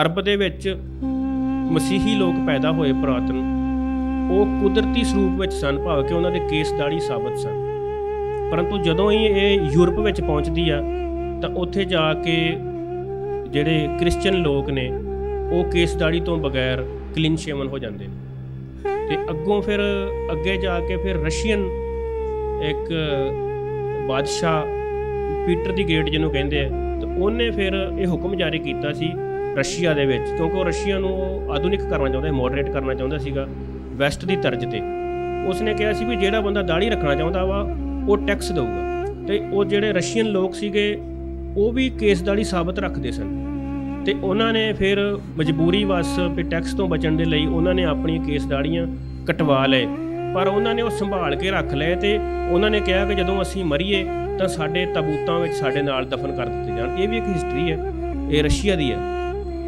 ਅਰਬ ਦੇ ਵਿੱਚ ਮਸੀਹੀ ਲੋਕ ਪੈਦਾ ਹੋਏ ਪ੍ਰਾਤਨ ਉਹ ਕੁਦਰਤੀ ਸਰੂਪ ਵਿੱਚ ਸਨ ਭਾਵ ਕਿ ਉਹਨਾਂ ਦੇ ਕੇਸ ਦਾੜੀ ਸਾਬਤ ਸਨ ਪਰੰਤੂ ਜਦੋਂ ਹੀ ਇਹ ਯੂਰਪ ਵਿੱਚ ਪਹੁੰਚਦੀ ਆ ਤਾਂ ਉੱਥੇ ਜਾ ਕੇ ਜਿਹੜੇ ਕ੍ਰਿਸਚੀਅਨ ਲੋਕ ਨੇ ਉਹ ਕੇਸ ਦਾੜੀ ਤੋਂ ਬਗੈਰ ਕਲੀਨ ਸ਼ੇਵਨ ਹੋ ਜਾਂਦੇ ਨੇ ਤੇ ਅੱਗੋਂ ਫਿਰ ਅੱਗੇ ਜਾ ਕੇ ਫਿਰ ਰਸ਼ੀਅਨ ਇੱਕ ਬਾਦਸ਼ਾਹ ਪੀਟਰ ਦੀ ਗ੍ਰੇਟ ਜਿਹਨੂੰ ਕਹਿੰਦੇ ਆ ਤੇ ਉਹਨੇ ਫਿਰ ਇਹ ਹੁਕਮ ਜਾਰੀ ਕੀਤਾ ਸੀ ਰਸ਼ੀਆ ਦੇ ਵਿੱਚ ਕਿਉਂਕਿ ਉਹ ਰਸ਼ੀਆ ਨੂੰ ਆਧੁਨਿਕ ਕਰਨਾ ਚਾਹੁੰਦਾ ਸੀ ਮੋਡਰੇਟ ਕਰਨਾ ਚਾਹੁੰਦਾ ਸੀਗਾ ਵੈਸਟ ਦੀ ਤਰਜ ਤੇ ਉਸਨੇ ਕਿਹਾ ਸੀ ਵੀ ਜਿਹੜਾ ਬੰਦਾ ਦਾੜੀ ਰੱਖਣਾ ਚਾਹੁੰਦਾ ਵਾ ਉਹ ਟੈਕਸ ਦੇਊਗਾ ਤੇ ਉਹ ਜਿਹੜੇ ਰਸ਼ੀਅਨ ਲੋਕ ਸੀਗੇ ਉਹ ਵੀ ਕੇਸ ਦਾੜੀ ਸਾਬਤ ਰੱਖਦੇ ਸਨ ਤੇ ਉਹਨਾਂ ਨੇ ਫਿਰ ਮਜਬੂਰੀ ਵਸ ਵੀ ਟੈਕਸ ਤੋਂ ਬਚਣ ਦੇ ਲਈ ਉਹਨਾਂ ਨੇ ਆਪਣੀ ਕੇਸ ਦਾੜੀਆਂ ਕਟਵਾ ਲਏ ਪਰ ਉਹਨਾਂ ਨੇ ਉਹ ਸੰਭਾਲ ਕੇ ਰੱਖ ਲਏ ਤੇ ਉਹਨਾਂ ਨੇ ਕਿਹਾ ਕਿ ਜਦੋਂ ਅਸੀਂ ਮਰੀਏ ਤਾਂ ਸਾਡੇ ਤਬੂਤਾਂ ਵਿੱਚ ਸਾਡੇ ਨਾਲ ਦਫਨ ਕਰ ਦਿੱਤੇ ਜਾਣ ਇਹ ਵੀ ਇੱਕ ਹਿਸਟਰੀ ਹੈ ਇਹ ਰਸ਼ੀਆ ਦੀ ਹੈ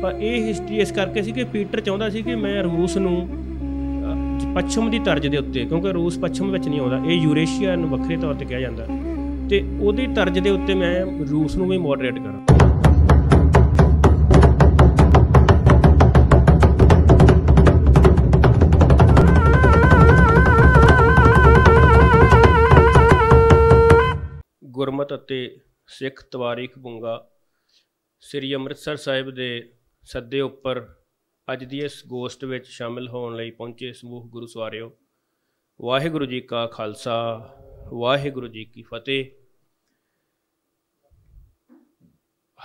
ਪਰ ਇਹ ਹਿਸਟਰੀ ਇਸ ਕਰਕੇ ਸੀ ਕਿ ਪੀਟਰ ਚਾਹੁੰਦਾ ਸੀ ਕਿ ਮੈਂ ਰੂਸ ਨੂੰ ਪੱਛਮ ਦੀ ਤਰਜ ਦੇ ਉੱਤੇ ਕਿਉਂਕਿ ਰੂਸ ਪੱਛਮ ਵਿੱਚ ਨਹੀਂ ਆਉਂਦਾ ਇਹ ਯੂਰੇਸ਼ੀਆ ਨੂੰ ਵੱਖਰੇ ਤੌਰ ਤੇ ਕਿਹਾ ਜਾਂਦਾ ਤੇ ਉਹਦੀ ਤਰਜ ਦੇ ਉੱਤੇ ਮੈਂ ਰੂਸ ਨੂੰ ਵੀ ਮੋਡਰੇਟ ਕਰਾਂ ਗੁਰਮਤ ਅਤੇ ਸਿੱਖ ਤਵਾਰੀਖ ਬੁੰਗਾ ਸ੍ਰੀ ਅੰਮ੍ਰਿਤਸਰ ਸਾਹਿਬ ਦੇ ਸੱਦੇ ਉੱਪਰ ਅੱਜ ਦੀ ਇਸ ਗੋਸ਼ਟ ਵਿੱਚ ਸ਼ਾਮਿਲ ਹੋਣ ਲਈ ਪਹੁੰਚੇ ਸਮੂਹ ਗੁਰੂ ਸਵਾਰਿਓ ਵਾਹਿਗੁਰੂ ਜੀ ਕਾ ਖਾਲਸਾ ਵਾਹਿਗੁਰੂ ਜੀ ਕੀ ਫਤਿਹ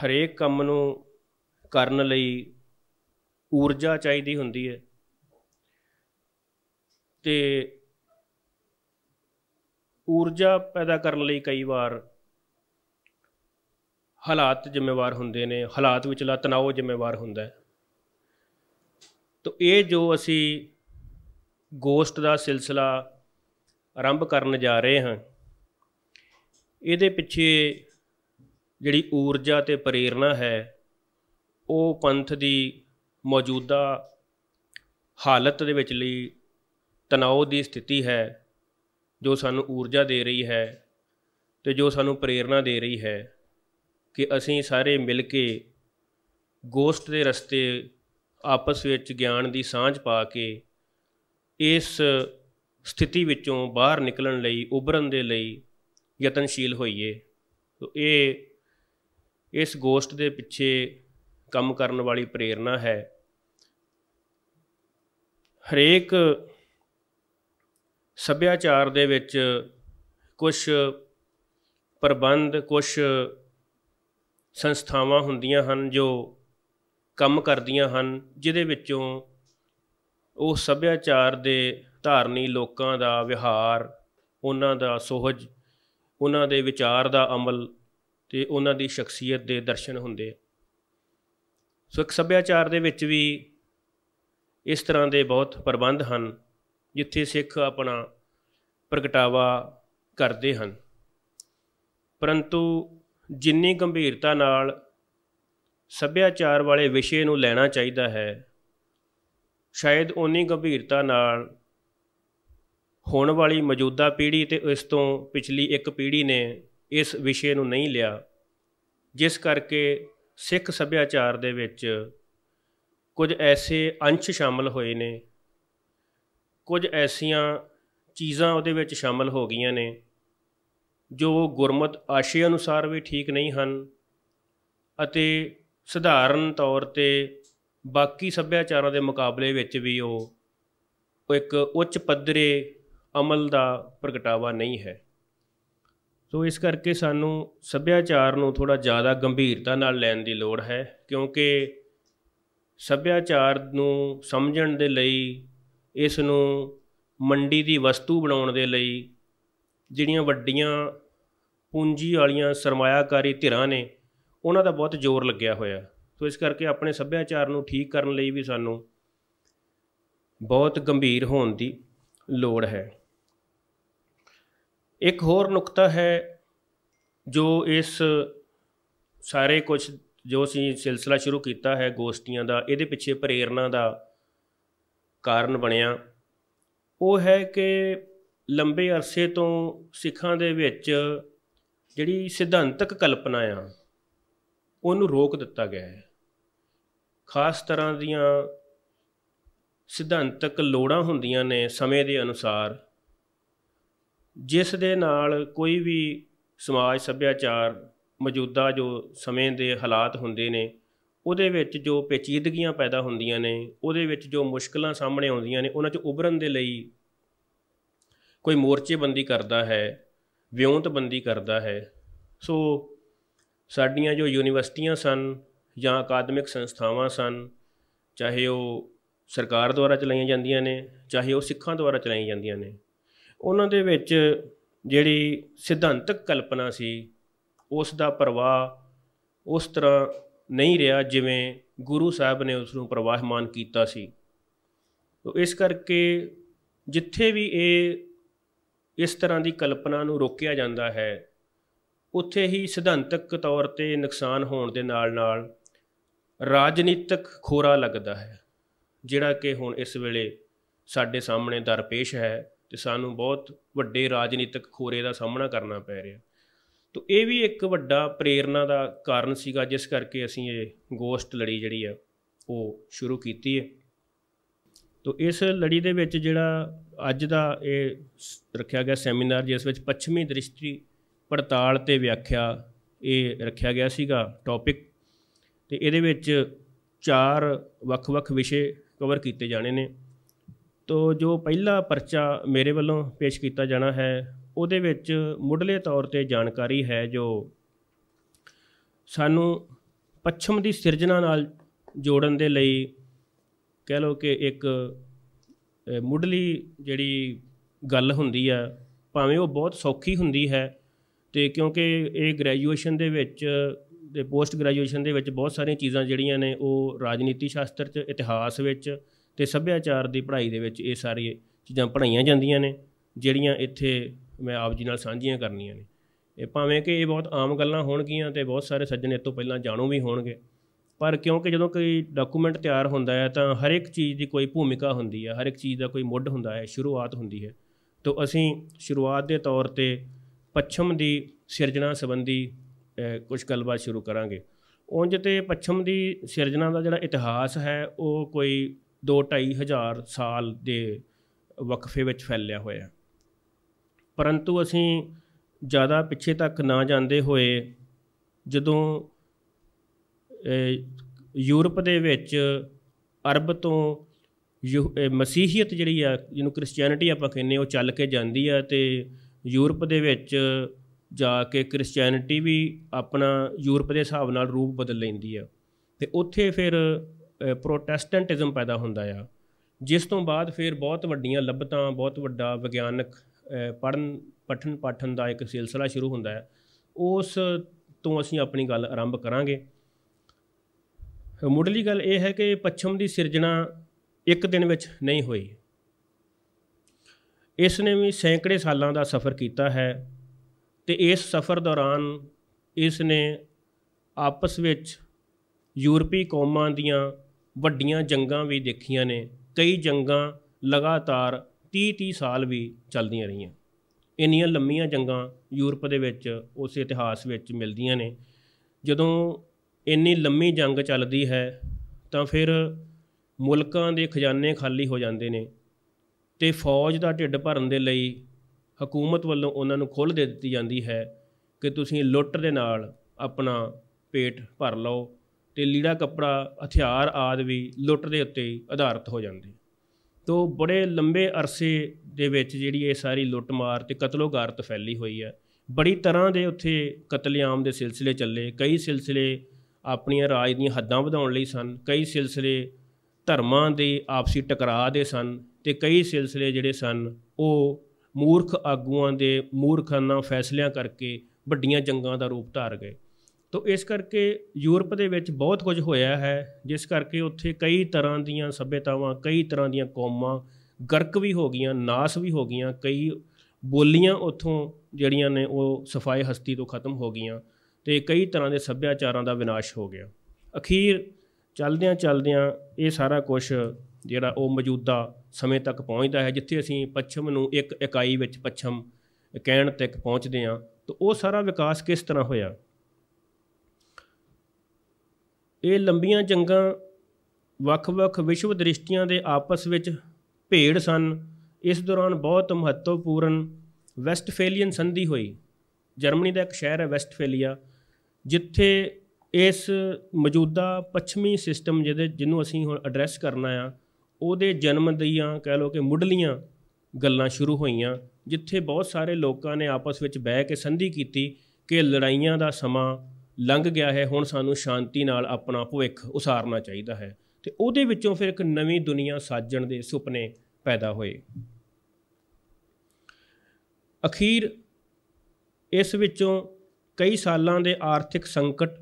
ਹਰੇਕ ਕੰਮ ਨੂੰ ਕਰਨ ਲਈ ਊਰਜਾ ਚਾਹੀਦੀ ਹੁੰਦੀ ਹੈ ਤੇ ਊਰਜਾ ਪੈਦਾ ਕਰਨ ਲਈ ਕਈ ਵਾਰ ਹਾਲਾਤ ਜ਼ਿੰਮੇਵਾਰ ਹੁੰਦੇ ਨੇ ਹਾਲਾਤ ਵਿੱਚਲਾ ਤਣਾਅ ਜ਼ਿੰਮੇਵਾਰ ਹੁੰਦਾ ਹੈ ਤੋ ਇਹ ਜੋ ਅਸੀਂ ਗੋਸਟ ਦਾ ਸਿਲਸਿਲਾ ਆਰੰਭ ਕਰਨ ਜਾ ਰਹੇ ਹਾਂ ਇਹਦੇ ਪਿੱਛੇ ਜਿਹੜੀ ਊਰਜਾ ਤੇ ਪ੍ਰੇਰਣਾ ਹੈ ਉਹ ਪੰਥ ਦੀ ਮੌਜੂਦਾ ਹਾਲਤ ਦੇ ਵਿੱਚ ਲਈ ਤਣਾਅ ਦੀ ਸਥਿਤੀ ਹੈ ਜੋ ਸਾਨੂੰ ਊਰਜਾ ਦੇ ਰਹੀ ਹੈ ਤੇ ਜੋ ਸਾਨੂੰ ਪ੍ਰੇਰਣਾ ਦੇ ਰਹੀ ਹੈ ਕਿ ਅਸੀਂ ਸਾਰੇ ਮਿਲ ਕੇ ਗੋਸ਼ਟ ਦੇ ਰਸਤੇ ਆਪਸ ਵਿੱਚ ਗਿਆਨ ਦੀ ਸਾਂਝ ਪਾ ਕੇ ਇਸ ਸਥਿਤੀ ਵਿੱਚੋਂ ਬਾਹਰ ਨਿਕਲਣ ਲਈ ਉਭਰਨ ਦੇ ਲਈ ਯਤਨਸ਼ੀਲ ਹੋਈਏ ਤੋ ਇਹ ਇਸ ਗੋਸ਼ਟ ਦੇ ਪਿੱਛੇ ਕੰਮ ਕਰਨ ਵਾਲੀ ਪ੍ਰੇਰਣਾ ਹੈ ਹਰੇਕ ਸੱਭਿਆਚਾਰ ਦੇ ਵਿੱਚ ਕੁਝ ਪ੍ਰਬੰਧ ਕੁਝ ਸੰਸਥਾਵਾਂ ਹੁੰਦੀਆਂ ਹਨ ਜੋ ਕੰਮ ਕਰਦੀਆਂ ਹਨ ਜਿਹਦੇ ਵਿੱਚੋਂ ਉਹ ਸੱਭਿਆਚਾਰ ਦੇ ਧਾਰਨੀ ਲੋਕਾਂ ਦਾ ਵਿਹਾਰ ਉਹਨਾਂ ਦਾ ਸੋਹਜ ਉਹਨਾਂ ਦੇ ਵਿਚਾਰ ਦਾ ਅਮਲ ਤੇ ਉਹਨਾਂ ਦੀ ਸ਼ਖਸੀਅਤ ਦੇ ਦਰਸ਼ਨ ਹੁੰਦੇ ਸੋ ਇੱਕ ਸੱਭਿਆਚਾਰ ਦੇ ਵਿੱਚ ਵੀ ਇਸ ਤਰ੍ਹਾਂ ਦੇ ਬਹੁਤ ਪ੍ਰਬੰਧ ਹਨ ਜਿੱਥੇ ਸਿੱਖ ਆਪਣਾ ਪ੍ਰਗਟਾਵਾ ਕਰਦੇ ਹਨ ਪਰੰਤੂ ਜਿੰਨੀ ਗੰਭੀਰਤਾ ਨਾਲ ਸੱਭਿਆਚਾਰ ਵਾਲੇ ਵਿਸ਼ੇ ਨੂੰ ਲੈਣਾ ਚਾਹੀਦਾ ਹੈ ਸ਼ਾਇਦ ਓਨੀ ਗੰਭੀਰਤਾ ਨਾਲ ਹੋਣ ਵਾਲੀ ਮੌਜੂਦਾ ਪੀੜ੍ਹੀ ਤੇ ਇਸ ਤੋਂ ਪਿਛਲੀ ਇੱਕ ਪੀੜ੍ਹੀ ਨੇ ਇਸ ਵਿਸ਼ੇ ਨੂੰ ਨਹੀਂ ਲਿਆ ਜਿਸ ਕਰਕੇ ਸਿੱਖ ਸੱਭਿਆਚਾਰ ਦੇ ਵਿੱਚ ਕੁਝ ਐਸੇ ਅੰਸ਼ ਸ਼ਾਮਲ ਹੋਏ ਨੇ ਕੁਝ ਐਸੀਆਂ ਚੀਜ਼ਾਂ ਉਹਦੇ ਵਿੱਚ ਸ਼ਾਮਲ ਹੋ ਗਈਆਂ ਨੇ ਜੋ ਗੁਰਮਤ ਆਸ਼ੇ ਅਨੁਸਾਰ ਵੀ ਠੀਕ ਨਹੀਂ ਹਨ ਅਤੇ ਸਧਾਰਨ ਤੌਰ ਤੇ ਬਾਕੀ ਸੱਭਿਆਚਾਰਾਂ ਦੇ ਮੁਕਾਬਲੇ ਵਿੱਚ ਵੀ ਉਹ ਇੱਕ ਉੱਚ ਪੱਧਰੇ ਅਮਲ ਦਾ ਪ੍ਰਗਟਾਵਾ ਨਹੀਂ ਹੈ ਸੋ ਇਸ ਕਰਕੇ ਸਾਨੂੰ ਸੱਭਿਆਚਾਰ ਨੂੰ ਥੋੜਾ ਜ਼ਿਆਦਾ ਗੰਭੀਰਤਾ ਨਾਲ ਲੈਣ ਦੀ ਲੋੜ ਹੈ ਕਿਉਂਕਿ ਸੱਭਿਆਚਾਰ ਨੂੰ ਸਮਝਣ ਦੇ ਲਈ ਇਸ ਨੂੰ ਮੰਡੀ ਦੀ ਵਸਤੂ ਬਣਾਉਣ ਦੇ ਲਈ ਜਿਹੜੀਆਂ ਵੱਡੀਆਂ ਪੂੰਜੀ ਵਾਲੀਆਂ ਸਰਮਾਇਆਕਾਰੀ ਧਿਰਾਂ ਨੇ ਉਹਨਾਂ ਦਾ ਬਹੁਤ ਜ਼ੋਰ ਲੱਗਿਆ ਹੋਇਆ ਸੋ ਇਸ ਕਰਕੇ ਆਪਣੇ ਸੱਭਿਆਚਾਰ ਨੂੰ ਠੀਕ ਕਰਨ ਲਈ ਵੀ ਸਾਨੂੰ ਬਹੁਤ ਗੰਭੀਰ ਹੋਣ ਦੀ ਲੋੜ ਹੈ ਇੱਕ ਹੋਰ ਨੁਕਤਾ ਹੈ ਜੋ ਇਸ ਸਾਰੇ ਕੁਝ ਜੋ ਅਸੀਂ ਸਿਲਸਿਲਾ ਸ਼ੁਰੂ ਕੀਤਾ ਹੈ ਗੋਸ਼ਟੀਆਂ ਦਾ ਇਹਦੇ ਪਿੱਛੇ ਪ੍ਰੇਰਣਾ ਦਾ ਕਾਰਨ ਬਣਿਆ ਉਹ ਹੈ ਕਿ ਲੰਬੇ ਅਰਸੇ ਤੋਂ ਸਿੱਖਾਂ ਦੇ ਵਿੱਚ ਜਿਹੜੀ ਸਿਧਾਂਤਕ ਕਲਪਨਾ ਆ ਉਹਨੂੰ ਰੋਕ ਦਿੱਤਾ ਗਿਆ ਹੈ ਖਾਸ ਤਰ੍ਹਾਂ ਦੀਆਂ ਸਿਧਾਂਤਕ ਲੋੜਾਂ ਹੁੰਦੀਆਂ ਨੇ ਸਮੇਂ ਦੇ ਅਨੁਸਾਰ ਜਿਸ ਦੇ ਨਾਲ ਕੋਈ ਵੀ ਸਮਾਜ ਸੱਭਿਆਚਾਰ ਮੌਜੂਦਾ ਜੋ ਸਮੇਂ ਦੇ ਹਾਲਾਤ ਹੁੰਦੇ ਨੇ ਉਹਦੇ ਵਿੱਚ ਜੋ ਪੇਚੀਦਗੀਆਂ ਪੈਦਾ ਹੁੰਦੀਆਂ ਨੇ ਉਹਦੇ ਵਿੱਚ ਜੋ ਮੁਸ਼ਕਲਾਂ ਸਾਹਮਣੇ ਆਉਂਦੀਆਂ ਨੇ ਉਹਨਾਂ 'ਚ ਉਭਰਨ ਦੇ ਲਈ ਕੋਈ ਮੋਰਚੇਬੰਦੀ ਕਰਦਾ ਹੈ ਵਿਉਂਤਬੰਦੀ ਕਰਦਾ ਹੈ ਸੋ ਸਾਡੀਆਂ ਜੋ ਯੂਨੀਵਰਸਿਟੀਆਂ ਸਨ ਜਾਂ ਅਕਾਦਮਿਕ ਸੰਸਥਾਵਾਂ ਸਨ ਚਾਹੇ ਉਹ ਸਰਕਾਰ ਦੁਆਰਾ ਚਲਾਈਆਂ ਜਾਂਦੀਆਂ ਨੇ ਚਾਹੇ ਉਹ ਸਿੱਖਾਂ ਦੁਆਰਾ ਚਲਾਈਆਂ ਜਾਂਦੀਆਂ ਨੇ ਉਹਨਾਂ ਦੇ ਵਿੱਚ ਜਿਹੜੀ ਸਿਧਾਂਤਕ ਕਲਪਨਾ ਸੀ ਉਸ ਦਾ ਪ੍ਰਵਾਹ ਉਸ ਤਰ੍ਹਾਂ ਨਹੀਂ ਰਿਹਾ ਜਿਵੇਂ ਗੁਰੂ ਸਾਹਿਬ ਨੇ ਉਸ ਨੂੰ ਪ੍ਰਵਾਹਮਾਨ ਕੀਤਾ ਸੀ ਤੋਂ ਇਸ ਕਰਕੇ ਜਿੱਥੇ ਵੀ ਇਹ ਇਸ ਤਰ੍ਹਾਂ ਦੀ ਕਲਪਨਾ ਨੂੰ ਰੋਕਿਆ ਜਾਂਦਾ ਹੈ ਉੱਥੇ ਹੀ ਸਿਧਾਂਤਕ ਤੌਰ ਤੇ ਨੁਕਸਾਨ ਹੋਣ ਦੇ ਨਾਲ-ਨਾਲ ਰਾਜਨੀਤਿਕ ਖੋਰਾ ਲੱਗਦਾ ਹੈ ਜਿਹੜਾ ਕਿ ਹੁਣ ਇਸ ਵੇਲੇ ਸਾਡੇ ਸਾਹਮਣੇ ਦਰਪੇਸ਼ ਹੈ ਤੇ ਸਾਨੂੰ ਬਹੁਤ ਵੱਡੇ ਰਾਜਨੀਤਿਕ ਖੋਰੇ ਦਾ ਸਾਹਮਣਾ ਕਰਨਾ ਪੈ ਰਿਹਾ ਤੋ ਇਹ ਵੀ ਇੱਕ ਵੱਡਾ ਪ੍ਰੇਰਣਾ ਦਾ ਕਾਰਨ ਸੀਗਾ ਜਿਸ ਕਰਕੇ ਅਸੀਂ ਇਹ ਗੋਸ਼ਟ ਲੜੀ ਜਿਹੜੀ ਆ ਉਹ ਸ਼ੁਰੂ ਕੀਤੀ ਹੈ ਤੋ ਇਸ ਲੜੀ ਦੇ ਵਿੱਚ ਜਿਹੜਾ ਅੱਜ ਦਾ ਇਹ ਰੱਖਿਆ ਗਿਆ ਸੈਮੀਨਾਰ ਜਿਸ ਵਿੱਚ ਪੱਛਮੀ ਦ੍ਰਿਸ਼ਟੀ ਪੜਤਾਲ ਤੇ ਵਿਆਖਿਆ ਇਹ ਰੱਖਿਆ ਗਿਆ ਸੀਗਾ ਟੌਪਿਕ ਤੇ ਇਹਦੇ ਵਿੱਚ ਚਾਰ ਵੱਖ-ਵੱਖ ਵਿਸ਼ੇ ਕਵਰ ਕੀਤੇ ਜਾਣੇ ਨੇ ਤੋ ਜੋ ਪਹਿਲਾ ਪਰਚਾ ਮੇਰੇ ਵੱਲੋਂ ਪੇਸ਼ ਕੀਤਾ ਜਾਣਾ ਹੈ ਉਹਦੇ ਵਿੱਚ ਮੁੱਢਲੇ ਤੌਰ ਤੇ ਜਾਣਕਾਰੀ ਹੈ ਜੋ ਸਾਨੂੰ ਪੱਛਮ ਦੀ ਸਿਰਜਣਾ ਨਾਲ ਜੋੜਨ ਦੇ ਲਈ ਕਹਿ ਲਓ ਕਿ ਇੱਕ ਮੁੱਢਲੀ ਜਿਹੜੀ ਗੱਲ ਹੁੰਦੀ ਆ ਭਾਵੇਂ ਉਹ ਬਹੁਤ ਸੌਖੀ ਹੁੰਦੀ ਹੈ ਤੇ ਕਿਉਂਕਿ ਇਹ ਗ੍ਰੈਜੂਏਸ਼ਨ ਦੇ ਵਿੱਚ ਤੇ ਪੋਸਟ ਗ੍ਰੈਜੂਏਸ਼ਨ ਦੇ ਵਿੱਚ ਬਹੁਤ ਸਾਰੀਆਂ ਚੀਜ਼ਾਂ ਜਿਹੜੀਆਂ ਨੇ ਉਹ ਰਾਜਨੀਤੀ ਸ਼ਾਸਤਰ 'ਚ ਇਤਿਹਾਸ ਵਿੱਚ ਤੇ ਸੱਭਿਆਚਾਰ ਦੀ ਪੜ੍ਹਾਈ ਦੇ ਵਿੱਚ ਇਹ ਸਾਰੀ ਚੀਜ਼ਾਂ ਪੜ੍ਹਾਈਆਂ ਜਾਂਦੀਆਂ ਨੇ ਜਿਹੜੀਆਂ ਇੱਥੇ ਮੈਂ ਆਪ ਜੀ ਨਾਲ ਸਾਂਝੀਆਂ ਕਰਨੀਆਂ ਨੇ ਇਹ ਭਾਵੇਂ ਕਿ ਇਹ ਬਹੁਤ ਆਮ ਗੱਲਾਂ ਹੋਣਗੀਆਂ ਤੇ ਬਹੁਤ ਸਾਰੇ ਸੱਜਣ ਇਸ ਤੋਂ ਪਹਿਲਾਂ ਜਾਣੂ ਵੀ ਹੋਣਗੇ ਪਰ ਕਿਉਂਕਿ ਜਦੋਂ ਕੋਈ ਡਾਕੂਮੈਂਟ ਤਿਆਰ ਹੁੰਦਾ ਹੈ ਤਾਂ ਹਰ ਇੱਕ ਚੀਜ਼ ਦੀ ਕੋਈ ਭੂਮਿਕਾ ਹੁੰਦੀ ਹੈ ਹਰ ਇੱਕ ਚੀਜ਼ ਦਾ ਕੋਈ ਮੁੱਢ ਹੁੰਦਾ ਹੈ ਸ਼ੁਰੂਆਤ ਹੁੰਦੀ ਹੈ ਤੋਂ ਅਸੀਂ ਸ਼ੁਰੂਆਤ ਦੇ ਤੌਰ ਤੇ ਪੱਛਮ ਦੀ ਸਿਰਜਣਾ ਸੰਬੰਧੀ ਕੁਝ ਗੱਲਬਾਤ ਸ਼ੁਰੂ ਕਰਾਂਗੇ ਉੰਜ ਤੇ ਪੱਛਮ ਦੀ ਸਿਰਜਣਾ ਦਾ ਜਿਹੜਾ ਇਤਿਹਾਸ ਹੈ ਉਹ ਕੋਈ 2 ਹਜ਼ਾਰ ਸਾਲ ਦੇ ਵਕਫੇ ਵਿੱਚ ਫੈਲਿਆ ਹੋਇਆ ਹੈ ਪਰੰਤੂ ਅਸੀਂ ਜ਼ਿਆਦਾ ਪਿੱਛੇ ਤੱਕ ਨਾ ਜਾਂਦੇ ਹੋਏ ਜਦੋਂ ਯੂਰਪ ਦੇ ਵਿੱਚ ਅਰਬ ਤੋਂ ਮਸੀਹੀਅਤ ਜਿਹੜੀ ਆ ਜਿਹਨੂੰ ਕ੍ਰਿਸਚੀਅਨਿਟੀ ਆਪਾਂ ਕਹਿੰਦੇ ਉਹ ਚੱਲ ਕੇ ਜਾਂਦੀ ਆ ਤੇ ਯੂਰਪ ਦੇ ਵਿੱਚ ਜਾ ਕੇ ਕ੍ਰਿਸਚੀਅਨਿਟੀ ਵੀ ਆਪਣਾ ਯੂਰਪ ਦੇ ਹਿਸਾਬ ਨਾਲ ਰੂਪ ਬਦਲ ਲੈਂਦੀ ਆ ਤੇ ਉੱਥੇ ਫਿਰ ਪ੍ਰੋਟੈਸਟੈਂਟਿਜ਼ਮ ਪੈਦਾ ਹੁੰਦਾ ਆ ਜਿਸ ਤੋਂ ਬਾਅਦ ਫਿਰ ਬਹੁਤ ਵੱਡੀਆਂ ਲੱਭਤਾਂ ਬਹੁਤ ਵੱਡਾ ਵਿਗਿਆਨਕ ਪੜਨ ਪਠਨ ਪਾਠਨ ਦਾ ਇੱਕ ਸਿਲਸਿਲਾ ਸ਼ੁਰੂ ਹੁੰਦਾ ਹੈ ਉਸ ਤੋਂ ਅਸੀਂ ਆਪਣੀ ਗੱਲ ਆਰੰਭ ਕਰਾਂਗੇ ਮੁੱਢਲੀ ਗੱਲ ਇਹ ਹੈ ਕਿ ਪੱਛਮ ਦੀ ਸਿਰਜਣਾ ਇੱਕ ਦਿਨ ਵਿੱਚ ਨਹੀਂ ਹੋਈ ਇਸ ਨੇ ਵੀ ਸੈਂਕੜੇ ਸਾਲਾਂ ਦਾ ਸਫ਼ਰ ਕੀਤਾ ਹੈ ਤੇ ਇਸ ਸਫ਼ਰ ਦੌਰਾਨ ਇਸ ਨੇ ਆਪਸ ਵਿੱਚ ਯੂਰਪੀ ਕੌਮਾਂ ਦੀਆਂ ਵੱਡੀਆਂ ਜੰਗਾਂ ਵੀ ਦੇਖੀਆਂ ਨੇ ਕਈ ਜੰਗਾਂ ਲਗਾਤਾਰ 30-30 ਸਾਲ ਵੀ ਚੱਲਦੀਆਂ ਰਹੀਆਂ ਇੰਨੀਆਂ ਲੰਮੀਆਂ ਜੰਗਾਂ ਯੂਰਪ ਦੇ ਵਿੱਚ ਉਸ ਇਤਿਹਾਸ ਵਿੱਚ ਮਿਲਦੀਆਂ ਨੇ ਜਦੋਂ ਇੰਨੀ ਲੰਮੀ ਜੰਗ ਚੱਲਦੀ ਹੈ ਤਾਂ ਫਿਰ ਮੁਲਕਾਂ ਦੇ ਖਜ਼ਾਨੇ ਖਾਲੀ ਹੋ ਜਾਂਦੇ ਨੇ ਤੇ ਫੌਜ ਦਾ ਢਿੱਡ ਭਰਨ ਦੇ ਲਈ ਹਕੂਮਤ ਵੱਲੋਂ ਉਹਨਾਂ ਨੂੰ ਖੁੱਲ ਦੇ ਦਿੱਤੀ ਜਾਂਦੀ ਹੈ ਕਿ ਤੁਸੀਂ ਲੁੱਟ ਦੇ ਨਾਲ ਆਪਣਾ ਪੇਟ ਭਰ ਲਓ ਤੇ ਲੀੜਾ ਕੱਪੜਾ ਹਥਿਆਰ ਆਦਿ ਵੀ ਲੁੱਟ ਦੇ ਉੱਤੇ ਆਧਾਰਿਤ ਹੋ ਜਾਂਦੇ ਤੋਂ ਬੜੇ ਲੰਬੇ ਅਰਸੇ ਦੇ ਵਿੱਚ ਜਿਹੜੀ ਇਹ ਸਾਰੀ ਲੁੱਟਮਾਰ ਤੇ ਕਤਲੋਗਾਰਤ ਫੈਲੀ ਹੋਈ ਹੈ ਬੜੀ ਤਰ੍ਹਾਂ ਦੇ ਉੱਥੇ ਕਤਲੇਆਮ ਦੇ ਸਿਲਸਿਲੇ ਚੱਲੇ ਕਈ ਸਿਲਸਿਲੇ ਆਪਣੀਆਂ ਰਾਜ ਦੀਆਂ ਹੱਦਾਂ ਵਧਾਉਣ ਲਈ ਸਨ ਕਈ ਸਿਲਸਿਲੇ ਧਰਮਾਂ ਦੇ ਆਪਸੀ ਟਕਰਾਅ ਦੇ ਸਨ ਤੇ ਕਈ ਸਿਲਸਿਲੇ ਜਿਹੜੇ ਸਨ ਉਹ ਮੂਰਖ ਆਗੂਆਂ ਦੇ ਮੂਰਖਾਨਾ ਫੈਸਲਿਆਂ ਕਰਕੇ ਵੱਡੀਆਂ ਜੰਗਾਂ ਦਾ ਰੂਪ ਧਾਰ ਗਏ ਤੋਂ ਇਸ ਕਰਕੇ ਯੂਰਪ ਦੇ ਵਿੱਚ ਬਹੁਤ ਕੁਝ ਹੋਇਆ ਹੈ ਜਿਸ ਕਰਕੇ ਉੱਥੇ ਕਈ ਤਰ੍ਹਾਂ ਦੀਆਂ ਸਭਿਤਾਵਾਂ ਕਈ ਤਰ੍ਹਾਂ ਦੀਆਂ ਕੌਮਾਂ ਗਰਕ ਵੀ ਹੋ ਗਈਆਂ ਨਾਸ ਵੀ ਹੋ ਗਈਆਂ ਕਈ ਬੋਲੀਆਂ ਉੱਥੋਂ ਜਿਹੜੀਆਂ ਨੇ ਉਹ ਸਫਾਈ ਹਸਤੀ ਤੋਂ ਖਤਮ ਹੋ ਗਈਆਂ ਤੇ ਕਈ ਤਰ੍ਹਾਂ ਦੇ ਸੱਭਿਆਚਾਰਾਂ ਦਾ ਵਿਨਾਸ਼ ਹੋ ਗਿਆ ਅਖੀਰ ਚੱਲਦਿਆਂ ਚੱਲਦਿਆਂ ਇਹ ਸਾਰਾ ਕੁਝ ਜਿਹੜਾ ਉਹ ਮੌਜੂਦਾ ਸਮੇਂ ਤੱਕ ਪਹੁੰਚਦਾ ਹੈ ਜਿੱਥੇ ਅਸੀਂ ਪੱਛਮ ਨੂੰ ਇੱਕ ਇਕਾਈ ਵਿੱਚ ਪੱਛਮ ਕਹਿਣ ਤੱਕ ਪਹੁੰਚਦੇ ਹਾਂ ਤਾਂ ਉਹ ਸਾਰਾ ਵਿਕਾਸ ਕਿਸ ਤਰ੍ਹਾਂ ਹੋਇਆ ਇਹ ਲੰਬੀਆਂ ਜੰਗਾਂ ਵੱਖ-ਵੱਖ ਵਿਸ਼ਵ ਦ੍ਰਿਸ਼ਟੀਆਂ ਦੇ ਆਪਸ ਵਿੱਚ ਭੇੜ ਸਨ ਇਸ ਦੌਰਾਨ ਬਹੁਤ ਮਹੱਤਵਪੂਰਨ ਵੈਸਟਫੇਲੀਅਨ ਸੰਧੀ ਹੋਈ ਜਰਮਨੀ ਦਾ ਇੱਕ ਸ਼ਹਿਰ ਹੈ ਵੈਸਟਫੇਲੀਆ ਜਿੱਥੇ ਇਸ ਮੌਜੂਦਾ ਪੱਛਮੀ ਸਿਸਟਮ ਜਿਹਦੇ ਜਿਹਨੂੰ ਅਸੀਂ ਹੁਣ ਐਡਰੈਸ ਕਰਨਾ ਆ ਉਹਦੇ ਜਨਮ ਦਈਆਂ ਕਹਿ ਲੋ ਕਿ ਮੁੱਢਲੀਆਂ ਗੱਲਾਂ ਸ਼ੁਰੂ ਹੋਈਆਂ ਜਿੱਥੇ ਬਹੁਤ ਸਾਰੇ ਲੋਕਾਂ ਨੇ ਆਪਸ ਵਿੱਚ ਬਹਿ ਕੇ ਸੰਧੀ ਕੀਤੀ ਕਿ ਲੜਾਈਆਂ ਦਾ ਸਮਾਂ ਲੰਘ ਗਿਆ ਹੈ ਹੁਣ ਸਾਨੂੰ ਸ਼ਾਂਤੀ ਨਾਲ ਆਪਣਾ ਭਵਿੱਖ ਉਸਾਰਨਾ ਚਾਹੀਦਾ ਹੈ ਤੇ ਉਹਦੇ ਵਿੱਚੋਂ ਫਿਰ ਇੱਕ ਨਵੀਂ ਦੁਨੀਆ ਸਾਜਣ ਦੇ ਸੁਪਨੇ ਪੈਦਾ ਹੋਏ ਅਖੀਰ ਇਸ ਵਿੱਚੋਂ ਕਈ ਸਾਲਾਂ ਦੇ ਆਰਥਿਕ ਸੰਕਟ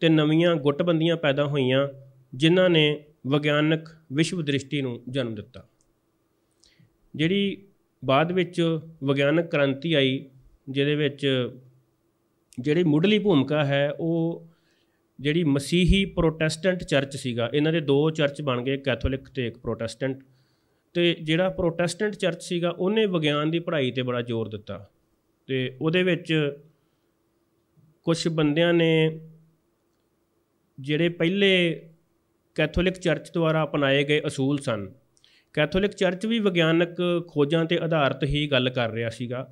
ਤੇ ਨਵੀਆਂ ਗੁੱਟਬੰਦੀਆਂ ਪੈਦਾ ਹੋਈਆਂ ਜਿਨ੍ਹਾਂ ਨੇ ਵਿਗਿਆਨਕ ਵਿਸ਼ਵ ਦ੍ਰਿਸ਼ਟੀ ਨੂੰ ਜਨਮ ਦਿੱਤਾ ਜਿਹੜੀ ਬਾਅਦ ਵਿੱਚ ਵਿਗਿਆਨਕ ਕ੍ਰਾਂਤੀ ਆਈ ਜਿਹਦੇ ਵਿੱਚ ਜਿਹੜੀ ਮੁੱਢਲੀ ਭੂਮਿਕਾ ਹੈ ਉਹ ਜਿਹੜੀ ਮਸੀਹੀ ਪ੍ਰੋਟੈਸਟੈਂਟ ਚਰਚ ਸੀਗਾ ਇਹਨਾਂ ਦੇ ਦੋ ਚਰਚ ਬਣ ਗਏ ਕੈਥੋਲਿਕ ਤੇ ਇੱਕ ਪ੍ਰੋਟੈਸਟੈਂਟ ਤੇ ਜਿਹੜਾ ਪ੍ਰੋਟੈਸਟੈਂਟ ਚਰਚ ਸੀਗਾ ਉਹਨੇ ਵਿਗਿਆਨ ਦੀ ਪੜ੍ਹਾਈ ਤੇ ਬੜਾ ਜ਼ੋਰ ਦਿੱਤਾ ਤੇ ਉਹਦੇ ਵਿੱਚ ਕੁਝ ਬੰਦਿਆਂ ਨੇ ਜਿਹੜੇ ਪਹਿਲੇ ਕੈਥੋਲਿਕ ਚਰਚ ਦੁਆਰਾ ਅਪਣਾਏ ਗਏ ਅਸੂਲ ਸਨ ਕੈਥੋਲਿਕ ਚਰਚ ਵੀ ਵਿਗਿਆਨਕ ਖੋਜਾਂ ਤੇ ਆਧਾਰਿਤ ਹੀ ਗੱਲ ਕਰ ਰਿਹਾ ਸੀਗਾ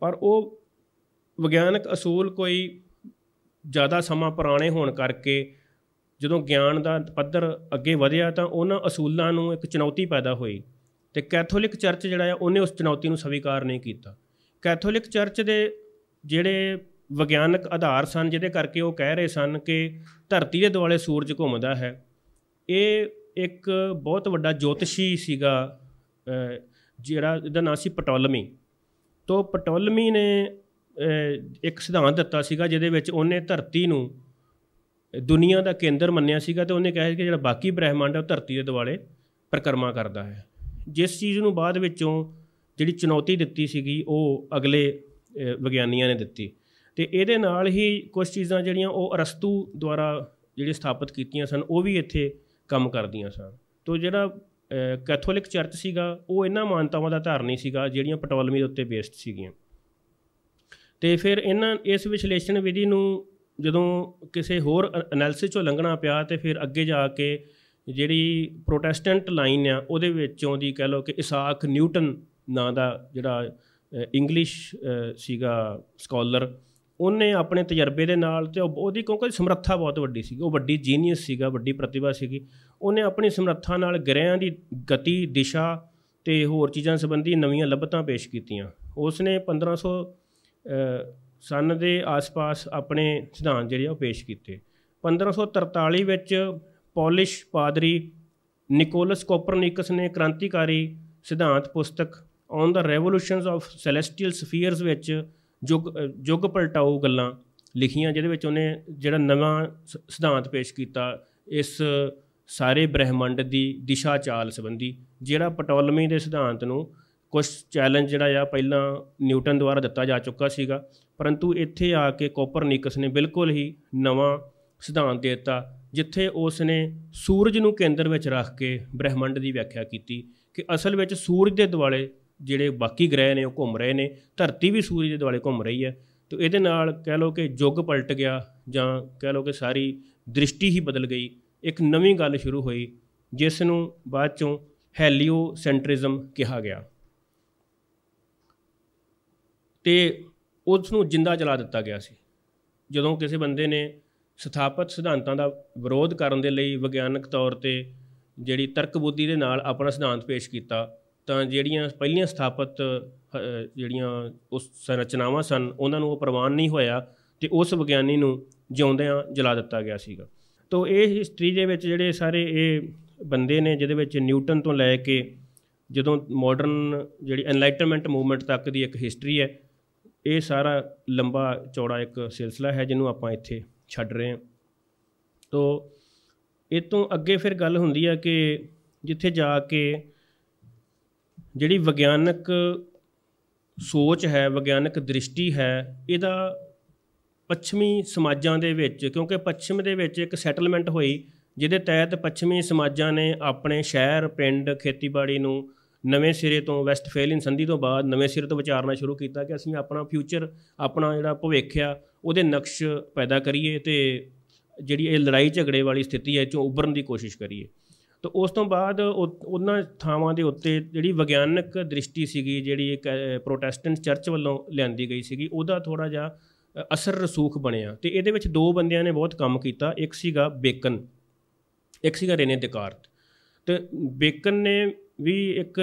ਪਰ ਉਹ ਵਿਗਿਆਨਕ ਅਸੂਲ ਕੋਈ ਜ਼ਿਆਦਾ ਸਮਾਂ ਪੁਰਾਣੇ ਹੋਣ ਕਰਕੇ ਜਦੋਂ ਗਿਆਨ ਦਾ ਪੱਧਰ ਅੱਗੇ ਵਧਿਆ ਤਾਂ ਉਹਨਾਂ ਅਸੂਲਾਂ ਨੂੰ ਇੱਕ ਚੁਣੌਤੀ ਪੈਦਾ ਹੋਈ ਤੇ ਕੈਥੋਲਿਕ ਚਰਚ ਜਿਹੜਾ ਆ ਉਹਨੇ ਉਸ ਚੁਣੌਤੀ ਨੂੰ ਸਵੀਕਾਰ ਨਹੀਂ ਕੀਤਾ ਕੈਥੋਲਿਕ ਚਰਚ ਦੇ ਜਿਹੜੇ ਵਿਗਿਆਨਕ ਆਧਾਰ ਸਨ ਜਿਹਦੇ ਕਰਕੇ ਉਹ ਕਹਿ ਰਹੇ ਸਨ ਕਿ ਧਰਤੀ ਦੇ ਦੁਆਲੇ ਸੂਰਜ ਘੁੰਮਦਾ ਹੈ ਇਹ ਇੱਕ ਬਹੁਤ ਵੱਡਾ ਜੋਤਸ਼ੀ ਸੀਗਾ ਜਿਹੜਾ ਇਹਦਾ ਨਾਮ ਸੀ ਪਟੋਲਮੀ ਤੋਂ ਪਟੋਲਮੀ ਨੇ ਇੱਕ ਸਿਧਾਂਤ ਦਿੱਤਾ ਸੀਗਾ ਜਿਹਦੇ ਵਿੱਚ ਉਹਨੇ ਧਰਤੀ ਨੂੰ ਦੁਨੀਆ ਦਾ ਕੇਂਦਰ ਮੰਨਿਆ ਸੀਗਾ ਤੇ ਉਹਨੇ ਕਿਹਾ ਕਿ ਜਿਹੜਾ ਬਾਕੀ ਬ੍ਰਹਿਮੰਡ ਹੈ ਉਹ ਧਰਤੀ ਦੇ ਦੁਆਲੇ ਪਰਕਰਮਾ ਕਰਦਾ ਹੈ ਜਿਸ ਚੀਜ਼ ਨੂੰ ਬਾਅਦ ਵਿੱਚੋਂ ਜਿਹੜੀ ਚੁਣੌਤੀ ਦਿੱਤੀ ਸੀਗੀ ਉਹ ਅਗਲੇ ਵਿਗਿਆਨੀਆਂ ਨੇ ਦਿੱਤੀ ਤੇ ਇਹਦੇ ਨਾਲ ਹੀ ਕੁਝ ਚੀਜ਼ਾਂ ਜਿਹੜੀਆਂ ਉਹ ਅਰਸਤੂ ਦੁਆਰਾ ਜਿਹੜੀ ਸਥਾਪਿਤ ਕੀਤੀਆਂ ਸਨ ਉਹ ਵੀ ਇੱਥੇ ਕੰਮ ਕਰਦੀਆਂ ਸਨ ਤੋਂ ਜਿਹੜਾ ਕੈਥੋਲਿਕ ਚਰਚ ਸੀਗਾ ਉਹ ਇਹਨਾਂ ਮਾਨਤਾਵਾਂ ਦਾ ਧਾਰਨੀ ਸੀਗਾ ਜਿਹੜੀਆਂ ਪਟੋਲਮੀ ਦੇ ਉੱਤੇ ਬੇਸਡ ਸੀਗੀਆਂ ਤੇ ਫਿਰ ਇਹਨਾਂ ਇਸ ਵਿਸ਼ਲੇਸ਼ਣ ਵਿਧੀ ਨੂੰ ਜਦੋਂ ਕਿਸੇ ਹੋਰ ਐਨਾਲਿਸਿਸ ਚੋਂ ਲੰਘਣਾ ਪਿਆ ਤੇ ਫਿਰ ਅੱਗੇ ਜਾ ਕੇ ਜਿਹੜੀ ਪ੍ਰੋਟੈਸਟੈਂਟ ਲਾਈਨ ਆ ਉਹਦੇ ਵਿੱਚੋਂ ਦੀ ਕਹਿ ਲਓ ਕਿ ਇਸਾਕ ਨਿਊਟਨ ਨਾਂ ਦਾ ਜਿਹੜਾ ਇੰਗਲਿਸ਼ ਸੀਗਾ ਸਕਾਲਰ ਉਹਨੇ ਆਪਣੇ ਤਜਰਬੇ ਦੇ ਨਾਲ ਤੇ ਉਹਦੀ ਕਿਉਂਕਿ ਸਮਰੱਥਾ ਬਹੁਤ ਵੱਡੀ ਸੀ ਉਹ ਵੱਡੀ ਜੀਨੀਅਸ ਸੀਗਾ ਵੱਡੀ ਪ੍ਰਤਿਭਾ ਸੀਗੀ ਉਹਨੇ ਆਪਣੀ ਸਮਰੱਥਾ ਨਾਲ ਗ੍ਰਹਿਆਂ ਦੀ ਗਤੀ ਦਿਸ਼ਾ ਤੇ ਹੋਰ ਚੀਜ਼ਾਂ ਸੰਬੰਧੀ ਨਵੀਆਂ ਲੱਭਤਾਂ ਪੇਸ਼ ਕੀਤੀਆਂ ਉਸਨੇ 1500 ਸਨ ਦੇ ਆਸ-ਪਾਸ ਆਪਣੇ ਸਿਧਾਂਤ ਜਿਹੜੇ ਉਹ ਪੇਸ਼ ਕੀਤੇ 1543 ਵਿੱਚ ਪੋਲਿਸ਼ ਪਾਦਰੀ ਨਿਕੋਲਸ ਕੋਪਰਨਿਕਸ ਨੇ ਕ੍ਰਾਂਤੀਕਾਰੀ ਸਿਧਾਂਤ ਪੁਸਤਕ ਔਨ ਦਾ ਰੈਵੋਲੂਸ਼ਨਸ ਆਫ ਸੈਲੈਸਟੀਅਲ ਸਫੀਅਰਸ ਵਿੱਚ ਜੁਗ ਜੁਗ ਪਲਟਾਉ ਗੱਲਾਂ ਲਿਖੀਆਂ ਜਿਹਦੇ ਵਿੱਚ ਉਹਨੇ ਜਿਹੜਾ ਨਵਾਂ ਸਿਧਾਂਤ ਪੇਸ਼ ਕੀਤਾ ਇਸ ਸਾਰੇ ਬ੍ਰਹਿਮੰਡ ਦੀ ਦਿਸ਼ਾ ਚਾਲ ਸੰਬੰਧੀ ਜਿਹੜਾ ਪਟੋਲਮੀ ਦੇ ਸਿਧਾਂਤ ਨੂੰ ਕੁਝ ਚੈਲੰਜ ਜਿਹੜਾ ਆ ਪਹਿਲਾਂ ਨਿਊਟਨ ਦੁਆਰਾ ਦਿੱਤਾ ਜਾ ਚੁੱਕਾ ਸੀਗਾ ਪਰੰਤੂ ਇੱਥੇ ਆ ਕੇ ਕੋਪਰਨਿਕਸ ਨੇ ਬਿਲਕੁਲ ਹੀ ਨਵਾਂ ਸਿਧਾਂਤ ਦੇ ਦਿੱਤਾ ਜਿੱਥੇ ਉਸ ਨੇ ਸੂਰਜ ਨੂੰ ਕੇਂਦਰ ਵਿੱਚ ਰੱਖ ਕੇ ਬ੍ਰਹਿਮੰਡ ਦੀ ਵਿਆਖਿਆ ਕੀਤੀ ਕਿ ਅਸਲ ਵਿੱਚ ਸੂਰਜ ਦੇ ਦੁਆਲੇ ਜਿਹੜੇ ਬਾਕੀ ਗ੍ਰਹਿ ਨੇ ਉਹ ਘੁੰਮ ਰਹੇ ਨੇ ਧਰਤੀ ਵੀ ਸੂਰਜ ਦੇ ਦੁਆਲੇ ਘੁੰਮ ਰਹੀ ਹੈ ਤੇ ਇਹਦੇ ਨਾਲ ਕਹਿ ਲਓ ਕਿ ਯੁੱਗ ਪਲਟ ਗਿਆ ਜਾਂ ਕਹਿ ਲਓ ਕਿ ਸਾਰੀ ਦ੍ਰਿਸ਼ਟੀ ਹੀ ਬਦਲ ਗਈ ਇੱਕ ਨਵੀਂ ਗੱਲ ਸ਼ੁਰੂ ਹੋਈ ਜਿਸ ਨੂੰ ਬਾਅਦ ਚੋਂ ਸੈਂਟ੍ਰਿਜ਼ਮ ਕਿਹਾ ਗਿਆ ਤੇ ਉਸ ਨੂੰ ਜਿੰਦਾ ਚਲਾ ਦਿੱਤਾ ਗਿਆ ਸੀ ਜਦੋਂ ਕਿਸੇ ਬੰਦੇ ਨੇ ਸਥਾਪਿਤ ਸਿਧਾਂਤਾਂ ਦਾ ਵਿਰੋਧ ਕਰਨ ਦੇ ਲਈ ਵਿਗਿਆਨਕ ਤੌਰ ਤੇ ਜਿਹੜੀ ਤਰਕਬੁੱਧੀ ਦੇ ਨਾਲ ਆਪਣਾ ਸਿਧਾਂਤ ਪੇਸ਼ ਕੀਤਾ ਤਾਂ ਜਿਹੜੀਆਂ ਪਹਿਲੀਆਂ ਸਥਾਪਿਤ ਜਿਹੜੀਆਂ ਉਸ ਸੰਰਚਨਾਵਾਂ ਸਨ ਉਹਨਾਂ ਨੂੰ ਉਹ ਪ੍ਰਵਾਨ ਨਹੀਂ ਹੋਇਆ ਤੇ ਉਸ ਵਿਗਿਆਨੀ ਨੂੰ ਜਿਉਂਦਿਆਂ ਜਲਾ ਦਿੱਤਾ ਗਿਆ ਸੀਗਾ ਤੋਂ ਇਹ ਹਿਸਟਰੀ ਦੇ ਵਿੱਚ ਜਿਹੜੇ ਸਾਰੇ ਇਹ ਬੰਦੇ ਨੇ ਜਿਹਦੇ ਵਿੱਚ ਨਿਊਟਨ ਤੋਂ ਲੈ ਕੇ ਜਦੋਂ ਮਾਡਰਨ ਜਿਹੜੀ ਐਨਲਾਈਟਨਮੈਂਟ ਮੂਵਮੈਂਟ ਤੱਕ ਦੀ ਇੱਕ ਹਿਸਟਰੀ ਹੈ ਇਹ ਸਾਰਾ ਲੰਬਾ ਚੌੜਾ ਇੱਕ ਸਿਲਸਿਲਾ ਹੈ ਜਿਹਨੂੰ ਆਪਾਂ ਇੱਥੇ ਛੱਡ ਰਹੇ ਹਾਂ ਤੋਂ ਇਹ ਤੋਂ ਅੱਗੇ ਫਿਰ ਗੱਲ ਹੁੰਦੀ ਹੈ ਕਿ ਜਿੱਥੇ ਜਾ ਕੇ ਜਿਹੜੀ ਵਿਗਿਆਨਕ ਸੋਚ ਹੈ ਵਿਗਿਆਨਕ ਦ੍ਰਿਸ਼ਟੀ ਹੈ ਇਹਦਾ ਪੱਛਮੀ ਸਮਾਜਾਂ ਦੇ ਵਿੱਚ ਕਿਉਂਕਿ ਪੱਛਮ ਦੇ ਵਿੱਚ ਇੱਕ ਸੈਟਲਮੈਂਟ ਹੋਈ ਜਿਹਦੇ ਤਹਿਤ ਪੱਛਮੀ ਸਮਾਜਾਂ ਨੇ ਆਪਣੇ ਸ਼ਹਿਰ ਪਿੰਡ ਖੇਤੀਬਾੜੀ ਨੂੰ ਨਵੇਂ ਸਿਰੇ ਤੋਂ ਵੈਸਟਫੇਲਿਨ ਸੰਧੀ ਤੋਂ ਬਾਅਦ ਨਵੇਂ ਸਿਰੇ ਤੋਂ ਵਿਚਾਰਨਾ ਸ਼ੁਰੂ ਕੀਤਾ ਕਿ ਅਸੀਂ ਆਪਣਾ ਫਿਊਚਰ ਆਪਣਾ ਜਿਹੜਾ ਭਵਿੱਖ ਆ ਉਹਦੇ ਨਕਸ਼ ਪੈਦਾ ਕਰੀਏ ਤੇ ਜਿਹੜੀ ਇਹ ਲੜਾਈ ਝਗੜੇ ਵਾਲੀ ਸਥਿਤੀ ਹੈ ਚੋਂ ਉੱਭਰਨ ਦੀ ਕੋਸ਼ਿਸ਼ ਕਰੀਏ ਤੋ ਉਸ ਤੋਂ ਬਾਅਦ ਉਹਨਾਂ ਥਾਵਾਂ ਦੇ ਉੱਤੇ ਜਿਹੜੀ ਵਿਗਿਆਨਕ ਦ੍ਰਿਸ਼ਟੀ ਸੀਗੀ ਜਿਹੜੀ ਇੱਕ ਪ੍ਰੋਟੈਸਟੈਂਟ ਚਰਚ ਵੱਲੋਂ ਲਿਆਂਦੀ ਗਈ ਸੀਗੀ ਉਹਦਾ ਥੋੜਾ ਜਿਹਾ ਅਸਰ ਰਸੂਖ ਬਣਿਆ ਤੇ ਇਹਦੇ ਵਿੱਚ ਦੋ ਬੰਦਿਆਂ ਨੇ ਬਹੁਤ ਕੰਮ ਕੀਤਾ ਇੱਕ ਸੀਗਾ ਬੇਕਨ ਇੱਕ ਸੀਗਾ ਰੇਨੇ ਦੇਕਾਰਤ ਤੇ ਬੇਕਨ ਨੇ ਵੀ ਇੱਕ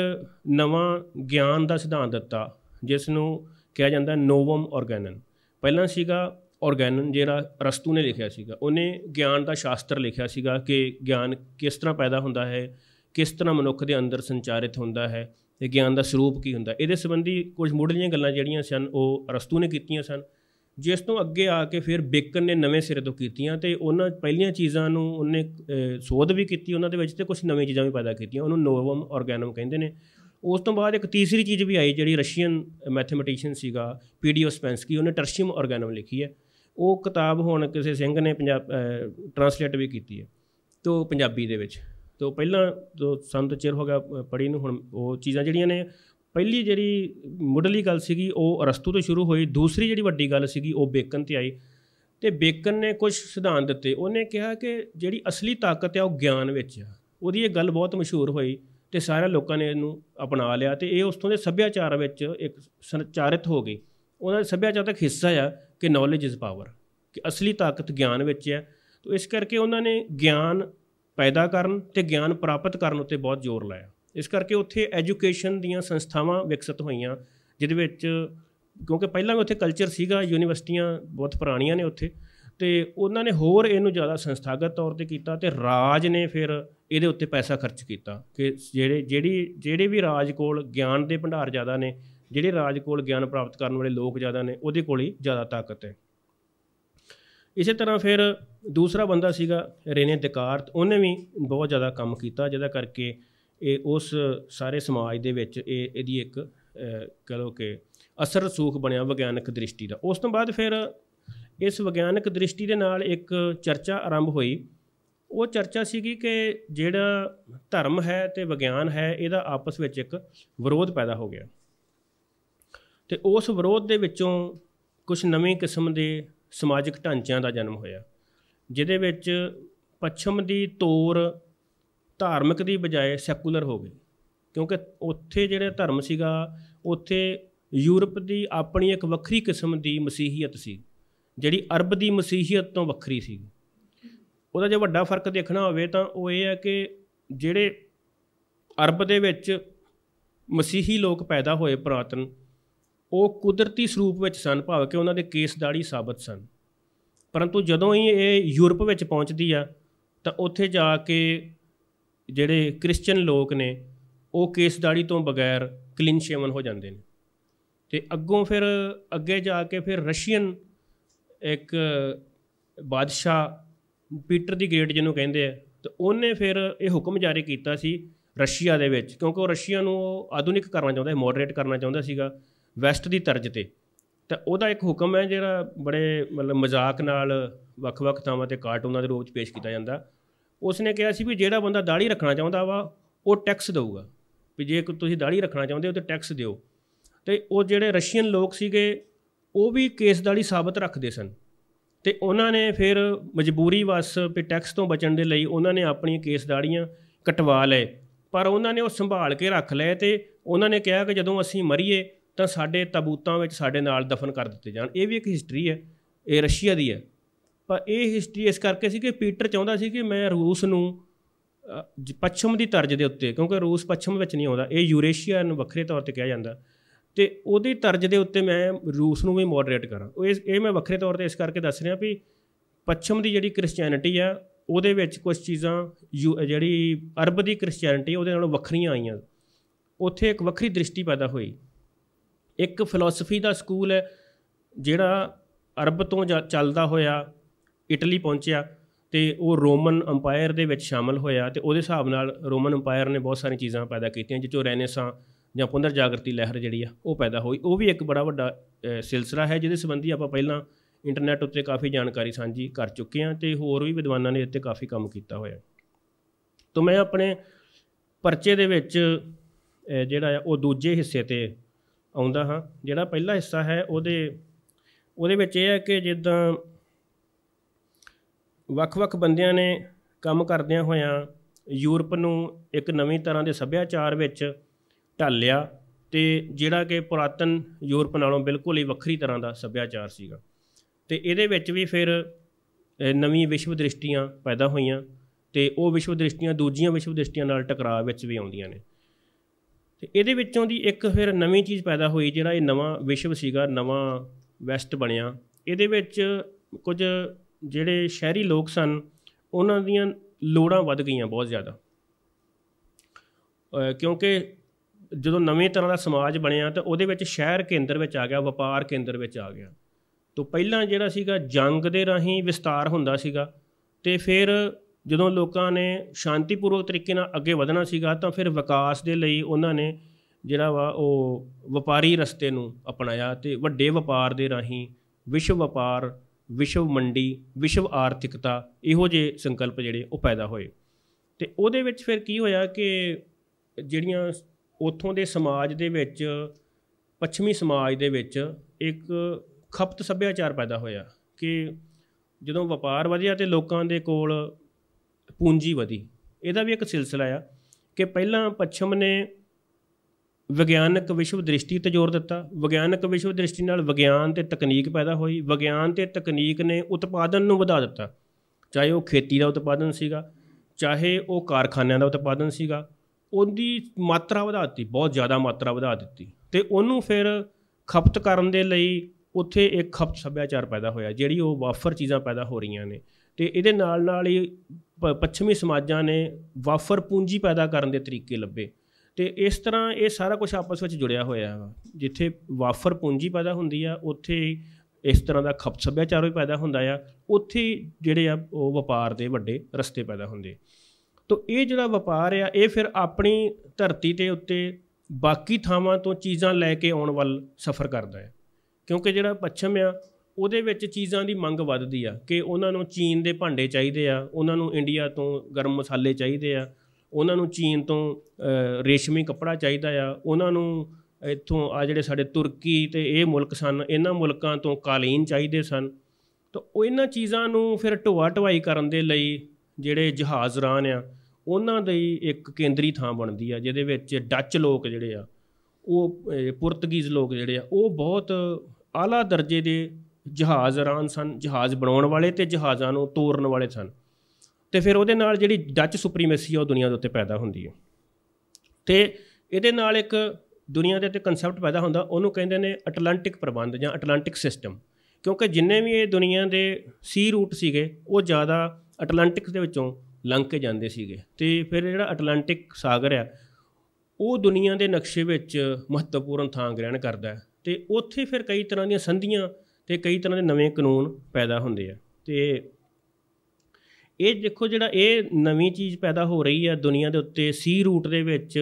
ਨਵਾਂ ਗਿਆਨ ਦਾ ਸਿਧਾਂਤ ਦਿੱਤਾ ਜਿਸ ਨੂੰ ਕਿਹਾ ਜਾਂਦਾ ਨੋਵਮ ਆਰਗੈਨਨ ਪਹਿਲਾਂ ਸੀਗਾ ਔਰਗੈਨਨ ਜਿਹੜਾ ਰਸਤੂ ਨੇ ਲਿਖਿਆ ਸੀਗਾ ਉਹਨੇ ਗਿਆਨ ਦਾ ਸ਼ਾਸਤਰ ਲਿਖਿਆ ਸੀਗਾ ਕਿ ਗਿਆਨ ਕਿਸ ਤਰ੍ਹਾਂ ਪੈਦਾ ਹੁੰਦਾ ਹੈ ਕਿਸ ਤਰ੍ਹਾਂ ਮਨੁੱਖ ਦੇ ਅੰਦਰ ਸੰਚਾਰਿਤ ਹੁੰਦਾ ਹੈ ਤੇ ਗਿਆਨ ਦਾ ਸਰੂਪ ਕੀ ਹੁੰਦਾ ਇਹਦੇ ਸੰਬੰਧੀ ਕੁਝ ਮੋਢਲੀਆਂ ਗੱਲਾਂ ਜਿਹੜੀਆਂ ਸਨ ਉਹ ਰਸਤੂ ਨੇ ਕੀਤੀਆਂ ਸਨ ਜਿਸ ਤੋਂ ਅੱਗੇ ਆ ਕੇ ਫਿਰ ਬੇਕਨ ਨੇ ਨਵੇਂ ਸਿਰੇ ਤੋਂ ਕੀਤੀਆਂ ਤੇ ਉਹਨਾਂ ਪਹਿਲੀਆਂ ਚੀਜ਼ਾਂ ਨੂੰ ਉਹਨੇ ਸੋਧ ਵੀ ਕੀਤੀ ਉਹਨਾਂ ਦੇ ਵਿੱਚ ਤੇ ਕੁਝ ਨਵੀਆਂ ਚੀਜ਼ਾਂ ਵੀ ਪੈਦਾ ਕੀਤੀਆਂ ਉਹਨੂੰ ਨੋਵਮ ਆਰਗੈਨਮ ਕਹਿੰਦੇ ਨੇ ਉਸ ਤੋਂ ਬਾਅਦ ਇੱਕ ਤੀਸਰੀ ਚੀਜ਼ ਵੀ ਆਈ ਜਿਹੜੀ ਰਸ਼ੀਅਨ ਮੈਥਮੈਟਿਸ਼ੀਅਨ ਸੀਗਾ ਪੀਡੀਓ ਸਪੈਂਸਕੀ ਉਹਨੇ ਟਰਸ਼ੀਅਮ ਆਰਗੈਨਮ ਲਿਖੀ ਹੈ ਉਹ ਕਿਤਾਬ ਹੁਣ ਕਿਸੇ ਸਿੰਘ ਨੇ ਪੰਜਾਬ ਟਰਾਂਸਲੇਟ ਵੀ ਕੀਤੀ ਹੈ ਤੋਂ ਪੰਜਾਬੀ ਦੇ ਵਿੱਚ ਤੋਂ ਪਹਿਲਾਂ ਜੋ ਸੰਤ ਚਿਰ ਹੋ ਗਿਆ ਪੜੀ ਨੂੰ ਹੁਣ ਉਹ ਚੀਜ਼ਾਂ ਜਿਹੜੀਆਂ ਨੇ ਪਹਿਲੀ ਜਿਹੜੀ ਮੁੱਢਲੀ ਗੱਲ ਸੀਗੀ ਉਹ ਅਰਸਤੂ ਤੋਂ ਸ਼ੁਰੂ ਹੋਈ ਦੂਸਰੀ ਜਿਹੜੀ ਵੱਡੀ ਗੱਲ ਸੀਗੀ ਉਹ ਬੇਕਨ ਤੇ ਆਈ ਤੇ ਬੇਕਨ ਨੇ ਕੁਝ ਸਿਧਾਂਤ ਦਿੱਤੇ ਉਹਨੇ ਕਿਹਾ ਕਿ ਜਿਹੜੀ ਅਸਲੀ ਤਾਕਤ ਹੈ ਉਹ ਗਿਆਨ ਵਿੱਚ ਆ ਉਹਦੀ ਇਹ ਗੱਲ ਬਹੁਤ ਮਸ਼ਹੂਰ ਹੋਈ ਤੇ ਸਾਰੇ ਲੋਕਾਂ ਨੇ ਇਹਨੂੰ ਅਪਣਾ ਲਿਆ ਤੇ ਇਹ ਉਸ ਤੋਂ ਦੇ ਸੱਭਿਆਚਾਰ ਵਿੱਚ ਇੱਕ ਸੰਚਾਰਿਤ ਹੋ ਗਈ ਉਹਨਾਂ ਦੇ ਸੱਭਿਆਚਾਰ ਦਾ ਹਿੱਸਾ ਆ ਕਿ ਨੌਲੇਜ ਇਜ਼ ਪਾਵਰ ਕਿ ਅਸਲੀ ਤਾਕਤ ਗਿਆਨ ਵਿੱਚ ਹੈ ਤੋਂ ਇਸ ਕਰਕੇ ਉਹਨਾਂ ਨੇ ਗਿਆਨ ਪੈਦਾ ਕਰਨ ਤੇ ਗਿਆਨ ਪ੍ਰਾਪਤ ਕਰਨ ਉੱਤੇ ਬਹੁਤ ਜ਼ੋਰ ਲਾਇਆ ਇਸ ਕਰਕੇ ਉੱਥੇ ਐਜੂਕੇਸ਼ਨ ਦੀਆਂ ਸੰਸਥਾਵਾਂ ਵਿਕਸਿਤ ਹੋਈਆਂ ਜਿਹਦੇ ਵਿੱਚ ਕਿਉਂਕਿ ਪਹਿਲਾਂ ਵੀ ਉੱਥੇ ਕਲਚਰ ਸੀਗਾ ਯੂਨੀਵਰਸਿਟੀਆਂ ਬਹੁਤ ਪੁਰਾਣੀਆਂ ਨੇ ਉੱਥੇ ਤੇ ਉਹਨਾਂ ਨੇ ਹੋਰ ਇਹਨੂੰ ਜ਼ਿਆਦਾ ਸੰਸਥਾਗਤ ਤੌਰ ਤੇ ਕੀਤਾ ਤੇ ਰਾਜ ਨੇ ਫਿਰ ਇਹਦੇ ਉੱਤੇ ਪੈਸਾ ਖਰਚ ਕੀਤਾ ਕਿ ਜਿਹੜੇ ਜਿਹੜੀ ਜਿਹੜੇ ਵੀ ਰਾਜ ਕੋਲ ਗਿਆਨ ਦੇ ਭੰਡਾਰ ਜ਼ਿਆਦਾ ਨੇ ਜਿਹੜੇ ਰਾਜ ਕੋਲ ਗਿਆਨ ਪ੍ਰਾਪਤ ਕਰਨ ਵਾਲੇ ਲੋਕ ਜ਼ਿਆਦਾ ਨੇ ਉਹਦੇ ਕੋਲ ਹੀ ਜ਼ਿਆਦਾ ਤਾਕਤ ਹੈ ਇਸੇ ਤਰ੍ਹਾਂ ਫਿਰ ਦੂਸਰਾ ਬੰਦਾ ਸੀਗਾ ਰੇਨੇ ਦਕਾਰਤ ਉਹਨੇ ਵੀ ਬਹੁਤ ਜ਼ਿਆਦਾ ਕੰਮ ਕੀਤਾ ਜਿਹਦਾ ਕਰਕੇ ਇਹ ਉਸ ਸਾਰੇ ਸਮਾਜ ਦੇ ਵਿੱਚ ਇਹ ਇਹਦੀ ਇੱਕ ਕਹ ਲੋ ਕਿ ਅਸਰ ਸੂਖ ਬਣਿਆ ਵਿਗਿਆਨਕ ਦ੍ਰਿਸ਼ਟੀ ਦਾ ਉਸ ਤੋਂ ਬਾਅਦ ਫਿਰ ਇਸ ਵਿਗਿਆਨਕ ਦ੍ਰਿਸ਼ਟੀ ਦੇ ਨਾਲ ਇੱਕ ਚਰਚਾ ਆਰੰਭ ਹੋਈ ਉਹ ਚਰਚਾ ਸੀਗੀ ਕਿ ਜਿਹੜਾ ਧਰਮ ਹੈ ਤੇ ਵਿਗਿਆਨ ਹੈ ਇਹਦਾ ਆਪਸ ਵਿੱਚ ਇੱਕ ਵਿਰੋਧ ਪੈਦਾ ਹੋ ਗਿਆ ਤੇ ਉਸ ਵਿਰੋਧ ਦੇ ਵਿੱਚੋਂ ਕੁਝ ਨਵੇਂ ਕਿਸਮ ਦੇ ਸਮਾਜਿਕ ਢਾਂਚਿਆਂ ਦਾ ਜਨਮ ਹੋਇਆ ਜਿਹਦੇ ਵਿੱਚ ਪੱਛਮ ਦੀ ਤੌਰ ਧਾਰਮਿਕ ਦੀ ਬਜਾਏ ਸੈਕੂਲਰ ਹੋ ਗਈ ਕਿਉਂਕਿ ਉੱਥੇ ਜਿਹੜਾ ਧਰਮ ਸੀਗਾ ਉੱਥੇ ਯੂਰਪ ਦੀ ਆਪਣੀ ਇੱਕ ਵੱਖਰੀ ਕਿਸਮ ਦੀ ਮਸੀਹੀਅਤ ਸੀ ਜਿਹੜੀ ਅਰਬ ਦੀ ਮਸੀਹੀਅਤ ਤੋਂ ਵੱਖਰੀ ਸੀ ਉਹਦਾ ਜੇ ਵੱਡਾ ਫਰਕ ਦੇਖਣਾ ਹੋਵੇ ਤਾਂ ਉਹ ਇਹ ਹੈ ਕਿ ਜਿਹੜੇ ਅਰਬ ਦੇ ਵਿੱਚ ਮਸੀਹੀ ਲੋਕ ਪੈਦਾ ਹੋਏ ਪ੍ਰਾਤਨ ਉਹ ਕੁਦਰਤੀ ਸਰੂਪ ਵਿੱਚ ਸਨ ਭਾਵ ਕਿ ਉਹਨਾਂ ਦੇ ਕੇਸ ਦਾੜੀ ਸਾਬਤ ਸਨ ਪਰੰਤੂ ਜਦੋਂ ਹੀ ਇਹ ਯੂਰਪ ਵਿੱਚ ਪਹੁੰਚਦੀ ਆ ਤਾਂ ਉੱਥੇ ਜਾ ਕੇ ਜਿਹੜੇ ਕ੍ਰਿਸਚੀਅਨ ਲੋਕ ਨੇ ਉਹ ਕੇਸ ਦਾੜੀ ਤੋਂ ਬਗੈਰ ਕਲੀਨ ਸ਼ੇਵਨ ਹੋ ਜਾਂਦੇ ਨੇ ਤੇ ਅੱਗੋਂ ਫਿਰ ਅੱਗੇ ਜਾ ਕੇ ਫਿਰ ਰਸ਼ੀਅਨ ਇੱਕ ਬਾਦਸ਼ਾਹ ਪੀਟਰ ਦੀ ਗ੍ਰੇਟ ਜਿਹਨੂੰ ਕਹਿੰਦੇ ਆ ਤੇ ਉਹਨੇ ਫਿਰ ਇਹ ਹੁਕਮ ਜਾਰੀ ਕੀਤਾ ਸੀ ਰਸ਼ੀਆ ਦੇ ਵਿੱਚ ਕਿਉਂਕਿ ਉਹ ਰਸ਼ੀਆ ਨੂੰ ਆਧੁਨਿਕ ਕਰਨਾ ਚਾਹੁੰਦਾ ਸੀ ਮੋਡਰੇਟ ਕਰਨਾ ਚਾਹੁੰਦਾ ਸੀਗਾ ਵੈਸਟ ਦੀ ਤਰਜ ਤੇ ਤਾਂ ਉਹਦਾ ਇੱਕ ਹੁਕਮ ਹੈ ਜਿਹੜਾ ਬੜੇ ਮਤਲਬ ਮਜ਼ਾਕ ਨਾਲ ਵੱਖ-ਵੱਖ ਥਾਵਾਂ ਤੇ ਕਾਰਟੂਨਾਂ ਦੇ ਰੂਪ ਵਿੱਚ ਪੇਸ਼ ਕੀਤਾ ਜਾਂਦਾ ਉਸ ਨੇ ਕਿਹਾ ਸੀ ਵੀ ਜਿਹੜਾ ਬੰਦਾ ਦਾੜੀ ਰੱਖਣਾ ਚਾਹੁੰਦਾ ਵਾ ਉਹ ਟੈਕਸ ਦੇਊਗਾ ਵੀ ਜੇ ਤੁਸੀਂ ਦਾੜੀ ਰੱਖਣਾ ਚਾਹੁੰਦੇ ਹੋ ਤੇ ਟੈਕਸ ਦਿਓ ਤੇ ਉਹ ਜਿਹੜੇ ਰਸ਼ੀਅਨ ਲੋਕ ਸੀਗੇ ਉਹ ਵੀ ਕੇਸ ਦਾੜੀ ਸਾਬਤ ਰੱਖਦੇ ਸਨ ਤੇ ਉਹਨਾਂ ਨੇ ਫਿਰ ਮਜਬੂਰੀ ਵਸ ਵੀ ਟੈਕਸ ਤੋਂ ਬਚਣ ਦੇ ਲਈ ਉਹਨਾਂ ਨੇ ਆਪਣੀਆਂ ਕੇਸ ਦਾੜੀਆਂ ਕਟਵਾ ਲਏ ਪਰ ਉਹਨਾਂ ਨੇ ਉਹ ਸੰਭਾਲ ਕੇ ਰੱਖ ਲਏ ਤੇ ਉਹਨਾਂ ਨੇ ਕਿਹਾ ਕਿ ਜਦੋਂ ਅਸੀਂ ਮਰੀਏ ਤਾਂ ਸਾਡੇ ਤਾਬੂਤਾਂ ਵਿੱਚ ਸਾਡੇ ਨਾਲ ਦਫਨ ਕਰ ਦਿੱਤੇ ਜਾਣ ਇਹ ਵੀ ਇੱਕ ਹਿਸਟਰੀ ਹੈ ਇਹ ਰਸ਼ੀਆ ਦੀ ਹੈ ਪਰ ਇਹ ਹਿਸਟਰੀ ਇਸ ਕਰਕੇ ਸੀ ਕਿ ਪੀਟਰ ਚਾਹੁੰਦਾ ਸੀ ਕਿ ਮੈਂ ਰੂਸ ਨੂੰ ਪੱਛਮ ਦੀ ਤਰਜ ਦੇ ਉੱਤੇ ਕਿਉਂਕਿ ਰੂਸ ਪੱਛਮ ਵਿੱਚ ਨਹੀਂ ਆਉਂਦਾ ਇਹ ਯੂਰੇਸ਼ੀਆ ਨੂੰ ਵੱਖਰੇ ਤੌਰ ਤੇ ਕਿਹਾ ਜਾਂਦਾ ਤੇ ਉਹਦੀ ਤਰਜ ਦੇ ਉੱਤੇ ਮੈਂ ਰੂਸ ਨੂੰ ਵੀ ਮੋਡਰੇਟ ਕਰਾਂ ਉਹ ਇਹ ਮੈਂ ਵੱਖਰੇ ਤੌਰ ਤੇ ਇਸ ਕਰਕੇ ਦੱਸ ਰਿਹਾ ਵੀ ਪੱਛਮ ਦੀ ਜਿਹੜੀ ਕ੍ਰਿਸਚੀਅਨਿਟੀ ਆ ਉਹਦੇ ਵਿੱਚ ਕੁਝ ਚੀਜ਼ਾਂ ਜਿਹੜੀ ਅਰਬ ਦੀ ਕ੍ਰਿਸਚੀਅਨਿਟੀ ਉਹਦੇ ਨਾਲੋਂ ਵੱਖਰੀਆਂ ਆਈਆਂ ਉੱਥੇ ਇੱਕ ਵੱਖਰੀ ਦ੍ਰਿਸ਼ਟੀ ਪੈਦਾ ਹੋਈ ਇੱਕ ਫਿਲਾਸਫੀ ਦਾ ਸਕੂਲ ਹੈ ਜਿਹੜਾ ਅਰਬ ਤੋਂ ਚੱਲਦਾ ਹੋਇਆ ਇਟਲੀ ਪਹੁੰਚਿਆ ਤੇ ਉਹ ਰੋਮਨ ਅੰਪਾਇਰ ਦੇ ਵਿੱਚ ਸ਼ਾਮਲ ਹੋਇਆ ਤੇ ਉਹਦੇ ਹਿਸਾਬ ਨਾਲ ਰੋਮਨ ਅੰਪਾਇਰ ਨੇ ਬਹੁਤ ਸਾਰੀਆਂ ਚੀਜ਼ਾਂ ਪੈਦਾ ਕੀਤੀਆਂ ਜਿਚੋ ਰੈਨੇਸਾਂ ਜਾਂ ਪੁਨਰ ਜਾਗਰਤੀ ਲਹਿਰ ਜਿਹੜੀ ਆ ਉਹ ਪੈਦਾ ਹੋਈ ਉਹ ਵੀ ਇੱਕ ਬੜਾ ਵੱਡਾ ਸਿਲਸਿਲਾ ਹੈ ਜਿਹਦੇ ਸੰਬੰਧੀ ਆਪਾਂ ਪਹਿਲਾਂ ਇੰਟਰਨੈਟ ਉੱਤੇ ਕਾਫੀ ਜਾਣਕਾਰੀ ਸਾਂਝੀ ਕਰ ਚੁੱਕੇ ਹਾਂ ਤੇ ਹੋਰ ਵੀ ਵਿਦਵਾਨਾਂ ਨੇ ਇੱਥੇ ਕਾਫੀ ਕੰਮ ਕੀਤਾ ਹੋਇਆ ਤੋਂ ਮੈਂ ਆਪਣੇ ਪਰਚੇ ਦੇ ਵਿੱਚ ਜਿਹੜਾ ਆ ਉਹ ਦੂਜੇ ਹਿੱਸੇ ਤੇ ਆਉਂਦਾ ਹਾਂ ਜਿਹੜਾ ਪਹਿਲਾ ਹਿੱਸਾ ਹੈ ਉਹਦੇ ਉਹਦੇ ਵਿੱਚ ਇਹ ਹੈ ਕਿ ਜਿੱਦਾਂ ਵੱਖ-ਵੱਖ ਬੰਦਿਆਂ ਨੇ ਕੰਮ ਕਰਦਿਆਂ ਹੋਇਆਂ ਯੂਰਪ ਨੂੰ ਇੱਕ ਨਵੀਂ ਤਰ੍ਹਾਂ ਦੇ ਸੱਭਿਆਚਾਰ ਵਿੱਚ ਢਾਲਿਆ ਤੇ ਜਿਹੜਾ ਕਿ ਪੁਰਾਤਨ ਯੂਰਪ ਨਾਲੋਂ ਬਿਲਕੁਲ ਹੀ ਵੱਖਰੀ ਤਰ੍ਹਾਂ ਦਾ ਸੱਭਿਆਚਾਰ ਸੀਗਾ ਤੇ ਇਹਦੇ ਵਿੱਚ ਵੀ ਫਿਰ ਨਵੀਂ ਵਿਸ਼ਵ ਦ੍ਰਿਸ਼ਟੀਆਂ ਪੈਦਾ ਹੋਈਆਂ ਤੇ ਉਹ ਵਿਸ਼ਵ ਦ੍ਰਿਸ਼ਟੀਆਂ ਦੂਜੀਆਂ ਵਿਸ਼ਵ ਦ੍ਰਿਸ਼ਟੀਆਂ ਨਾਲ ਟਕਰਾਅ ਵਿੱਚ ਵੀ ਆਉਂਦੀਆਂ ਨੇ ਤੇ ਇਹਦੇ ਵਿੱਚੋਂ ਦੀ ਇੱਕ ਫਿਰ ਨਵੀਂ ਚੀਜ਼ ਪੈਦਾ ਹੋਈ ਜਿਹੜਾ ਇਹ ਨਵਾਂ ਵਿਸ਼ਵ ਸੀਗਾ ਨਵਾਂ ਵੈਸਟ ਬਣਿਆ ਇਹਦੇ ਵਿੱਚ ਕੁਝ ਜਿਹੜੇ ਸ਼ਹਿਰੀ ਲੋਕ ਸਨ ਉਹਨਾਂ ਦੀਆਂ ਲੋੜਾਂ ਵੱਧ ਗਈਆਂ ਬਹੁਤ ਜ਼ਿਆਦਾ ਕਿਉਂਕਿ ਜਦੋਂ ਨਵੇਂ ਤਰ੍ਹਾਂ ਦਾ ਸਮਾਜ ਬਣਿਆ ਤਾਂ ਉਹਦੇ ਵਿੱਚ ਸ਼ਹਿਰ ਕੇਂਦਰ ਵਿੱਚ ਆ ਗਿਆ ਵਪਾਰ ਕੇਂਦਰ ਵਿੱਚ ਆ ਗਿਆ ਤੋਂ ਪਹਿਲਾਂ ਜਿਹੜਾ ਸੀਗਾ ਜੰਗ ਦੇ ਰਾਹੀਂ ਵਿਸਤਾਰ ਹੁੰਦਾ ਸੀਗਾ ਤੇ ਫਿਰ ਜਦੋਂ ਲੋਕਾਂ ਨੇ ਸ਼ਾਂਤੀਪੂਰਵਕ ਤਰੀਕੇ ਨਾਲ ਅੱਗੇ ਵਧਣਾ ਸੀਗਾ ਤਾਂ ਫਿਰ ਵਿਕਾਸ ਦੇ ਲਈ ਉਹਨਾਂ ਨੇ ਜਿਹੜਾ ਵਾ ਉਹ ਵਪਾਰੀ ਰਸਤੇ ਨੂੰ ਅਪਣਾਇਆ ਤੇ ਵੱਡੇ ਵਪਾਰ ਦੇ ਰਾਹੀਂ ਵਿਸ਼ਵ ਵਪਾਰ ਵਿਸ਼ਵ ਮੰਡੀ ਵਿਸ਼ਵ ਆਰਥਿਕਤਾ ਇਹੋ ਜਿਹੇ ਸੰਕਲਪ ਜਿਹੜੇ ਉਹ ਪੈਦਾ ਹੋਏ ਤੇ ਉਹਦੇ ਵਿੱਚ ਫਿਰ ਕੀ ਹੋਇਆ ਕਿ ਜਿਹੜੀਆਂ ਉਥੋਂ ਦੇ ਸਮਾਜ ਦੇ ਵਿੱਚ ਪੱਛਮੀ ਸਮਾਜ ਦੇ ਵਿੱਚ ਇੱਕ ਖਪਤ ਸੱਭਿਆਚਾਰ ਪੈਦਾ ਹੋਇਆ ਕਿ ਜਦੋਂ ਵਪਾਰ ਵਧਿਆ ਤੇ ਲੋਕਾਂ ਦੇ ਕੋਲ ਪੂੰਜੀ ਵਧੀ ਇਹਦਾ ਵੀ ਇੱਕ ਸਿਲਸਿਲਾ ਆ ਕਿ ਪਹਿਲਾਂ ਪੱਛਮ ਨੇ ਵਿਗਿਆਨਕ ਵਿਸ਼ਵ ਦ੍ਰਿਸ਼ਟੀ ਤੇ ਜ਼ੋਰ ਦਿੱਤਾ ਵਿਗਿਆਨਕ ਵਿਸ਼ਵ ਦ੍ਰਿਸ਼ਟੀ ਨਾਲ ਵਿਗਿਆਨ ਤੇ ਤਕਨੀਕ ਪੈਦਾ ਹੋਈ ਵਿਗਿਆਨ ਤੇ ਤਕਨੀਕ ਨੇ ਉਤਪਾਦਨ ਨੂੰ ਵਧਾ ਦਿੱਤਾ ਚਾਹੇ ਉਹ ਖੇਤੀ ਦਾ ਉਤਪਾਦਨ ਸੀਗਾ ਚਾਹੇ ਉਹ ਕਾਰਖਾਨਿਆਂ ਦਾ ਉਤਪਾਦਨ ਸੀਗਾ ਉਹਦੀ ਮਾਤਰਾ ਵਧਾ ਦਿੱਤੀ ਬਹੁਤ ਜ਼ਿਆਦਾ ਮਾਤਰਾ ਵਧਾ ਦਿੱਤੀ ਤੇ ਉਹਨੂੰ ਫਿਰ ਖਪਤ ਕਰਨ ਦੇ ਲਈ ਉੱਥੇ ਇੱਕ ਖਪਤ ਸੱਭਿਆਚਾਰ ਪੈਦਾ ਹੋਇਆ ਜਿਹੜੀ ਉਹ ਵਾਫਰ ਚੀਜ਼ਾਂ ਪੈਦਾ ਹੋ ਰਹੀਆਂ ਨੇ ਤੇ ਇਹਦੇ ਨਾਲ ਨਾਲ ਹੀ ਪੱਛਮੀ ਸਮਾਜਾਂ ਨੇ ਵਾਫਰ ਪੂੰਜੀ ਪੈਦਾ ਕਰਨ ਦੇ ਤਰੀਕੇ ਲੱਭੇ ਤੇ ਇਸ ਤਰ੍ਹਾਂ ਇਹ ਸਾਰਾ ਕੁਝ ਆਪਸ ਵਿੱਚ ਜੁੜਿਆ ਹੋਇਆ ਹੈ ਜਿੱਥੇ ਵਾਫਰ ਪੂੰਜੀ ਪੈਦਾ ਹੁੰਦੀ ਆ ਉੱਥੇ ਇਸ ਤਰ੍ਹਾਂ ਦਾ ਖਪਤ ਸੱਭਿਆਚਾਰ ਵੀ ਪੈਦਾ ਹੁੰਦਾ ਆ ਉੱਥੇ ਜਿਹੜੇ ਆ ਉਹ ਵਪਾਰ ਦੇ ਵੱਡੇ ਰਸਤੇ ਪੈਦਾ ਹੁੰਦੇ ਤੋਂ ਇਹ ਜਿਹੜਾ ਵਪਾਰ ਆ ਇਹ ਫਿਰ ਆਪਣੀ ਧਰਤੀ ਤੇ ਉੱਤੇ ਬਾਕੀ ਥਾਵਾਂ ਤੋਂ ਚੀਜ਼ਾਂ ਲੈ ਕੇ ਆਉਣ ਵੱਲ ਸਫ਼ਰ ਕਰਦਾ ਹੈ ਕਿਉਂਕਿ ਜਿਹੜਾ ਪੱਛਮ ਆ ਉਹਦੇ ਵਿੱਚ ਚੀਜ਼ਾਂ ਦੀ ਮੰਗ ਵੱਧਦੀ ਆ ਕਿ ਉਹਨਾਂ ਨੂੰ ਚੀਨ ਦੇ ਭਾਂਡੇ ਚਾਹੀਦੇ ਆ ਉਹਨਾਂ ਨੂੰ ਇੰਡੀਆ ਤੋਂ ਗਰਮ ਮਸਾਲੇ ਚਾਹੀਦੇ ਆ ਉਹਨਾਂ ਨੂੰ ਚੀਨ ਤੋਂ ਰੇਸ਼ਮੀ ਕੱਪੜਾ ਚਾਹੀਦਾ ਆ ਉਹਨਾਂ ਨੂੰ ਇੱਥੋਂ ਆ ਜਿਹੜੇ ਸਾਡੇ ਤੁਰਕੀ ਤੇ ਇਹ ਮੁਲਕ ਸਨ ਇਹਨਾਂ ਮੁਲਕਾਂ ਤੋਂ ਕਾਲੀਨ ਚਾਹੀਦੇ ਸਨ ਤਾਂ ਉਹ ਇਹਨਾਂ ਚੀਜ਼ਾਂ ਨੂੰ ਫਿਰ ਢੋਆ ਢਵਾਈ ਕਰਨ ਦੇ ਲਈ ਜਿਹੜੇ ਜਹਾਜ਼ਰਾਨ ਆ ਉਹਨਾਂ ਦੀ ਇੱਕ ਕੇਂਦਰੀ ਥਾਂ ਬਣਦੀ ਆ ਜਿਹਦੇ ਵਿੱਚ ਡੱਚ ਲੋਕ ਜਿਹੜੇ ਆ ਉਹ ਪੁਰਤਗੀਜ਼ ਲੋਕ ਜਿਹੜੇ ਆ ਉਹ ਬਹੁਤ ਆਲਾ ਦਰਜੇ ਦੇ ਜਹਾਜ਼ ਰਾਨ ਸਨ ਜਹਾਜ਼ ਬਣਾਉਣ ਵਾਲੇ ਤੇ ਜਹਾਜ਼ਾਂ ਨੂੰ ਤੋੜਨ ਵਾਲੇ ਸਨ ਤੇ ਫਿਰ ਉਹਦੇ ਨਾਲ ਜਿਹੜੀ ਡੱਚ ਸੁਪਰੀਮੇਸੀ ਆ ਉਹ ਦੁਨੀਆ ਦੇ ਉੱਤੇ ਪੈਦਾ ਹੁੰਦੀ ਹੈ ਤੇ ਇਹਦੇ ਨਾਲ ਇੱਕ ਦੁਨੀਆ ਦੇ ਉੱਤੇ ਕਨਸੈਪਟ ਪੈਦਾ ਹੁੰਦਾ ਉਹਨੂੰ ਕਹਿੰਦੇ ਨੇ ਅਟਲੈਂਟਿਕ ਪ੍ਰਬੰਧ ਜਾਂ ਅਟਲੈਂਟਿਕ ਸਿਸਟਮ ਕਿਉਂਕਿ ਜਿੰਨੇ ਵੀ ਇਹ ਦੁਨੀਆ ਦੇ ਸੀ ਰੂਟ ਸੀਗੇ ਉਹ ਜ਼ਿਆਦਾ ਅਟਲੈਂਟਿਕ ਦੇ ਵਿੱਚੋਂ ਲੰਘ ਕੇ ਜਾਂਦੇ ਸੀਗੇ ਤੇ ਫਿਰ ਜਿਹੜਾ ਅਟਲੈਂਟਿਕ ਸਾਗਰ ਆ ਉਹ ਦੁਨੀਆ ਦੇ ਨਕਸ਼ੇ ਵਿੱਚ ਮਹੱਤਵਪੂਰਨ ਥਾਂ ਗ੍ਰਹਿਣ ਕਰਦਾ ਹੈ ਤੇ ਉੱਥੇ ਫਿਰ ਕਈ ਤਰ੍ਹਾਂ ਦੀਆਂ ਸੰਧੀਆਂ ਤੇ ਕਈ ਤਰ੍ਹਾਂ ਦੇ ਨਵੇਂ ਕਾਨੂੰਨ ਪੈਦਾ ਹੁੰਦੇ ਆ ਤੇ ਇਹ ਦੇਖੋ ਜਿਹੜਾ ਇਹ ਨਵੀਂ ਚੀਜ਼ ਪੈਦਾ ਹੋ ਰਹੀ ਆ ਦੁਨੀਆ ਦੇ ਉੱਤੇ ਸੀ ਰੂਟ ਦੇ ਵਿੱਚ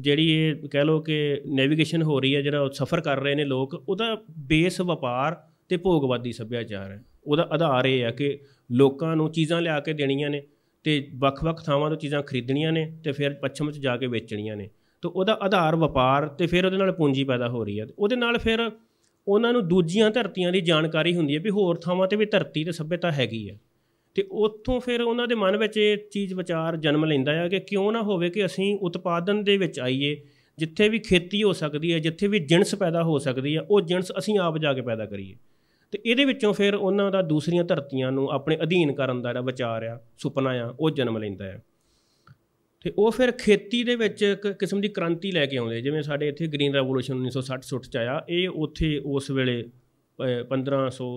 ਜਿਹੜੀ ਇਹ ਕਹਿ ਲੋ ਕਿ ਨੈਵੀਗੇਸ਼ਨ ਹੋ ਰਹੀ ਆ ਜਿਹੜਾ ਸਫ਼ਰ ਕਰ ਰਹੇ ਨੇ ਲੋਕ ਉਹਦਾ ਬੇਸ ਵਪਾਰ ਤੇ ਭੋਗਵਾਦੀ ਸੱਭਿਆਚਾਰ ਹੈ ਉਹਦਾ ਆਧਾਰ ਇਹ ਆ ਕਿ ਲੋਕਾਂ ਨੂੰ ਚੀਜ਼ਾਂ ਲਿਆ ਕੇ ਦੇਣੀਆਂ ਨੇ ਤੇ ਵੱਖ-ਵੱਖ ਥਾਵਾਂ ਤੋਂ ਚੀਜ਼ਾਂ ਖਰੀਦਣੀਆਂ ਨੇ ਤੇ ਫਿਰ ਪੱਛਮ ਵਿੱਚ ਜਾ ਕੇ ਵੇਚਣੀਆਂ ਨੇ ਤਾਂ ਉਹਦਾ ਆਧਾਰ ਵਪਾਰ ਤੇ ਫਿਰ ਉਹਦੇ ਨਾਲ ਪੂੰਜੀ ਪੈਦਾ ਹੋ ਰਹੀ ਆ ਉਹਦੇ ਨਾਲ ਫਿਰ ਉਹਨਾਂ ਨੂੰ ਦੂਜੀਆਂ ਧਰਤੀਆਂ ਦੀ ਜਾਣਕਾਰੀ ਹੁੰਦੀ ਹੈ ਵੀ ਹੋਰ ਥਾਵਾਂ ਤੇ ਵੀ ਧਰਤੀ ਤੇ ਸਭਿਅਤਾ ਹੈਗੀ ਹੈ ਤੇ ਉੱਥੋਂ ਫਿਰ ਉਹਨਾਂ ਦੇ ਮਨ ਵਿੱਚ ਇਹ ਚੀਜ਼ ਵਿਚਾਰ ਜਨਮ ਲੈਂਦਾ ਹੈ ਕਿ ਕਿਉਂ ਨਾ ਹੋਵੇ ਕਿ ਅਸੀਂ ਉਤਪਾਦਨ ਦੇ ਵਿੱਚ ਆਈਏ ਜਿੱਥੇ ਵੀ ਖੇਤੀ ਹੋ ਸਕਦੀ ਹੈ ਜਿੱਥੇ ਵੀ ਜਿਣਸ ਪੈਦਾ ਹੋ ਸਕਦੀ ਹੈ ਉਹ ਜਿਣਸ ਅਸੀਂ ਆਪ ਜਾ ਕੇ ਪੈਦਾ ਕਰੀਏ ਤੇ ਇਹਦੇ ਵਿੱਚੋਂ ਫਿਰ ਉਹਨਾਂ ਦਾ ਦੂਸਰੀਆਂ ਧਰਤੀਆਂ ਨੂੰ ਆਪਣੇ ਅਧੀਨ ਕਰਨ ਦਾ ਜਿਹੜਾ ਵਿਚਾਰ ਆ ਸੁਪਨਾ ਆ ਉਹ ਜਨਮ ਲੈਂਦਾ ਹੈ ਤੇ ਉਹ ਫਿਰ ਖੇਤੀ ਦੇ ਵਿੱਚ ਇੱਕ ਕਿਸਮ ਦੀ ਕ੍ਰਾਂਤੀ ਲੈ ਕੇ ਆਉਂਦੇ ਜਿਵੇਂ ਸਾਡੇ ਇੱਥੇ ਗ੍ਰੀਨ ਰੈਵੋਲੂਸ਼ਨ 1960 ਸੁੱਟ ਚ ਆਇਆ ਇਹ ਉੱਥੇ ਉਸ ਵੇਲੇ 1500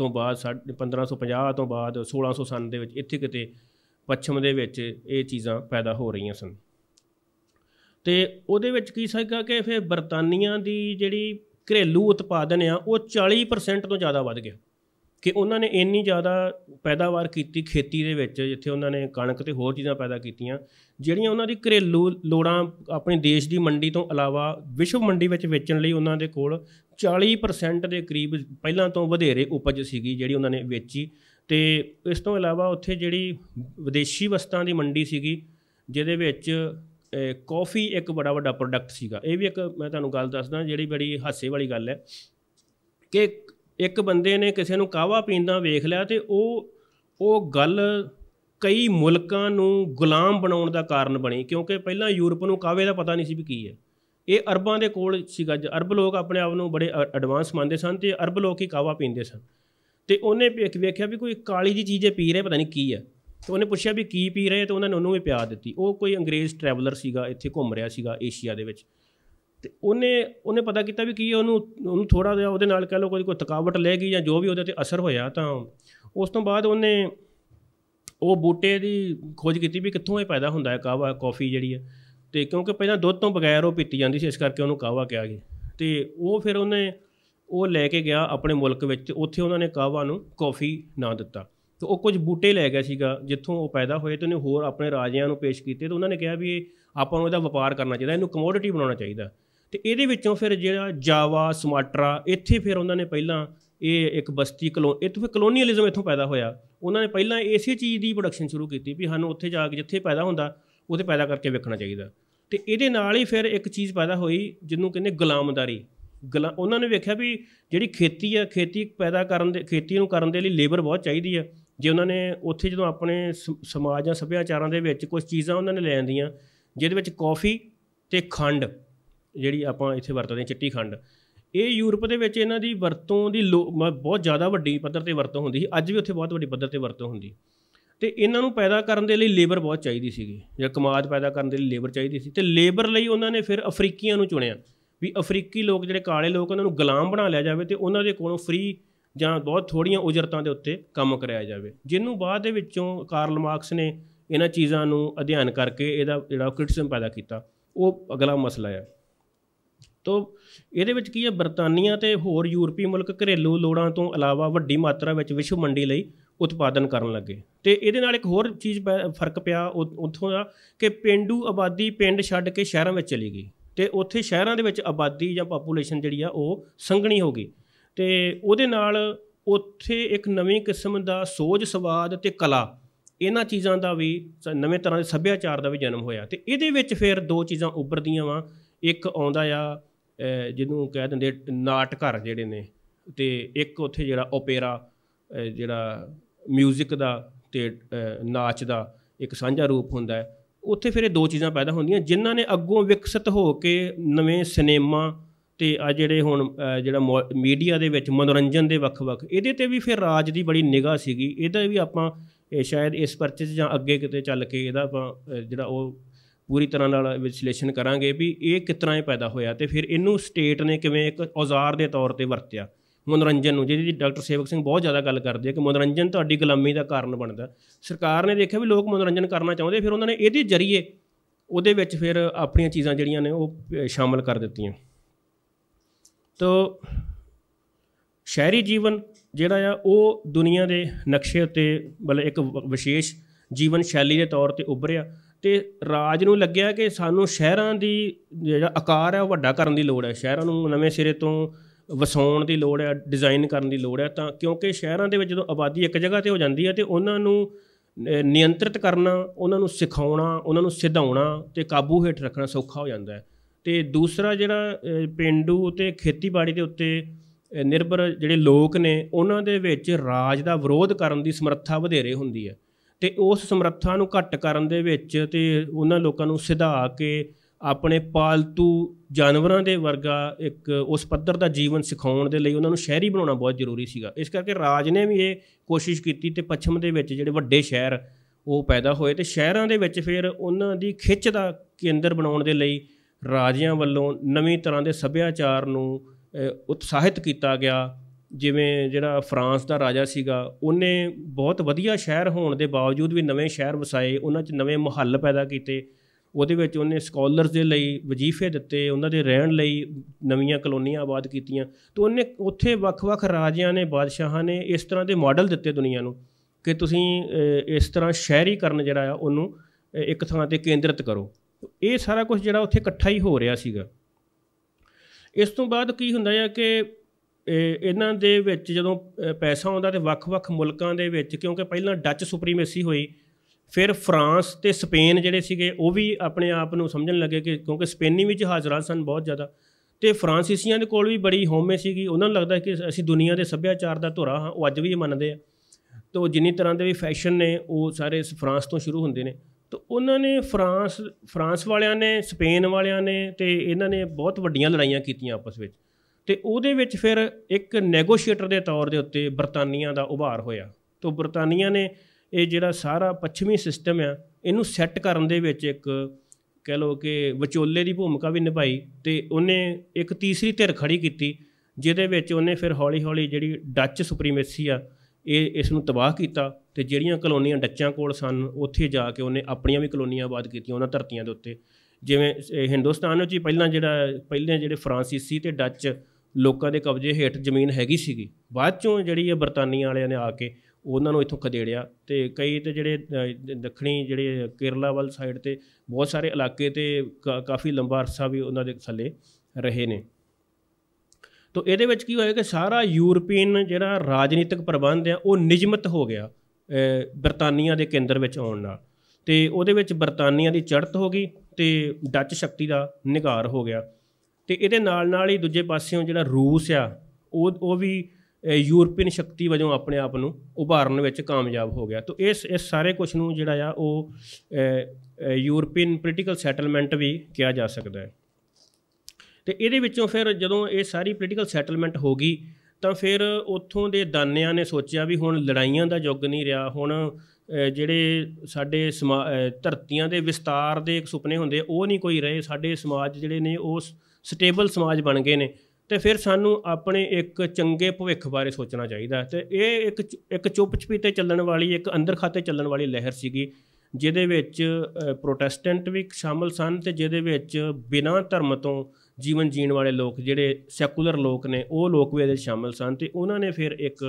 ਤੋਂ ਬਾਅਦ 1550 ਤੋਂ ਬਾਅਦ 1600 ਸਨ ਦੇ ਵਿੱਚ ਇੱਥੇ ਕਿਤੇ ਪੱਛਮ ਦੇ ਵਿੱਚ ਇਹ ਚੀਜ਼ਾਂ ਪੈਦਾ ਹੋ ਰਹੀਆਂ ਸਨ ਤੇ ਉਹਦੇ ਵਿੱਚ ਕੀ ਸੀਗਾ ਕਿ ਫਿਰ ਬਰਤਾਨੀਆਂ ਦੀ ਜਿਹੜੀ ਘਰੇਲੂ ਉਤਪਾਦਨ ਆ ਉਹ 40% ਤੋਂ ਜ਼ਿਆਦਾ ਵੱਧ ਗਿਆ ਕਿ ਉਹਨਾਂ ਨੇ ਇੰਨੀ ਜ਼ਿਆਦਾ ਪੈਦਾਵਾਰ ਕੀਤੀ ਖੇਤੀ ਦੇ ਵਿੱਚ ਜਿੱਥੇ ਉਹਨਾਂ ਨੇ ਕਣਕ ਤੇ ਹੋਰ ਚੀਜ਼ਾਂ ਪੈਦਾ ਕੀਤੀਆਂ ਜਿਹੜੀਆਂ ਉਹਨਾਂ ਦੀ ਘਰੇਲੂ ਲੋੜਾਂ ਆਪਣੇ ਦੇਸ਼ ਦੀ ਮੰਡੀ ਤੋਂ ਇਲਾਵਾ ਵਿਸ਼ਵ ਮੰਡੀ ਵਿੱਚ ਵੇਚਣ ਲਈ ਉਹਨਾਂ ਦੇ ਕੋਲ 40% ਦੇ ਕਰੀਬ ਪਹਿਲਾਂ ਤੋਂ ਵਧੇਰੇ ਉਪਜ ਸੀਗੀ ਜਿਹੜੀ ਉਹਨਾਂ ਨੇ ਵੇਚੀ ਤੇ ਇਸ ਤੋਂ ਇਲਾਵਾ ਉੱਥੇ ਜਿਹੜੀ ਵਿਦੇਸ਼ੀ ਵਸਤਾਂ ਦੀ ਮੰਡੀ ਸੀਗੀ ਜਿਹਦੇ ਵਿੱਚ ਕਾਫੀ ਇੱਕ ਬੜਾ ਵੱਡਾ ਪ੍ਰੋਡਕਟ ਸੀਗਾ ਇਹ ਵੀ ਇੱਕ ਮੈਂ ਤੁਹਾਨੂੰ ਗੱਲ ਦੱਸਦਾ ਜਿਹੜੀ ਬੜੀ ਹਾਸੇ ਵਾਲੀ ਗੱਲ ਹੈ ਕਿ ਇੱਕ ਬੰਦੇ ਨੇ ਕਿਸੇ ਨੂੰ ਕਾਵਾ ਪੀਂਦਾ ਵੇਖ ਲਿਆ ਤੇ ਉਹ ਉਹ ਗੱਲ ਕਈ ਮੁਲਕਾਂ ਨੂੰ ਗੁਲਾਮ ਬਣਾਉਣ ਦਾ ਕਾਰਨ ਬਣੀ ਕਿਉਂਕਿ ਪਹਿਲਾਂ ਯੂਰਪ ਨੂੰ ਕਾਵੇ ਦਾ ਪਤਾ ਨਹੀਂ ਸੀ ਵੀ ਕੀ ਹੈ ਇਹ ਅਰਬਾਂ ਦੇ ਕੋਲ ਸੀਗਾ ਅਰਬ ਲੋਕ ਆਪਣੇ ਆਪ ਨੂੰ ਬੜੇ ਐਡਵਾਂਸ ਮੰਨਦੇ ਸਨ ਤੇ ਅਰਬ ਲੋਕ ਹੀ ਕਾਵਾ ਪੀਂਦੇ ਸਨ ਤੇ ਉਹਨੇ ਵੇਖਿਆ ਵੀ ਕੋਈ ਕਾਲੀ ਜੀ ਚੀਜ਼ੇ ਪੀ ਰਿਹਾ ਪਤਾ ਨਹੀਂ ਕੀ ਹੈ ਤੇ ਉਹਨੇ ਪੁੱਛਿਆ ਵੀ ਕੀ ਪੀ ਰਹੇ ਤੇ ਉਹਨਾਂ ਨੇ ਉਹਨੂੰ ਵੀ ਪਿਆ ਦਿੱਤੀ ਉਹ ਕੋਈ ਅੰਗਰੇਜ਼ ਟਰੈਵਲਰ ਸੀਗਾ ਇੱਥੇ ਘੁੰਮ ਰਿਹਾ ਸੀਗਾ ਏਸ਼ੀਆ ਦੇ ਵਿੱਚ ਤੇ ਉਹਨੇ ਉਹਨੇ ਪਤਾ ਕੀਤਾ ਵੀ ਕੀ ਉਹਨੂੰ ਉਹਨੂੰ ਥੋੜਾ ਜਿਹਾ ਉਹਦੇ ਨਾਲ ਕਹ ਲੋ ਕੋਈ ਕੋਈ ਥਕਾਵਟ ਲੈ ਗਈ ਜਾਂ ਜੋ ਵੀ ਉਹਦੇ ਤੇ ਅਸਰ ਹੋਇਆ ਤਾਂ ਉਸ ਤੋਂ ਬਾਅਦ ਉਹਨੇ ਉਹ ਬੂਟੇ ਦੀ ਖੋਜ ਕੀਤੀ ਵੀ ਕਿੱਥੋਂ ਇਹ ਪੈਦਾ ਹੁੰਦਾ ਹੈ ਕਾਵਾ ਕਾਫੀ ਜਿਹੜੀ ਹੈ ਤੇ ਕਿਉਂਕਿ ਪਹਿਲਾਂ ਦੁੱਧ ਤੋਂ ਬਗੈਰ ਉਹ ਪੀਤੀ ਜਾਂਦੀ ਸੀ ਇਸ ਕਰਕੇ ਉਹਨੂੰ ਕਾਵਾ ਕਿਹਾ ਗਿਆ ਤੇ ਉਹ ਫਿਰ ਉਹਨੇ ਉਹ ਲੈ ਕੇ ਗਿਆ ਆਪਣੇ ਮੁਲਕ ਵਿੱਚ ਉੱਥੇ ਉਹਨਾਂ ਨੇ ਕਾਵਾ ਨੂੰ ਕਾਫੀ ਨਾਂ ਦਿੱਤਾ ਤੇ ਉਹ ਕੁਝ ਬੂਟੇ ਲੈ ਗਿਆ ਸੀਗਾ ਜਿੱਥੋਂ ਉਹ ਪੈਦਾ ਹੋਏ ਤੇ ਉਹਨੇ ਹੋਰ ਆਪਣੇ ਰਾਜਿਆਂ ਨੂੰ ਪੇਸ਼ ਕੀਤੇ ਤੇ ਉਹਨਾਂ ਨੇ ਕਿਹਾ ਵੀ ਆਪਾਂ ਨੂੰ ਇਹਦਾ ਵਪਾਰ ਕਰਨਾ ਚਾਹੀਦਾ ਇਹਨੂੰ ਕਮੋਡਿਟੀ ਬਣਾਉਣਾ ਚਾਹੀਦਾ ਤੇ ਇਹਦੇ ਵਿੱਚੋਂ ਫਿਰ ਜਿਹੜਾ ਜਾਵਾ ਸਮਾਟਰਾ ਇੱਥੇ ਫਿਰ ਉਹਨਾਂ ਨੇ ਪਹਿਲਾਂ ਇਹ ਇੱਕ ਬਸਤੀ ਕਲੋ ਇੱਥੇ ਕਲੋਨੀਅਲਿਜ਼ਮ ਇੱਥੋਂ ਪੈਦਾ ਹੋਇਆ ਉਹਨਾਂ ਨੇ ਪਹਿਲਾਂ ਇਸੇ ਚੀਜ਼ ਦੀ ਪ੍ਰੋਡਕਸ਼ਨ ਸ਼ੁਰੂ ਕੀਤੀ ਵੀ ਸਾਨੂੰ ਉੱਥੇ ਜਾ ਕੇ ਜਿੱਥੇ ਪੈਦਾ ਹੁੰਦਾ ਉੱਥੇ ਪੈਦਾ ਕਰਕੇ ਵੇਖਣਾ ਚਾਹੀਦਾ ਤੇ ਇਹਦੇ ਨਾਲ ਹੀ ਫਿਰ ਇੱਕ ਚੀਜ਼ ਪੈਦਾ ਹੋਈ ਜਿਹਨੂੰ ਕਹਿੰਦੇ ਗੁਲਾਮਦਾਰੀ ਉਹਨਾਂ ਨੇ ਵੇਖਿਆ ਵੀ ਜਿਹੜੀ ਖੇਤੀ ਆ ਖੇਤੀ ਪੈਦਾ ਕਰਨ ਦੇ ਖੇਤੀ ਨੂੰ ਕਰਨ ਦੇ ਲਈ ਲੇਬਰ ਬਹੁਤ ਚਾਹੀਦੀ ਆ ਜੇ ਉਹਨਾਂ ਨੇ ਉੱਥੇ ਜਦੋਂ ਆਪਣੇ ਸਮਾਜ ਜਾਂ ਸੱਭਿਆਚਾਰਾਂ ਦੇ ਵਿੱਚ ਕੁਝ ਚੀਜ਼ਾਂ ਉਹਨਾਂ ਨੇ ਲੈ ਆਂਦੀਆਂ ਜਿਹਦੇ ਵਿੱਚ ਕਾਫੀ ਤੇ ਖੰਡ ਜਿਹੜੀ ਆਪਾਂ ਇੱਥੇ ਵਰਤਦੇ ਹਾਂ ਚਿੱਟੀ ਖੰਡ ਇਹ ਯੂਰਪ ਦੇ ਵਿੱਚ ਇਹਨਾਂ ਦੀ ਵਰਤੋਂ ਦੀ ਬਹੁਤ ਜ਼ਿਆਦਾ ਵੱਡੀ ਪੱਧਰ ਤੇ ਵਰਤੋਂ ਹੁੰਦੀ ਸੀ ਅੱਜ ਵੀ ਉੱਥੇ ਬਹੁਤ ਵੱਡੀ ਪੱਧਰ ਤੇ ਵਰਤੋਂ ਹੁੰਦੀ ਤੇ ਇਹਨਾਂ ਨੂੰ ਪੈਦਾ ਕਰਨ ਦੇ ਲਈ ਲੇਬਰ ਬਹੁਤ ਚਾਹੀਦੀ ਸੀਗੀ ਜਾਂ ਕਮਾਦ ਪੈਦਾ ਕਰਨ ਦੇ ਲਈ ਲੇਬਰ ਚਾਹੀਦੀ ਸੀ ਤੇ ਲੇਬਰ ਲਈ ਉਹਨਾਂ ਨੇ ਫਿਰ ਅਫਰੀਕੀਆਂ ਨੂੰ ਚੁਣਿਆ ਵੀ ਅਫਰੀਕੀ ਲੋਕ ਜਿਹੜੇ ਕਾਲੇ ਲੋਕ ਉਹਨਾਂ ਨੂੰ ਗੁਲਾਮ ਬਣਾ ਲਿਆ ਜਾਵੇ ਤੇ ਉਹਨਾਂ ਦੇ ਕੋਲੋਂ ਫ੍ਰੀ ਜਾਂ ਬਹੁਤ ਥੋੜੀਆਂ ਉਜਰਤਾਂ ਦੇ ਉੱਤੇ ਕੰਮ ਕਰਾਇਆ ਜਾਵੇ ਜਿਹਨੂੰ ਬਾਅਦ ਦੇ ਵਿੱਚੋਂ ਕਾਰਲ ਮਾਰਕਸ ਨੇ ਇਹਨਾਂ ਚੀਜ਼ਾਂ ਨੂੰ ਅਧਿਐਨ ਕਰਕੇ ਇਹਦਾ ਜਿਹੜਾ ਕ੍ਰਿਟਿਸਿਜ਼ਮ ਪੈਦਾ ਕੀਤਾ ਉਹ ਅਗਲਾ ਮਸਲਾ ਹੈ ਤੋ ਇਹਦੇ ਵਿੱਚ ਕੀ ਹੈ ਬਰਤਾਨੀਆ ਤੇ ਹੋਰ ਯੂਰਪੀ ਮੁਲਕ ਘਰੇਲੂ ਲੋੜਾਂ ਤੋਂ ਇਲਾਵਾ ਵੱਡੀ ਮਾਤਰਾ ਵਿੱਚ ਵਿਸ਼ਵ ਮੰਡੀ ਲਈ ਉਤਪਾਦਨ ਕਰਨ ਲੱਗੇ ਤੇ ਇਹਦੇ ਨਾਲ ਇੱਕ ਹੋਰ ਚੀਜ਼ ਫਰਕ ਪਿਆ ਉੱਥੋਂ ਦਾ ਕਿ ਪਿੰਡੂ ਆਬਾਦੀ ਪਿੰਡ ਛੱਡ ਕੇ ਸ਼ਹਿਰਾਂ ਵਿੱਚ ਚਲੀ ਗਈ ਤੇ ਉੱਥੇ ਸ਼ਹਿਰਾਂ ਦੇ ਵਿੱਚ ਆਬਾਦੀ ਜਾਂ ਪੋਪੂਲੇਸ਼ਨ ਜਿਹੜੀ ਆ ਉਹ ਸੰਘਣੀ ਹੋ ਗਈ ਤੇ ਉਹਦੇ ਨਾਲ ਉੱਥੇ ਇੱਕ ਨਵੀਂ ਕਿਸਮ ਦਾ ਸੋਜ ਸਵਾਦ ਤੇ ਕਲਾ ਇਹਨਾਂ ਚੀਜ਼ਾਂ ਦਾ ਵੀ ਨਵੇਂ ਤਰ੍ਹਾਂ ਦੇ ਸੱਭਿਆਚਾਰ ਦਾ ਵੀ ਜਨਮ ਹੋਇਆ ਤੇ ਇਹਦੇ ਵਿੱਚ ਫਿਰ ਦੋ ਚੀਜ਼ਾਂ ਉੱਭਰਦੀਆਂ ਵਾ ਇੱਕ ਆਉਂਦਾ ਆ ਜਿਹਨੂੰ ਕਹਿ ਦਿੰਦੇ ਨਾਟ ਘਰ ਜਿਹੜੇ ਨੇ ਤੇ ਇੱਕ ਉੱਥੇ ਜਿਹੜਾ ਓਪੇਰਾ ਜਿਹੜਾ 뮤직 ਦਾ ਤੇ ਨਾਚ ਦਾ ਇੱਕ ਸਾਂਝਾ ਰੂਪ ਹੁੰਦਾ ਹੈ ਉੱਥੇ ਫਿਰ ਇਹ ਦੋ ਚੀਜ਼ਾਂ ਪੈਦਾ ਹੁੰਦੀਆਂ ਜਿਨ੍ਹਾਂ ਨੇ ਅੱਗੋਂ ਵਿਕਸਿਤ ਹੋ ਕੇ ਨਵੇਂ ਸਿਨੇਮਾ ਤੇ ਆ ਜਿਹੜੇ ਹੁਣ ਜਿਹੜਾ ਮੀਡੀਆ ਦੇ ਵਿੱਚ ਮਨੋਰੰਜਨ ਦੇ ਵੱਖ-ਵੱਖ ਇਹਦੇ ਤੇ ਵੀ ਫਿਰ ਰਾਜ ਦੀ ਬੜੀ ਨਿਗਾਹ ਸੀਗੀ ਇਹਦਾ ਵੀ ਆਪਾਂ ਸ਼ਾਇਦ ਇਸ ਪਰਚੇ 'ਚ ਜਾਂ ਅੱਗੇ ਕਿਤੇ ਚੱਲ ਕੇ ਇਹਦਾ ਆਪਾਂ ਜਿਹੜਾ ਉਹ ਪੂਰੀ ਤਰ੍ਹਾਂ ਨਾਲ ਵਿਸ਼ਲੇਸ਼ਣ ਕਰਾਂਗੇ ਵੀ ਇਹ ਤਰ੍ਹਾਂ ਇਹ ਪੈਦਾ ਹੋਇਆ ਤੇ ਫਿਰ ਇਹਨੂੰ ਸਟੇਟ ਨੇ ਕਿਵੇਂ ਇੱਕ ਔਜ਼ਾਰ ਦੇ ਤੌਰ ਤੇ ਵਰਤਿਆ ਮਨੋਰੰਜਨ ਨੂੰ ਜਿਹਦੀ ਡਾਕਟਰ ਸੇਵਕ ਸਿੰਘ ਬਹੁਤ ਜ਼ਿਆਦਾ ਗੱਲ ਕਰਦੇ ਆ ਕਿ ਮਨੋਰੰਜਨ ਤੁਹਾਡੀ ਗੁਲਾਮੀ ਦਾ ਕਾਰਨ ਬਣਦਾ ਸਰਕਾਰ ਨੇ ਦੇਖਿਆ ਵੀ ਲੋਕ ਮਨੋਰੰਜਨ ਕਰਨਾ ਚਾਹੁੰਦੇ ਫਿਰ ਉਹਨਾਂ ਨੇ ਇਹਦੇ ਜ਼ਰੀਏ ਉਹਦੇ ਵਿੱਚ ਫਿਰ ਆਪਣੀਆਂ ਚੀਜ਼ਾਂ ਜਿਹੜੀਆਂ ਨੇ ਉਹ ਸ਼ਾਮਲ ਕਰ ਦਿੱਤੀਆਂ ਤੋ ਸ਼ਹਿਰੀ ਜੀਵਨ ਜਿਹੜਾ ਆ ਉਹ ਦੁਨੀਆ ਦੇ ਨਕਸ਼ੇ ਉੱਤੇ ਮਤਲਬ ਇੱਕ ਵਿਸ਼ੇਸ਼ ਜੀਵਨ ਸ਼ੈਲੀ ਦੇ ਤੌਰ ਤੇ ਉੱਭਰਿਆ ਤੇ ਰਾਜ ਨੂੰ ਲੱਗਿਆ ਕਿ ਸਾਨੂੰ ਸ਼ਹਿਰਾਂ ਦੀ ਜਿਹੜਾ ਆਕਾਰ ਹੈ ਉਹ ਵੱਡਾ ਕਰਨ ਦੀ ਲੋੜ ਹੈ ਸ਼ਹਿਰਾਂ ਨੂੰ ਨਵੇਂ ਸਿਰੇ ਤੋਂ ਵਸਾਉਣ ਦੀ ਲੋੜ ਹੈ ਡਿਜ਼ਾਈਨ ਕਰਨ ਦੀ ਲੋੜ ਹੈ ਤਾਂ ਕਿਉਂਕਿ ਸ਼ਹਿਰਾਂ ਦੇ ਵਿੱਚ ਜਦੋਂ ਆਬਾਦੀ ਇੱਕ ਜਗ੍ਹਾ ਤੇ ਹੋ ਜਾਂਦੀ ਹੈ ਤੇ ਉਹਨਾਂ ਨੂੰ ਨਿਯੰਤਰਿਤ ਕਰਨਾ ਉਹਨਾਂ ਨੂੰ ਸਿਖਾਉਣਾ ਉਹਨਾਂ ਨੂੰ ਸਿਧਾਉਣਾ ਤੇ ਕਾਬੂ ਹੇਠ ਰੱਖਣਾ ਸੌਖਾ ਹੋ ਜਾਂਦਾ ਹੈ ਤੇ ਦੂਸਰਾ ਜਿਹੜਾ ਪਿੰਡੂ ਤੇ ਖੇਤੀਬਾੜੀ ਦੇ ਉੱਤੇ ਨਿਰਭਰ ਜਿਹੜੇ ਲੋਕ ਨੇ ਉਹਨਾਂ ਦੇ ਵਿੱਚ ਰਾਜ ਦਾ ਵਿਰੋਧ ਕਰਨ ਦੀ ਸਮਰੱਥਾ ਵਧੇਰੇ ਹੁੰਦੀ ਹੈ ਤੇ ਉਸ ਸਮਰੱਥਾ ਨੂੰ ਘੱਟ ਕਰਨ ਦੇ ਵਿੱਚ ਤੇ ਉਹਨਾਂ ਲੋਕਾਂ ਨੂੰ ਸਿਧਾ ਕੇ ਆਪਣੇ ਪਾਲਤੂ ਜਾਨਵਰਾਂ ਦੇ ਵਰਗਾ ਇੱਕ ਉਸ ਪੱਧਰ ਦਾ ਜੀਵਨ ਸਿਖਾਉਣ ਦੇ ਲਈ ਉਹਨਾਂ ਨੂੰ ਸ਼ਹਿਰੀ ਬਣਾਉਣਾ ਬਹੁਤ ਜ਼ਰੂਰੀ ਸੀਗਾ ਇਸ ਕਰਕੇ ਰਾਜ ਨੇ ਵੀ ਇਹ ਕੋਸ਼ਿਸ਼ ਕੀਤੀ ਤੇ ਪੱਛਮ ਦੇ ਵਿੱਚ ਜਿਹੜੇ ਵੱਡੇ ਸ਼ਹਿਰ ਉਹ ਪੈਦਾ ਹੋਏ ਤੇ ਸ਼ਹਿਰਾਂ ਦੇ ਵਿੱਚ ਫਿਰ ਉਹਨਾਂ ਦੀ ਖਿੱਚ ਦਾ ਕੇਂਦਰ ਬਣਾਉਣ ਦੇ ਲਈ ਰਾਜਿਆਂ ਵੱਲੋਂ ਨਵੀਂ ਤਰ੍ਹਾਂ ਦੇ ਸੱਭਿਆਚਾਰ ਨੂੰ ਉਤਸ਼ਾਹਿਤ ਕੀਤਾ ਗਿਆ ਜਿਵੇਂ ਜਿਹੜਾ ਫਰਾਂਸ ਦਾ ਰਾਜਾ ਸੀਗਾ ਉਹਨੇ ਬਹੁਤ ਵਧੀਆ ਸ਼ਹਿਰ ਹੋਣ ਦੇ ਬਾਵਜੂਦ ਵੀ ਨਵੇਂ ਸ਼ਹਿਰ ਵਸਾਏ ਉਹਨਾਂ 'ਚ ਨਵੇਂ ਮਹੱਲ ਪੈਦਾ ਕੀਤੇ ਉਹਦੇ ਵਿੱਚ ਉਹਨੇ ਸਕਾਲਰਸ ਦੇ ਲਈ ਵਜ਼ੀਫੇ ਦਿੱਤੇ ਉਹਨਾਂ ਦੇ ਰਹਿਣ ਲਈ ਨਵੀਆਂ ਕਲੋਨੀਆਂ ਆਬਾਦ ਕੀਤੀਆਂ ਤੋਂ ਉਹਨੇ ਉੱਥੇ ਵੱਖ-ਵੱਖ ਰਾਜਿਆਂ ਨੇ ਬਾਦਸ਼ਾਹਾਂ ਨੇ ਇਸ ਤਰ੍ਹਾਂ ਦੇ ਮਾਡਲ ਦਿੱਤੇ ਦੁਨੀਆ ਨੂੰ ਕਿ ਤੁਸੀਂ ਇਸ ਤਰ੍ਹਾਂ ਸ਼ਹਿਰੀਕਰਨ ਜਿਹੜਾ ਆ ਉਹਨੂੰ ਇੱਕ ਥਾਂ ਤੇ ਕੇਂਦਰਿਤ ਕਰੋ ਇਹ ਸਾਰਾ ਕੁਝ ਜਿਹੜਾ ਉੱਥੇ ਇਕੱਠਾ ਹੀ ਹੋ ਰਿਹਾ ਸੀਗਾ ਇਸ ਤੋਂ ਬਾਅਦ ਕੀ ਹੁੰਦਾ ਹੈ ਕਿ ਇਹਨਾਂ ਦੇ ਵਿੱਚ ਜਦੋਂ ਪੈਸਾ ਆਉਂਦਾ ਤੇ ਵੱਖ-ਵੱਖ ਮੁਲਕਾਂ ਦੇ ਵਿੱਚ ਕਿਉਂਕਿ ਪਹਿਲਾਂ ਡੱਚ ਸੁਪਰੀਮੇਸੀ ਹੋਈ ਫਿਰ ਫਰਾਂਸ ਤੇ ਸਪੇਨ ਜਿਹੜੇ ਸੀਗੇ ਉਹ ਵੀ ਆਪਣੇ ਆਪ ਨੂੰ ਸਮਝਣ ਲੱਗੇ ਕਿ ਕਿਉਂਕਿ ਸਪੇਨੀ ਵਿੱਚ ਹਾਜ਼ਰਾਂ ਸਨ ਬਹੁਤ ਜ਼ਿਆਦਾ ਤੇ ਫਰਾਂਸੀਸੀਆਂ ਦੇ ਕੋਲ ਵੀ ਬੜੀ ਹੋਮੇ ਸੀਗੀ ਉਹਨਾਂ ਨੂੰ ਲੱਗਦਾ ਕਿ ਅਸੀਂ ਦੁਨੀਆ ਦੇ ਸੱਭਿਆਚਾਰ ਦਾ ਧੁਰਾ ਹਾਂ ਉਹ ਅੱਜ ਵੀ ਮੰਨਦੇ ਆ ਤੋ ਜਿੰਨੀ ਤਰ੍ਹਾਂ ਦੇ ਵੀ ਫੈਸ਼ਨ ਨੇ ਉਹ ਸਾਰੇ ਫਰਾਂਸ ਤੋਂ ਸ਼ੁਰੂ ਹੁੰਦੇ ਨੇ ਤੋ ਉਹਨਾਂ ਨੇ ਫਰਾਂਸ ਫਰਾਂਸ ਵਾਲਿਆਂ ਨੇ ਸਪੇਨ ਵਾਲਿਆਂ ਨੇ ਤੇ ਇਹਨਾਂ ਨੇ ਬਹੁਤ ਵੱਡੀਆਂ ਲੜਾਈਆਂ ਕੀਤੀਆਂ ਆਪਸ ਵਿੱਚ ਤੇ ਉਹਦੇ ਵਿੱਚ ਫਿਰ ਇੱਕ ਨੈਗੋਸ਼ੀਏਟਰ ਦੇ ਤੌਰ ਦੇ ਉੱਤੇ ਬ੍ਰਿਟਾਨੀਆ ਦਾ ਉਭਾਰ ਹੋਇਆ ਤੋਂ ਬ੍ਰਿਟਾਨੀਆ ਨੇ ਇਹ ਜਿਹੜਾ ਸਾਰਾ ਪੱਛਮੀ ਸਿਸਟਮ ਆ ਇਹਨੂੰ ਸੈੱਟ ਕਰਨ ਦੇ ਵਿੱਚ ਇੱਕ ਕਹਿ ਲੋ ਕਿ ਵਿਚੋਲੇ ਦੀ ਭੂਮਿਕਾ ਵੀ ਨਿਭਾਈ ਤੇ ਉਹਨੇ ਇੱਕ ਤੀਸਰੀ ਧਿਰ ਖੜੀ ਕੀਤੀ ਜਿਹਦੇ ਵਿੱਚ ਉਹਨੇ ਫਿਰ ਹੌਲੀ-ਹੌਲੀ ਜਿਹੜੀ ਡੱਚ ਸੁਪਰੀਮੇਸੀ ਆ ਇਹ ਇਸ ਨੂੰ ਤਬਾਹ ਕੀਤਾ ਤੇ ਜਿਹੜੀਆਂ ਕਲੋਨੀਆਂ ਡੱਚਾਂ ਕੋਲ ਸਨ ਉੱਥੇ ਜਾ ਕੇ ਉਹਨੇ ਆਪਣੀਆਂ ਵੀ ਕਲੋਨੀਆਂ ਆਬਾਦ ਕੀਤੀਆਂ ਉਹਨਾਂ ਧਰਤੀਆਂ ਦੇ ਉੱਤੇ ਜਿਵੇਂ ਹਿੰਦੁਸਤਾਨ ਵਿੱਚ ਪਹਿਲਾਂ ਜਿਹੜਾ ਪਹਿਲੇ ਜਿਹੜੇ ਫਰਾਂਸੀਸੀ ਤੇ ਡੱਚ ਲੋਕਾਂ ਦੇ ਕਬਜ਼ੇ ਹੇਠ ਜ਼ਮੀਨ ਹੈਗੀ ਸੀਗੀ ਬਾਅਦ ਚੋਂ ਜਿਹੜੀ ਇਹ ਬਰਤਾਨੀਆਂ ਵਾਲਿਆਂ ਨੇ ਆ ਕੇ ਉਹਨਾਂ ਨੂੰ ਇੱਥੋਂ ਖਦੇੜਿਆ ਤੇ ਕਈ ਤੇ ਜਿਹੜੇ ਦੱਖਣੀ ਜਿਹੜੇ ਕੇਰਲਾ ਵੱਲ ਸਾਈਡ ਤੇ ਬਹੁਤ ਸਾਰੇ ਇਲਾਕੇ ਤੇ ਕਾਫੀ ਲੰਬਾ ਅਰਸਾ ਵੀ ਉਹਨਾਂ ਦੇ ਥੱਲੇ ਰਹੇ ਨੇ ਤੋਂ ਇਹਦੇ ਵਿੱਚ ਕੀ ਹੋਇਆ ਕਿ ਸਾਰਾ ਯੂਰਪੀਅਨ ਜਿਹੜਾ ਰਾਜਨੀਤਿਕ ਪ੍ਰਬੰਧ ਆ ਉਹ ਨਿਯਮਤ ਹੋ ਗਿਆ ਬਰਤਾਨੀਆਂ ਦੇ ਕੇਂਦਰ ਵਿੱਚ ਆਉਣ ਨਾਲ ਤੇ ਉਹਦੇ ਵਿੱਚ ਬਰਤਾਨੀਆਂ ਦੀ ਚੜ੍ਹਤ ਹੋ ਗਈ ਤੇ ਡੱਚ ਸ਼ਕਤੀ ਦਾ ਨਿਗਾਰ ਹੋ ਗਿਆ ਤੇ ਇਹਦੇ ਨਾਲ ਨਾਲ ਹੀ ਦੂਜੇ ਪਾਸਿਓਂ ਜਿਹੜਾ ਰੂਸ ਆ ਉਹ ਉਹ ਵੀ ਯੂਰਪੀਅਨ ਸ਼ਕਤੀ ਵਜੋਂ ਆਪਣੇ ਆਪ ਨੂੰ ਉਭਾਰਨ ਵਿੱਚ ਕਾਮਯਾਬ ਹੋ ਗਿਆ ਤੋਂ ਇਸ ਇਸ ਸਾਰੇ ਕੁਝ ਨੂੰ ਜਿਹੜਾ ਆ ਉਹ ਯੂਰਪੀਅਨ ਪੋਲੀਟੀਕਲ ਸੈਟਲਮੈਂਟ ਵੀ ਕਿਹਾ ਜਾ ਸਕਦਾ ਹੈ ਤੇ ਇਹਦੇ ਵਿੱਚੋਂ ਫਿਰ ਜਦੋਂ ਇਹ ਸਾਰੀ ਪੋਲੀਟੀਕਲ ਸੈਟਲਮੈਂਟ ਹੋ ਗਈ ਤਾਂ ਫਿਰ ਉੱਥੋਂ ਦੇ ਦਾਨਿਆਂ ਨੇ ਸੋਚਿਆ ਵੀ ਹੁਣ ਲੜਾਈਆਂ ਦਾ ਯੁੱਗ ਨਹੀਂ ਰਿਹਾ ਹੁਣ ਜਿਹੜੇ ਸਾਡੇ ਧਰਤੀਆਂ ਦੇ ਵਿਸਤਾਰ ਦੇ ਇੱਕ ਸੁਪਨੇ ਹੁੰਦੇ ਉਹ ਨਹੀਂ ਕੋਈ ਰਹੇ ਸਾਡੇ ਸਮਾਜ ਜਿਹੜੇ ਨੇ ਉਸ ਸਟੇਬਲ ਸਮਾਜ ਬਣ ਗਏ ਨੇ ਤੇ ਫਿਰ ਸਾਨੂੰ ਆਪਣੇ ਇੱਕ ਚੰਗੇ ਭਵਿੱਖ ਬਾਰੇ ਸੋਚਣਾ ਚਾਹੀਦਾ ਤੇ ਇਹ ਇੱਕ ਇੱਕ ਚੁੱਪਚੀ ਤੇ ਚੱਲਣ ਵਾਲੀ ਇੱਕ ਅੰਦਰ ਖਾਤੇ ਚੱਲਣ ਵਾਲੀ ਲਹਿਰ ਸੀਗੀ ਜਿਹਦੇ ਵਿੱਚ ਪ੍ਰੋਟੈਸਟੈਂਟ ਵੀ ਸ਼ਾਮਲ ਸਨ ਤੇ ਜਿਹਦੇ ਵਿੱਚ ਬਿਨਾਂ ਧਰਮ ਤੋਂ ਜੀਵਨ ਜੀਣ ਵਾਲੇ ਲੋਕ ਜਿਹੜੇ ਸੈਕੂਲਰ ਲੋਕ ਨੇ ਉਹ ਲੋਕ ਵੀ ਇਹਦੇ ਸ਼ਾਮਲ ਸਨ ਤੇ ਉਹਨਾਂ ਨੇ ਫਿਰ ਇੱਕ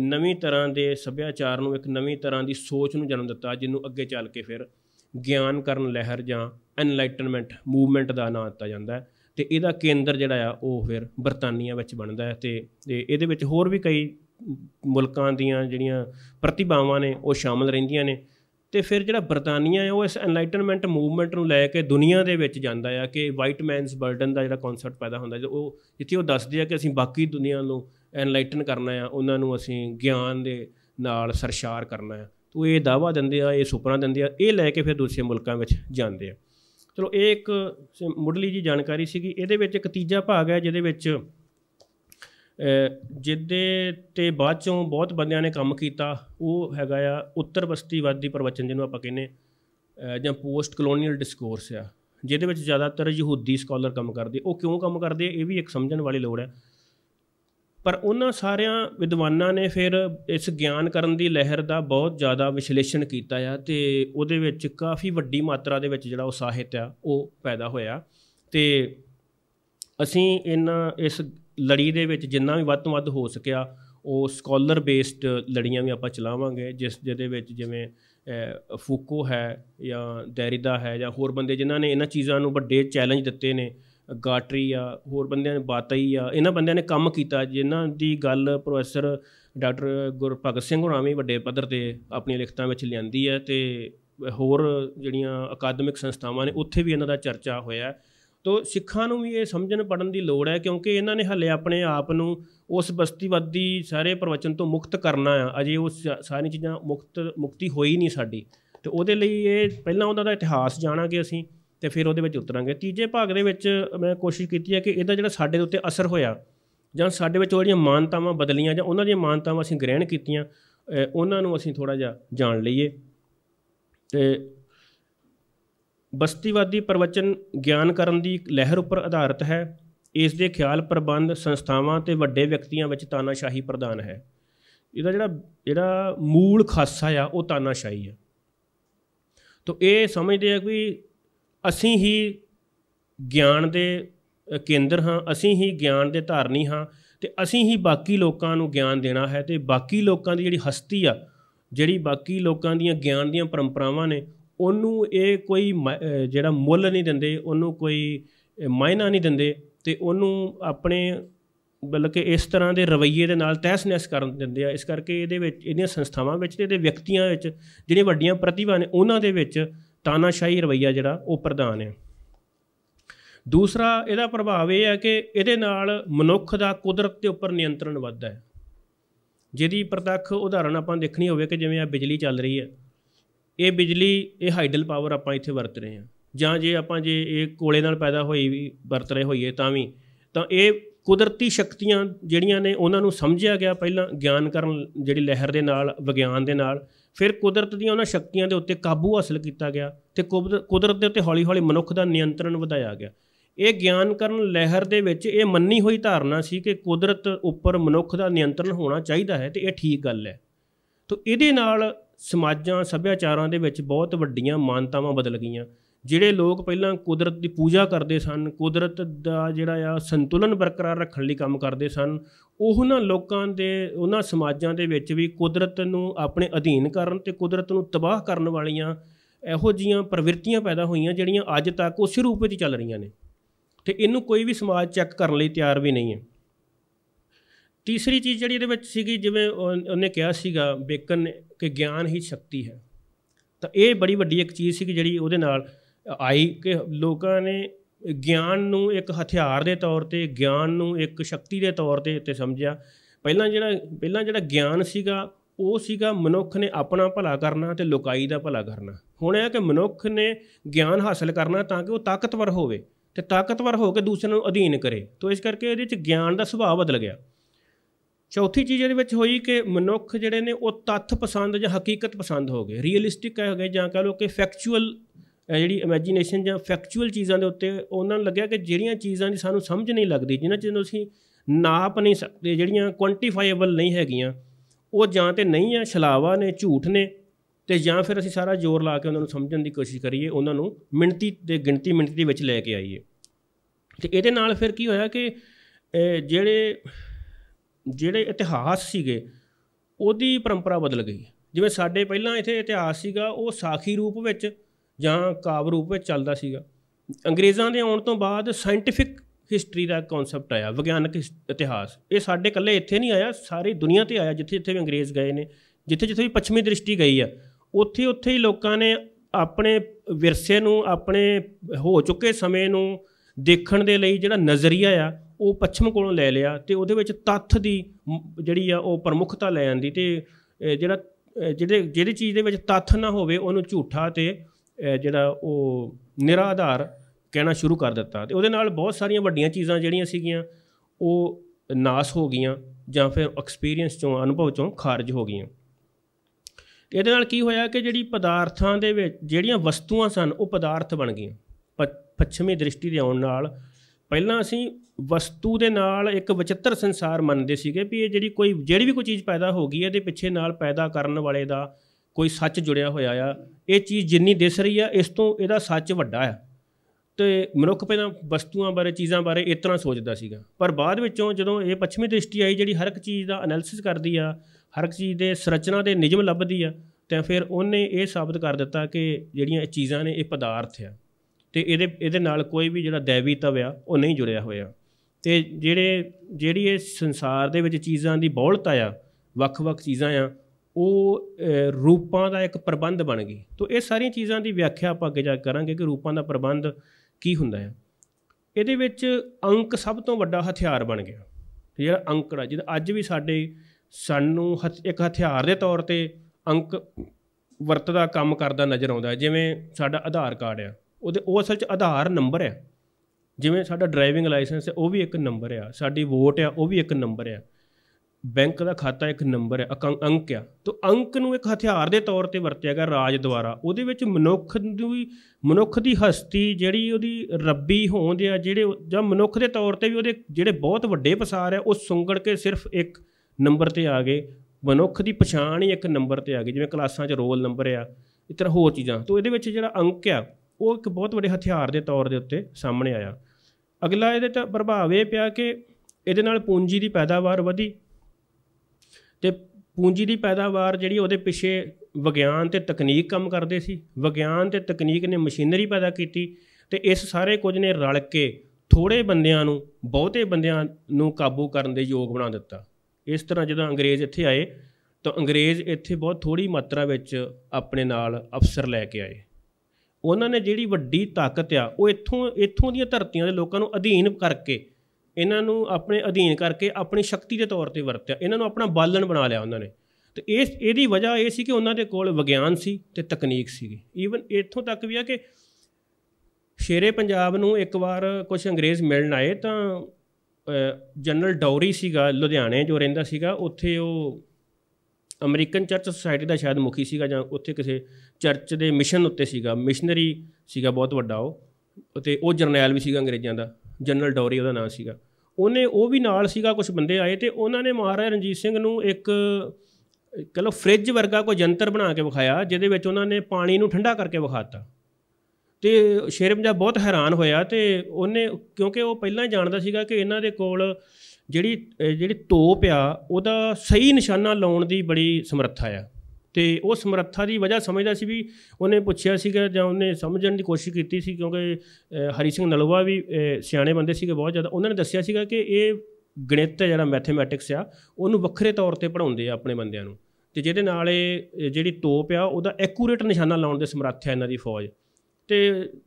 ਨਵੀਂ ਤਰ੍ਹਾਂ ਦੇ ਸੱਭਿਆਚਾਰ ਨੂੰ ਇੱਕ ਨਵੀਂ ਤਰ੍ਹਾਂ ਦੀ ਸੋਚ ਨੂੰ ਜਨਮ ਦਿੱਤਾ ਜਿਹਨੂੰ ਅੱਗੇ ਚੱਲ ਕੇ ਫਿਰ ਗਿਆਨ ਕਰਨ ਲਹਿਰ ਜਾਂ ਐਨਲਾਈਟਨਮੈਂਟ ਮੂਵਮੈਂਟ ਦਾ ਨਾਮ ਦਿੱਤਾ ਜਾਂਦਾ ਹੈ ਤੇ ਇਹਦਾ ਕੇਂਦਰ ਜਿਹੜਾ ਆ ਉਹ ਫਿਰ ਬਰਤਾਨੀਆ ਵਿੱਚ ਬਣਦਾ ਹੈ ਤੇ ਇਹਦੇ ਵਿੱਚ ਹੋਰ ਵੀ ਕਈ ਮੁਲਕਾਂ ਦੀਆਂ ਜਿਹੜੀਆਂ ਪ੍ਰਤਿਭਾਵਾਂ ਨੇ ਉਹ ਸ਼ਾਮਲ ਰਹਿੰਦੀਆਂ ਨੇ ਤੇ ਫਿਰ ਜਿਹੜਾ ਬਰਤਾਨੀਆ ਹੈ ਉਹ ਇਸ ਐਨਲਾਈਟਨਮੈਂਟ ਮੂਵਮੈਂਟ ਨੂੰ ਲੈ ਕੇ ਦੁਨੀਆ ਦੇ ਵਿੱਚ ਜਾਂਦਾ ਆ ਕਿ ਵਾਈਟ ਮੈਨਸ ਬਰਡਨ ਦਾ ਜਿਹੜਾ ਕਨਸੈਪਟ ਪੈਦਾ ਹੁੰਦਾ ਜੋ ਉਹ ਜਿੱਥੇ ਉਹ ਦੱਸਦੇ ਆ ਕਿ ਅਸੀਂ ਬਾਕੀ ਦੁਨੀਆ ਨੂੰ ਐਨਲਾਈਟਨ ਕਰਨਾ ਆ ਉਹਨਾਂ ਨੂੰ ਅਸੀਂ ਗਿਆਨ ਦੇ ਨਾਲ ਸਰਸ਼ਾਰ ਕਰਨਾ ਆ ਤੋ ਇਹ ਦਾਵਾ ਦਿੰਦੇ ਆ ਇਹ ਸੁਪਨਾ ਦਿੰਦੇ ਆ ਇਹ ਲੈ ਕੇ ਫਿਰ ਦੂਸਰੇ ਮੁਲਕਾਂ ਵਿੱਚ ਜਾਂਦੇ ਆ ਚਲੋ ਇਹ ਇੱਕ ਮੁੱਢਲੀ ਜੀ ਜਾਣਕਾਰੀ ਸੀਗੀ ਇਹਦੇ ਵਿੱਚ ਇੱਕ ਤੀਜਾ ਭਾਗ ਹੈ ਜਿਹਦੇ ਵਿੱਚ ਜਿੱਦੇ ਤੇ ਬਾਅਦ ਚੋਂ ਬਹੁਤ ਬੰਦਿਆਂ ਨੇ ਕੰਮ ਕੀਤਾ ਉਹ ਹੈਗਾ ਆ ਉੱਤਰ ਬਸਤੀਵਾਦੀ ਪ੍ਰਵਚਨ ਜਿਹਨੂੰ ਆਪਾਂ ਕਹਿੰਨੇ ਜਾਂ ਪੋਸਟ ਕਲੋਨੀਅਲ ਡਿਸਕੋਰਸ ਆ ਜਿਹਦੇ ਵਿੱਚ ਜ਼ਿਆਦਾਤਰ ਯਹੂਦੀ ਸਕਾਲਰ ਕੰਮ ਕਰਦੇ ਉਹ ਕਿਉਂ ਕੰਮ ਕਰਦੇ ਇਹ ਵੀ ਇੱਕ ਸਮਝਣ ਵਾਲੀ ਲੋੜ ਹੈ ਪਰ ਉਹਨਾਂ ਸਾਰਿਆਂ ਵਿਦਵਾਨਾਂ ਨੇ ਫਿਰ ਇਸ ਗਿਆਨ ਕਰਨ ਦੀ ਲਹਿਰ ਦਾ ਬਹੁਤ ਜ਼ਿਆਦਾ ਵਿਸ਼ਲੇਸ਼ਣ ਕੀਤਾ ਆ ਤੇ ਉਹਦੇ ਵਿੱਚ ਕਾਫੀ ਵੱਡੀ ਮਾਤਰਾ ਦੇ ਵਿੱਚ ਜਿਹੜਾ ਉਹ ਸਾਹਿਤ ਆ ਉਹ ਪੈਦਾ ਹੋਇਆ ਤੇ ਅਸੀਂ ਇਹਨਾਂ ਇਸ ਲੜੀ ਦੇ ਵਿੱਚ ਜਿੰਨਾ ਵੀ ਵੱਧ ਤੋਂ ਵੱਧ ਹੋ ਸਕਿਆ ਉਹ ਸਕਾਲਰ ਬੇਸਡ ਲੜੀਆਂ ਵੀ ਆਪਾਂ ਚਲਾਵਾਂਗੇ ਜਿਸ ਜਿਹਦੇ ਵਿੱਚ ਜਿਵੇਂ ਫੂਕੋ ਹੈ ਜਾਂ ਦੈਰਿਦਾ ਹੈ ਜਾਂ ਹੋਰ ਬੰਦੇ ਜਿਨ੍ਹਾਂ ਨੇ ਇਹਨਾਂ ਚੀਜ਼ਾਂ ਨੂੰ ਵੱਡੇ ਚੈਲੰਜ ਦਿੱਤੇ ਨੇ ਗਾਟਰੀ ਆ ਹੋਰ ਬੰਦਿਆਂ ਨੇ ਬਾਤਾਈ ਆ ਇਹਨਾਂ ਬੰਦਿਆਂ ਨੇ ਕੰਮ ਕੀਤਾ ਜਿਨ੍ਹਾਂ ਦੀ ਗੱਲ ਪ੍ਰੋਫੈਸਰ ਡਾਕਟਰ ਗੁਰਭਗਤ ਸਿੰਘ ਹੋਣਾ ਵੀ ਵੱਡੇ ਪੱਧਰ ਤੇ ਆਪਣੀਆਂ ਲਿਖਤਾਂ ਵਿੱਚ ਲਿਆਂਦੀ ਹੈ ਤੇ ਹੋਰ ਜਿਹੜੀਆਂ ਅਕਾਦਮਿਕ ਸੰਸਥਾਵਾਂ ਨੇ ਉੱਥੇ ਵੀ ਇਹਨਾਂ ਦਾ ਚਰਚਾ ਹੋਇਆ ਤੋ ਸਿੱਖਾਂ ਨੂੰ ਵੀ ਇਹ ਸਮਝਣ ਪੜਨ ਦੀ ਲੋੜ ਹੈ ਕਿਉਂਕਿ ਇਹਨਾਂ ਨੇ ਹੱਲੇ ਆਪਣੇ ਆਪ ਨੂੰ ਉਸ ਬਸਤੀਵਾਦੀ ਸਾਰੇ ਪ੍ਰਵਚਨ ਤੋਂ ਮੁਕਤ ਕਰਨਾ ਆ ਅਜੇ ਉਹ ਸਾਰੀਆਂ ਚੀਜ਼ਾਂ ਮੁਕਤ ਮੁਕਤੀ ਹੋਈ ਨਹੀਂ ਸਾਡੀ ਤੇ ਉਹਦੇ ਲਈ ਇਹ ਪਹਿਲਾਂ ਉਹਨਾਂ ਦਾ ਇਤਿਹਾਸ ਜਾਣਾਂਗੇ ਅਸੀਂ ਤੇ ਫਿਰ ਉਹਦੇ ਵਿੱਚ ਉਤਰਾਂਗੇ ਤੀਜੇ ਭਾਗ ਦੇ ਵਿੱਚ ਮੈਂ ਕੋਸ਼ਿਸ਼ ਕੀਤੀ ਹੈ ਕਿ ਇਹਦਾ ਜਿਹੜਾ ਸਾਡੇ ਉੱਤੇ ਅਸਰ ਹੋਇਆ ਜਾਂ ਸਾਡੇ ਵਿੱਚ ਜਿਹੜੀਆਂ ਮਾਨਤਾਵਾਂ ਬਦਲੀਆਂ ਜਾਂ ਉਹਨਾਂ ਦੀਆਂ ਮਾਨਤਾਵਾਂ ਅਸੀਂ ਗ੍ਰਹਿਣ ਕੀਤੀਆਂ ਉਹਨਾਂ ਨੂੰ ਅਸੀਂ ਥੋੜਾ ਜਿਹਾ ਜਾਣ ਲਈਏ ਤੇ ਬਸਤੀਵਾਦੀ ਪ੍ਰਵਚਨ ਗਿਆਨ ਕਰਨ ਦੀ ਲਹਿਰ ਉੱਪਰ ਆਧਾਰਿਤ ਹੈ ਇਸ ਦੇ ਖਿਆਲ ਪ੍ਰਬੰਧ ਸੰਸਥਾਵਾਂ ਤੇ ਵੱਡੇ ਵਿਅਕਤੀਆਂ ਵਿੱਚ ਤਾਨਾਸ਼ਾਹੀ ਪ੍ਰਦਾਨ ਹੈ ਇਹਦਾ ਜਿਹੜਾ ਜਿਹੜਾ ਮੂਲ ਖਾਸਾ ਆ ਉਹ ਤਾਨਾਸ਼ਾਹੀ ਆ ਤੋ ਇਹ ਸਮਝਦੇ ਆ ਕਿ ਅਸੀਂ ਹੀ ਗਿਆਨ ਦੇ ਕੇਂਦਰ ਹਾਂ ਅਸੀਂ ਹੀ ਗਿਆਨ ਦੇ ਧਾਰਨੀ ਹਾਂ ਤੇ ਅਸੀਂ ਹੀ ਬਾਕੀ ਲੋਕਾਂ ਨੂੰ ਗਿਆਨ ਦੇਣਾ ਹੈ ਤੇ ਬਾਕੀ ਲੋਕਾਂ ਦੀ ਜਿਹੜੀ ਹਸਤੀ ਆ ਜਿਹੜੀ ਬਾਕੀ ਲੋਕਾਂ ਦੀਆਂ ਗਿਆਨ ਦੀਆਂ ਪਰੰਪਰਾਵਾਂ ਨੇ ਉਹਨੂੰ ਇਹ ਕੋਈ ਜਿਹੜਾ ਮੁੱਲ ਨਹੀਂ ਦਿੰਦੇ ਉਹਨੂੰ ਕੋਈ ਮਾਇਨਾ ਨਹੀਂ ਦਿੰਦੇ ਤੇ ਉਹਨੂੰ ਆਪਣੇ ਬਲਕਿ ਇਸ ਤਰ੍ਹਾਂ ਦੇ ਰਵਈਏ ਦੇ ਨਾਲ ਤਹਿਸ-ਨਹਿਸ ਦਿੰਦੇ ਆ ਇਸ ਕਰਕੇ ਇਹਦੇ ਵਿੱਚ ਇਹਦੀਆਂ ਸੰਸਥਾਵਾਂ ਵਿੱਚ ਤੇ ਇਹਦੇ ਵਿਅਕਤੀਆਂ ਵਿੱਚ ਜਿਹੜੀਆਂ ਵੱਡੀਆਂ ਪ੍ਰਤਿਭਾ ਨੇ ਉਹਨਾਂ ਦੇ ਵਿੱਚ ਤਾਨਾਸ਼ਾਹੀ ਰਵਈਆ ਜਿਹੜਾ ਉਹ ਪ੍ਰਧਾਨ ਹੈ ਦੂਸਰਾ ਇਹਦਾ ਪ੍ਰਭਾਵ ਇਹ ਹੈ ਕਿ ਇਹਦੇ ਨਾਲ ਮਨੁੱਖ ਦਾ ਕੁਦਰਤ ਦੇ ਉੱਪਰ ਨਿਯੰਤਰਣ ਵੱਧਦਾ ਹੈ ਜਿਹਦੀ ਪ੍ਰਤੱਖ ਉਦਾਹਰਣ ਆਪਾਂ ਦੇਖਣੀ ਹੋਵੇ ਕਿ ਜਿਵੇਂ ਆ ਬਿਜਲੀ ਚੱਲ ਰਹੀ ਹੈ ਇਹ ਬਿਜਲੀ ਇਹ ਹਾਈਡਲ ਪਾਵਰ ਆਪਾਂ ਇੱਥੇ ਵਰਤ ਰਹੇ ਹਾਂ ਜਾਂ ਜੇ ਆਪਾਂ ਜੇ ਇਹ ਕੋਲੇ ਨਾਲ ਪੈਦਾ ਹੋਈ ਵੀ ਵਰਤ ਰਹੇ ਹੋਈਏ ਤਾਂ ਵੀ ਤਾਂ ਇਹ ਕੁਦਰਤੀ ਸ਼ਕਤੀਆਂ ਜਿਹੜੀਆਂ ਨੇ ਉਹਨਾਂ ਨੂੰ ਸਮਝਿਆ ਗਿਆ ਪਹਿਲਾਂ ਗਿਆਨ ਕਰਨ ਜਿਹੜੀ ਲਹਿਰ ਦੇ ਨਾਲ ਵਿਗਿਆਨ ਦੇ ਨਾਲ ਫਿਰ ਕੁਦਰਤ ਦੀਆਂ ਉਹਨਾਂ ਸ਼ਕਤੀਆਂ ਦੇ ਉੱਤੇ ਕਾਬੂ ਹਾਸਲ ਕੀਤਾ ਗਿਆ ਤੇ ਕੁਦਰਤ ਦੇ ਉੱਤੇ ਹੌਲੀ-ਹੌਲੀ ਮਨੁੱਖ ਦਾ ਨਿਯੰਤਰਣ ਵਧਾਇਆ ਗਿਆ ਇਹ ਗਿਆਨ ਕਰਨ ਲਹਿਰ ਦੇ ਵਿੱਚ ਇਹ ਮੰਨੀ ਹੋਈ ਧਾਰਨਾ ਸੀ ਕਿ ਕੁਦਰਤ ਉੱਪਰ ਮਨੁੱਖ ਦਾ ਨਿਯੰਤਰਣ ਹੋਣਾ ਚਾਹੀਦਾ ਹੈ ਤੇ ਇਹ ਠੀਕ ਗੱਲ ਹੈ ਤੋਂ ਇਹਦੇ ਨਾਲ ਸਮਾਜਾਂ ਸੱਭਿਆਚਾਰਾਂ ਦੇ ਵਿੱਚ ਬਹੁਤ ਵੱਡੀਆਂ ਮਾਨਤਾਵਾਂ ਬਦਲ ਗਈਆਂ ਜਿਹੜੇ ਲੋਕ ਪਹਿਲਾਂ ਕੁਦਰਤ ਦੀ ਪੂਜਾ ਕਰਦੇ ਸਨ ਕੁਦਰਤ ਦਾ ਜਿਹੜਾ ਆ ਸੰਤੁਲਨ ਬਰਕਰਾਰ ਰੱਖਣ ਲਈ ਕੰਮ ਕਰਦੇ ਸਨ ਉਹਨਾਂ ਲੋਕਾਂ ਦੇ ਉਹਨਾਂ ਸਮਾਜਾਂ ਦੇ ਵਿੱਚ ਵੀ ਕੁਦਰਤ ਨੂੰ ਆਪਣੇ ਅਧੀਨ ਕਰਨ ਤੇ ਕੁਦਰਤ ਨੂੰ ਤਬਾਹ ਕਰਨ ਵਾਲੀਆਂ ਇਹੋ ਜੀਆਂ ਪ੍ਰਵਿਰਤੀਆਂ ਪੈਦਾ ਹੋਈਆਂ ਜਿਹੜੀਆਂ ਅੱਜ ਤੱਕ ਉਸੇ ਰੂਪ ਵਿੱਚ ਚੱਲ ਰਹੀਆਂ ਨੇ ਤੇ ਇਹਨੂੰ ਕੋਈ ਵੀ ਸਮਾਜ ਚੈੱਕ ਕਰਨ ਲਈ ਤਿਆਰ ਵੀ ਨਹੀਂ ਹੈ ਤੀਸਰੀ ਚੀਜ਼ ਜਿਹੜੀ ਇਹਦੇ ਵਿੱਚ ਸੀਗੀ ਜਿਵੇਂ ਉਹਨੇ ਕਿਹਾ ਸੀਗਾ ਬੇਕਨ ਕਿ ਗਿਆਨ ਹੀ ਸ਼ਕਤੀ ਹੈ ਤਾਂ ਇਹ ਬੜੀ ਵੱਡੀ ਇੱਕ ਚੀਜ਼ ਸੀ ਕਿ ਜਿਹੜੀ ਉਹਦੇ ਨਾਲ ਆਈ ਕਿ ਲੋਕਾਂ ਨੇ ਗਿਆਨ ਨੂੰ ਇੱਕ ਹਥਿਆਰ ਦੇ ਤੌਰ ਤੇ ਗਿਆਨ ਨੂੰ ਇੱਕ ਸ਼ਕਤੀ ਦੇ ਤੌਰ ਤੇ ਇੱਥੇ ਸਮਝਿਆ ਪਹਿਲਾਂ ਜਿਹੜਾ ਪਹਿਲਾਂ ਜਿਹੜਾ ਗਿਆਨ ਸੀਗਾ ਉਹ ਸੀਗਾ ਮਨੁੱਖ ਨੇ ਆਪਣਾ ਭਲਾ ਕਰਨਾ ਤੇ ਲੋਕਾਈ ਦਾ ਭਲਾ ਕਰਨਾ ਹੁਣ ਇਹ ਕਿ ਮਨੁੱਖ ਨੇ ਗਿਆਨ ਹਾਸਲ ਕਰਨਾ ਤਾਂ ਕਿ ਉਹ ਤਾਕਤਵਰ ਹੋਵੇ ਤੇ ਤਾਕਤਵਰ ਹੋ ਕੇ ਦੂਸਰਿਆਂ ਨੂੰ ਅਧੀਨ ਕਰੇ ਤੋਂ ਇਸ ਕਰਕੇ ਇਹਦੇ ਵਿੱਚ ਗਿਆਨ ਦਾ ਸੁਭਾਅ ਬਦਲ ਗਿਆ ਚੌਥੀ ਚੀਜ਼ ਇਹਦੇ ਵਿੱਚ ਹੋਈ ਕਿ ਮਨੁੱਖ ਜਿਹੜੇ ਨੇ ਉਹ ਤੱਥ ਪਸੰਦ ਜਾਂ ਹਕੀਕਤ ਪਸੰਦ ਹੋ ਗਏ ਰੀਅਲਿਸਟਿਕ ਹੋ ਗਏ ਜਾਂ ਕਹ ਲੋ ਕਿ ਫੈਕਚੁਅਲ ਜਿਹੜੀ ਇਮੇਜਿਨੇਸ਼ਨ ਜਾਂ ਫੈਕਚੁਅਲ ਚੀਜ਼ਾਂ ਦੇ ਉੱਤੇ ਉਹਨਾਂ ਨੂੰ ਲੱਗਿਆ ਕਿ ਜਿਹੜੀਆਂ ਚੀਜ਼ਾਂ ਦੀ ਸਾਨੂੰ ਸਮਝ ਨਹੀਂ ਲੱਗਦੀ ਜਿਨ੍ਹਾਂ ਚੀਜ਼ਾਂ ਨੂੰ ਅਸੀਂ ਨਾਪ ਨਹੀਂ ਸਕਦੇ ਜਿਹੜੀਆਂ ਕੁਆਂਟੀਫਾਈਏਬਲ ਨਹੀਂ ਹੈਗੀਆਂ ਉਹ ਜਾਂ ਤੇ ਨਹੀਂ ਆ ਛਲਾਵਾ ਨੇ ਝੂਠ ਨੇ ਤੇ ਜਾਂ ਫਿਰ ਅਸੀਂ ਸਾਰਾ ਜ਼ੋਰ ਲਾ ਕੇ ਉਹਨਾਂ ਨੂੰ ਸਮਝਣ ਦੀ ਕੋਸ਼ਿਸ਼ ਕਰੀਏ ਉਹਨਾਂ ਨੂੰ ਮਿੰਤੀ ਤੇ ਗਿਣਤੀ ਮਿੰਤੀ ਦੇ ਵਿੱਚ ਲੈ ਕੇ ਆਈਏ ਤੇ ਇਹਦੇ ਨਾਲ ਫਿਰ ਕੀ ਹੋਇਆ ਕਿ ਜਿਹੜੇ ਜਿਹੜੇ ਇਤਿਹਾਸ ਸੀਗੇ ਉਹਦੀ ਪਰੰਪਰਾ ਬਦਲ ਗਈ ਜਿਵੇਂ ਸਾਡੇ ਪਹਿਲਾਂ ਇਥੇ ਇਤਿਹਾਸ ਸੀਗਾ ਉਹ ਸਾਖੀ ਰੂਪ ਵਿੱਚ ਜਾਂ ਕਾਵ ਰੂਪ ਵਿੱਚ ਚੱਲਦਾ ਸੀਗਾ ਅੰਗਰੇਜ਼ਾਂ ਦੇ ਆਉਣ ਤੋਂ ਬਾਅਦ ਸਾਇੰਟਿਫਿਕ ਹਿਸਟਰੀ ਦਾ ਕਨਸੈਪਟ ਆਇਆ ਵਿਗਿਆਨਕ ਇਤਿਹਾਸ ਇਹ ਸਾਡੇ ਇਕੱਲੇ ਇੱਥੇ ਨਹੀਂ ਆਇਆ ਸਾਰੀ ਦੁਨੀਆ ਤੇ ਆਇਆ ਜਿੱਥੇ ਜਿੱਥੇ ਵੀ ਅੰਗਰੇਜ਼ ਗਏ ਨੇ ਜਿੱਥੇ ਜਿੱਥੇ ਵੀ ਪੱਛਮੀ ਦ੍ਰਿਸ਼ਟੀ ਗਈ ਆ ਉੱਥੇ ਉੱਥੇ ਹੀ ਲੋਕਾਂ ਨੇ ਆਪਣੇ ਵਿਰਸੇ ਨੂੰ ਆਪਣੇ ਹੋ ਚੁੱਕੇ ਸਮੇਂ ਨੂੰ ਦੇਖਣ ਦੇ ਲਈ ਜਿਹੜਾ ਨਜ਼ਰੀਆ ਆ ਉਹ ਪੱਛਮ ਕੋਲੋਂ ਲੈ ਲਿਆ ਤੇ ਉਹਦੇ ਵਿੱਚ ਤੱਥ ਦੀ ਜਿਹੜੀ ਆ ਉਹ ਪ੍ਰਮੁੱਖਤਾ ਲੈ ਆਂਦੀ ਤੇ ਜਿਹੜਾ ਜਿਹੜੇ ਜਿਹੜੀ ਚੀਜ਼ ਦੇ ਵਿੱਚ ਤੱਥ ਨਾ ਹੋਵੇ ਉਹਨੂੰ ਝੂਠਾ ਤੇ ਜਿਹੜਾ ਉਹ ਨਿਰਾਧਾਰ ਕਹਿਣਾ ਸ਼ੁਰੂ ਕਰ ਦਿੱਤਾ ਤੇ ਉਹਦੇ ਨਾਲ ਬਹੁਤ ਸਾਰੀਆਂ ਵੱਡੀਆਂ ਚੀਜ਼ਾਂ ਜਿਹੜੀਆਂ ਸੀਗੀਆਂ ਉਹ ਨਾਸ ਹੋ ਗਈਆਂ ਜਾਂ ਫਿਰ ਐਕਸਪੀਰੀਅੰਸ ਚੋਂ ਅਨੁਭਵ ਚੋਂ ਖਾਰਜ ਹੋ ਗਈਆਂ ਇਹਦੇ ਨਾਲ ਕੀ ਹੋਇਆ ਕਿ ਜਿਹੜੀ ਪਦਾਰਥਾਂ ਦੇ ਵਿੱਚ ਜਿਹੜੀਆਂ ਵਸਤੂਆਂ ਸਨ ਉਹ ਪਦਾਰਥ ਬਣ ਗਈਆਂ ਪੱਛਮੀ ਦ੍ਰਿਸ਼ਟੀ ਦੇ ਆਉਣ ਨਾਲ ਪਹਿਲਾਂ ਅਸੀਂ ਵਸਤੂ ਦੇ ਨਾਲ ਇੱਕ ਵਿਚਿੱਤਰ ਸੰਸਾਰ ਮੰਨਦੇ ਸੀਗੇ ਵੀ ਇਹ ਜਿਹੜੀ ਕੋਈ ਜਿਹੜੀ ਵੀ ਕੋਈ ਚੀਜ਼ ਪੈਦਾ ਹੋ ਗਈ ਹੈ ਇਹਦੇ ਪਿੱਛੇ ਨਾਲ ਪੈਦਾ ਕਰਨ ਵਾਲੇ ਦਾ ਕੋਈ ਸੱਚ ਜੁੜਿਆ ਹੋਇਆ ਆ ਇਹ ਚੀਜ਼ ਜਿੰਨੀ ਦਿਸ ਰਹੀ ਆ ਇਸ ਤੋਂ ਇਹਦਾ ਸੱਚ ਵੱਡਾ ਆ ਤੇ ਮਨੁੱਖ ਪਹਿਲਾਂ ਵਸਤੂਆਂ ਬਾਰੇ ਚੀਜ਼ਾਂ ਬਾਰੇ ਇਸ ਤਰ੍ਹਾਂ ਸੋਚਦਾ ਸੀਗਾ ਪਰ ਬਾਅਦ ਵਿੱਚੋਂ ਜਦੋਂ ਇਹ ਪੱਛਮੀ ਦ੍ਰਿਸ਼ਟੀ ਆਈ ਜਿਹੜੀ ਹਰ ਇੱਕ ਚੀਜ਼ ਦਾ ਐਨਾਲਿਸਿਸ ਕਰਦੀ ਆ ਹਰ ਇੱਕ ਚੀਜ਼ ਦੇ ਸੰਰਚਨਾ ਦੇ ਨਿਯਮ ਲੱਭਦੀ ਆ ਤਾਂ ਫਿਰ ਉਹਨੇ ਇਹ ਸਾਬਤ ਕਰ ਦਿੱਤਾ ਕਿ ਜਿਹੜੀਆਂ ਇਹ ਚੀਜ਼ਾਂ ਨੇ ਇਹ ਪਦਾਰਥ ਆ ਤੇ ਇਹਦੇ ਇਹਦੇ ਨਾਲ ਕੋਈ ਵੀ ਜਿਹੜਾ ਦੇਵੀ ਤਵ ਆ ਉਹ ਨਹੀਂ ਜੁੜਿਆ ਹੋਇਆ ਤੇ ਜਿਹੜੇ ਜਿਹੜੀ ਇਹ ਸੰਸਾਰ ਦੇ ਵਿੱਚ ਚੀਜ਼ਾਂ ਦੀ ਬਹੁਲਤਾ ਆ ਵੱਖ-ਵੱਖ ਚੀਜ਼ਾਂ ਆ ਉਹ ਰੂਪਾਂ ਦਾ ਇੱਕ ਪ੍ਰਬੰਧ ਬਣ ਗਈ ਤੋਂ ਇਹ ਸਾਰੀਆਂ ਚੀਜ਼ਾਂ ਦੀ ਵਿਆਖਿਆ ਆਪਾਂ ਅੱਗੇ ਜਾ ਕਰਾਂਗੇ ਕਿ ਰੂਪਾਂ ਦਾ ਪ੍ਰਬੰਧ ਕੀ ਹੁੰਦਾ ਹੈ ਇਹਦੇ ਵਿੱਚ ਅੰਕ ਸਭ ਤੋਂ ਵੱਡਾ ਹਥਿਆਰ ਬਣ ਗਿਆ ਜਿਹੜਾ ਅੰਕੜਾ ਜਿਹਦਾ ਅੱਜ ਵੀ ਸਾਡੇ ਸਾਨੂੰ ਇੱਕ ਹਥਿਆਰ ਦੇ ਤੌਰ ਤੇ ਅੰਕ ਵਰਤਦਾ ਕੰਮ ਕਰਦਾ ਨਜ਼ਰ ਆਉਂਦਾ ਹੈ ਜਿਵੇਂ ਸਾਡਾ ਆਧਾਰ ਕਾਰਡ ਆ ਉਹਦੇ ਉਹ ਅਸਲ 'ਚ ਆਧਾਰ ਨੰਬਰ ਆ ਜਿਵੇਂ ਸਾਡਾ ਡਰਾਈਵਿੰਗ ਲਾਇਸੈਂਸ ਹੈ ਉਹ ਵੀ ਇੱਕ ਨੰਬਰ ਆ ਸਾਡੀ ਵੋਟ ਆ ਉਹ ਵੀ ਇੱਕ ਨੰਬਰ ਆ ਬੈਂਕ ਦਾ ਖਾਤਾ ਇੱਕ ਨੰਬਰ ਹੈ ਅੰਕ ਆ ਤੋਂ ਅੰਕ ਨੂੰ ਇੱਕ ਹਥਿਆਰ ਦੇ ਤੌਰ ਤੇ ਵਰਤਿਆ ਗਿਆ ਰਾਜ ਦੁਆਰਾ ਉਹਦੇ ਵਿੱਚ ਮਨੁੱਖ ਦੀ ਮਨੁੱਖ ਦੀ ਹਸਤੀ ਜਿਹੜੀ ਉਹਦੀ ਰੱਬੀ ਹੋਂਦ ਆ ਜਿਹੜੇ ਜਾਂ ਮਨੁੱਖ ਦੇ ਤੌਰ ਤੇ ਵੀ ਉਹਦੇ ਜਿਹੜੇ ਬਹੁਤ ਵੱਡੇ ਪਸਾਰ ਆ ਉਹ ਸੁੰਗੜ ਕੇ ਸਿਰਫ ਇੱਕ ਨੰਬਰ ਤੇ ਆ ਗਏ ਮਨੁੱਖ ਦੀ ਪਛਾਣ ਹੀ ਇੱਕ ਨੰਬਰ ਤੇ ਆ ਗਈ ਜਿਵੇਂ ਕਲਾਸਾਂ 'ਚ ਰੋਲ ਨੰਬਰ ਆ ਇਸ ਤਰ੍ਹਾਂ ਹੋਰ ਚੀਜ਼ਾਂ ਤੋਂ ਇਹਦੇ ਵਿੱਚ ਜਿਹੜਾ ਅੰਕ ਆ ਉਹ ਇੱਕ ਬਹੁਤ ਵੱਡੇ ਹਥਿਆਰ ਦੇ ਤੌਰ ਦੇ ਉੱਤੇ ਸਾਹਮਣੇ ਆਇਆ ਅਗਲਾ ਇਹਦੇ ਤੇ ਪ੍ਰਭਾਵ ਇਹ ਪਿਆ ਕਿ ਇਹਦੇ ਨਾਲ ਪੂੰਜੀ ਦੀ ਪੈਦਾਵਾਰ ਵਧੀ ਤੇ ਪੂੰਜੀ ਦੀ ਪੈਦਾਵਾਰ ਜਿਹੜੀ ਉਹਦੇ ਪਿੱਛੇ ਵਿਗਿਆਨ ਤੇ ਤਕਨੀਕ ਕੰਮ ਕਰਦੇ ਸੀ ਵਿਗਿਆਨ ਤੇ ਤਕਨੀਕ ਨੇ ਮਸ਼ੀਨਰੀ ਪੈਦਾ ਕੀਤੀ ਤੇ ਇਸ ਸਾਰੇ ਕੁਝ ਨੇ ਰਲ ਕੇ ਥੋੜੇ ਬੰਦਿਆਂ ਨੂੰ ਬਹੁਤੇ ਬੰਦਿਆਂ ਨੂੰ ਕਾਬੂ ਕਰਨ ਦੇ ਯੋਗ ਬਣਾ ਦਿੱਤਾ ਇਸ ਤਰ੍ਹਾਂ ਜਦੋਂ ਅੰਗਰੇਜ਼ ਇੱਥੇ ਆਏ ਤਾਂ ਅੰਗਰੇਜ਼ ਇੱਥੇ ਬਹੁਤ ਥੋੜੀ ਮਾਤਰਾ ਵਿੱਚ ਆਪਣੇ ਨਾਲ ਅਫਸਰ ਲੈ ਕੇ ਆਏ ਉਹਨਾਂ ਨੇ ਜਿਹੜੀ ਵੱਡੀ ਤਾਕਤ ਆ ਉਹ ਇੱਥੋਂ ਇੱਥੋਂ ਦੀਆਂ ਧਰਤੀਆਂ ਦੇ ਲੋਕਾਂ ਨੂੰ ਅਧੀਨ ਕਰਕੇ ਇਹਨਾਂ ਨੂੰ ਆਪਣੇ ਅਧੀਨ ਕਰਕੇ ਆਪਣੀ ਸ਼ਕਤੀ ਦੇ ਤੌਰ ਤੇ ਵਰਤਿਆ ਇਹਨਾਂ ਨੂੰ ਆਪਣਾ ਬਾਲਣ ਬਣਾ ਲਿਆ ਉਹਨਾਂ ਨੇ ਤੇ ਇਸ ਇਹਦੀ ਵਜ੍ਹਾ ਇਹ ਸੀ ਕਿ ਉਹਨਾਂ ਦੇ ਕੋਲ ਵਿਗਿਆਨ ਸੀ ਤੇ ਤਕਨੀਕ ਸੀਗੀ ਈਵਨ ਇੱਥੋਂ ਤੱਕ ਵੀ ਆ ਕਿ ਸ਼ੇਰੇ ਪੰਜਾਬ ਨੂੰ ਇੱਕ ਵਾਰ ਕੁਝ ਅੰਗਰੇਜ਼ ਮਿਲਣ ਆਏ ਤਾਂ ਜਨਰਲ ਡੌਰੀ ਸੀਗਾ ਲੁਧਿਆਣੇ ਜੋ ਰਹਿੰਦਾ ਸੀਗਾ ਉੱਥੇ ਉਹ ਅਮਰੀਕਨ ਚਰਚ ਸੁਸਾਇਟੀ ਦਾ ਸ਼ਾਇਦ ਮੁਖੀ ਸੀਗਾ ਜਾਂ ਉੱਥੇ ਕਿਸੇ ਚਰਚ ਦੇ ਮਿਸ਼ਨ ਉੱਤੇ ਸੀਗਾ ਮਿਸ਼ਨਰੀ ਸੀਗਾ ਬਹੁਤ ਵੱਡਾ ਉਹ ਤੇ ਉਹ ਜਰਨੈਲ ਵੀ ਸੀਗਾ ਅੰਗਰੇਜ਼ਾਂ ਦਾ ਜਨਰਲ ਡੌਰੀ ਉਹਦਾ ਨਾਮ ਸੀਗਾ ਉਹਨੇ ਉਹ ਵੀ ਨਾਲ ਸੀਗਾ ਕੁਝ ਬੰਦੇ ਆਏ ਤੇ ਉਹਨਾਂ ਨੇ ਮਹਾਰਾਜਾ ਰਣਜੀਤ ਸਿੰਘ ਨੂੰ ਇੱਕ ਕਹ ਲੋ ਫ੍ਰਿਜ ਵਰਗਾ ਕੋਈ ਯੰਤਰ ਬਣਾ ਕੇ ਵਿਖਾਇਆ ਜਿਹਦੇ ਵਿੱਚ ਉਹਨਾਂ ਨੇ ਪਾਣੀ ਨੂੰ ਠੰਡਾ ਕਰਕੇ ਵਿਖਾਤਾ ਤੇ ਸ਼ੇਰ ਜੀ ਬਹੁਤ ਹੈਰਾਨ ਹੋਇਆ ਤੇ ਉਹਨੇ ਕਿਉਂਕਿ ਉਹ ਪਹਿਲਾਂ ਹੀ ਜਾਣਦਾ ਸੀਗਾ ਕਿ ਇਹਨਾਂ ਦੇ ਕੋਲ ਜਿਹੜੀ ਜਿਹੜੀ ਤੋਪ ਆ ਉਹਦਾ ਸਹੀ ਨਿਸ਼ਾਨਾ ਲਾਉਣ ਦੀ ਬੜੀ ਸਮਰੱਥਾ ਆ ਤੇ ਉਹ ਸਮਰੱਥਾ ਦੀ ਵਜ੍ਹਾ ਸਮਝਦਾ ਸੀ ਵੀ ਉਹਨੇ ਪੁੱਛਿਆ ਸੀਗਾ ਜਾਂ ਉਹਨੇ ਸਮਝਣ ਦੀ ਕੋਸ਼ਿਸ਼ ਕੀਤੀ ਸੀ ਕਿਉਂਕਿ ਹਰੀ ਸਿੰਘ ਨਲਵਾ ਵੀ ਸਿਆਣੇ ਬੰਦੇ ਸੀਗੇ ਬਹੁਤ ਜ਼ਿਆਦਾ ਉਹਨਾਂ ਨੇ ਦੱਸਿਆ ਸੀਗਾ ਕਿ ਇਹ ਗਣਿਤ ਜਿਹੜਾ ਮੈਥਮੈਟਿਕਸ ਆ ਉਹਨੂੰ ਵੱਖਰੇ ਤੌਰ ਤੇ ਪੜਾਉਂਦੇ ਆ ਆਪਣੇ ਬੰਦਿਆਂ ਨੂੰ ਤੇ ਜਿਹਦੇ ਨਾਲ ਇਹ ਜਿਹੜੀ ਤੋਪ ਆ ਉਹਦਾ ਐਕੂਰੇਟ ਨਿਸ਼ਾਨਾ ਲਾਉਣ ਦੇ ਸਮਰੱਥ ਹੈ ਇਹਨਾਂ ਦੀ ਫੌਜ ਤੇ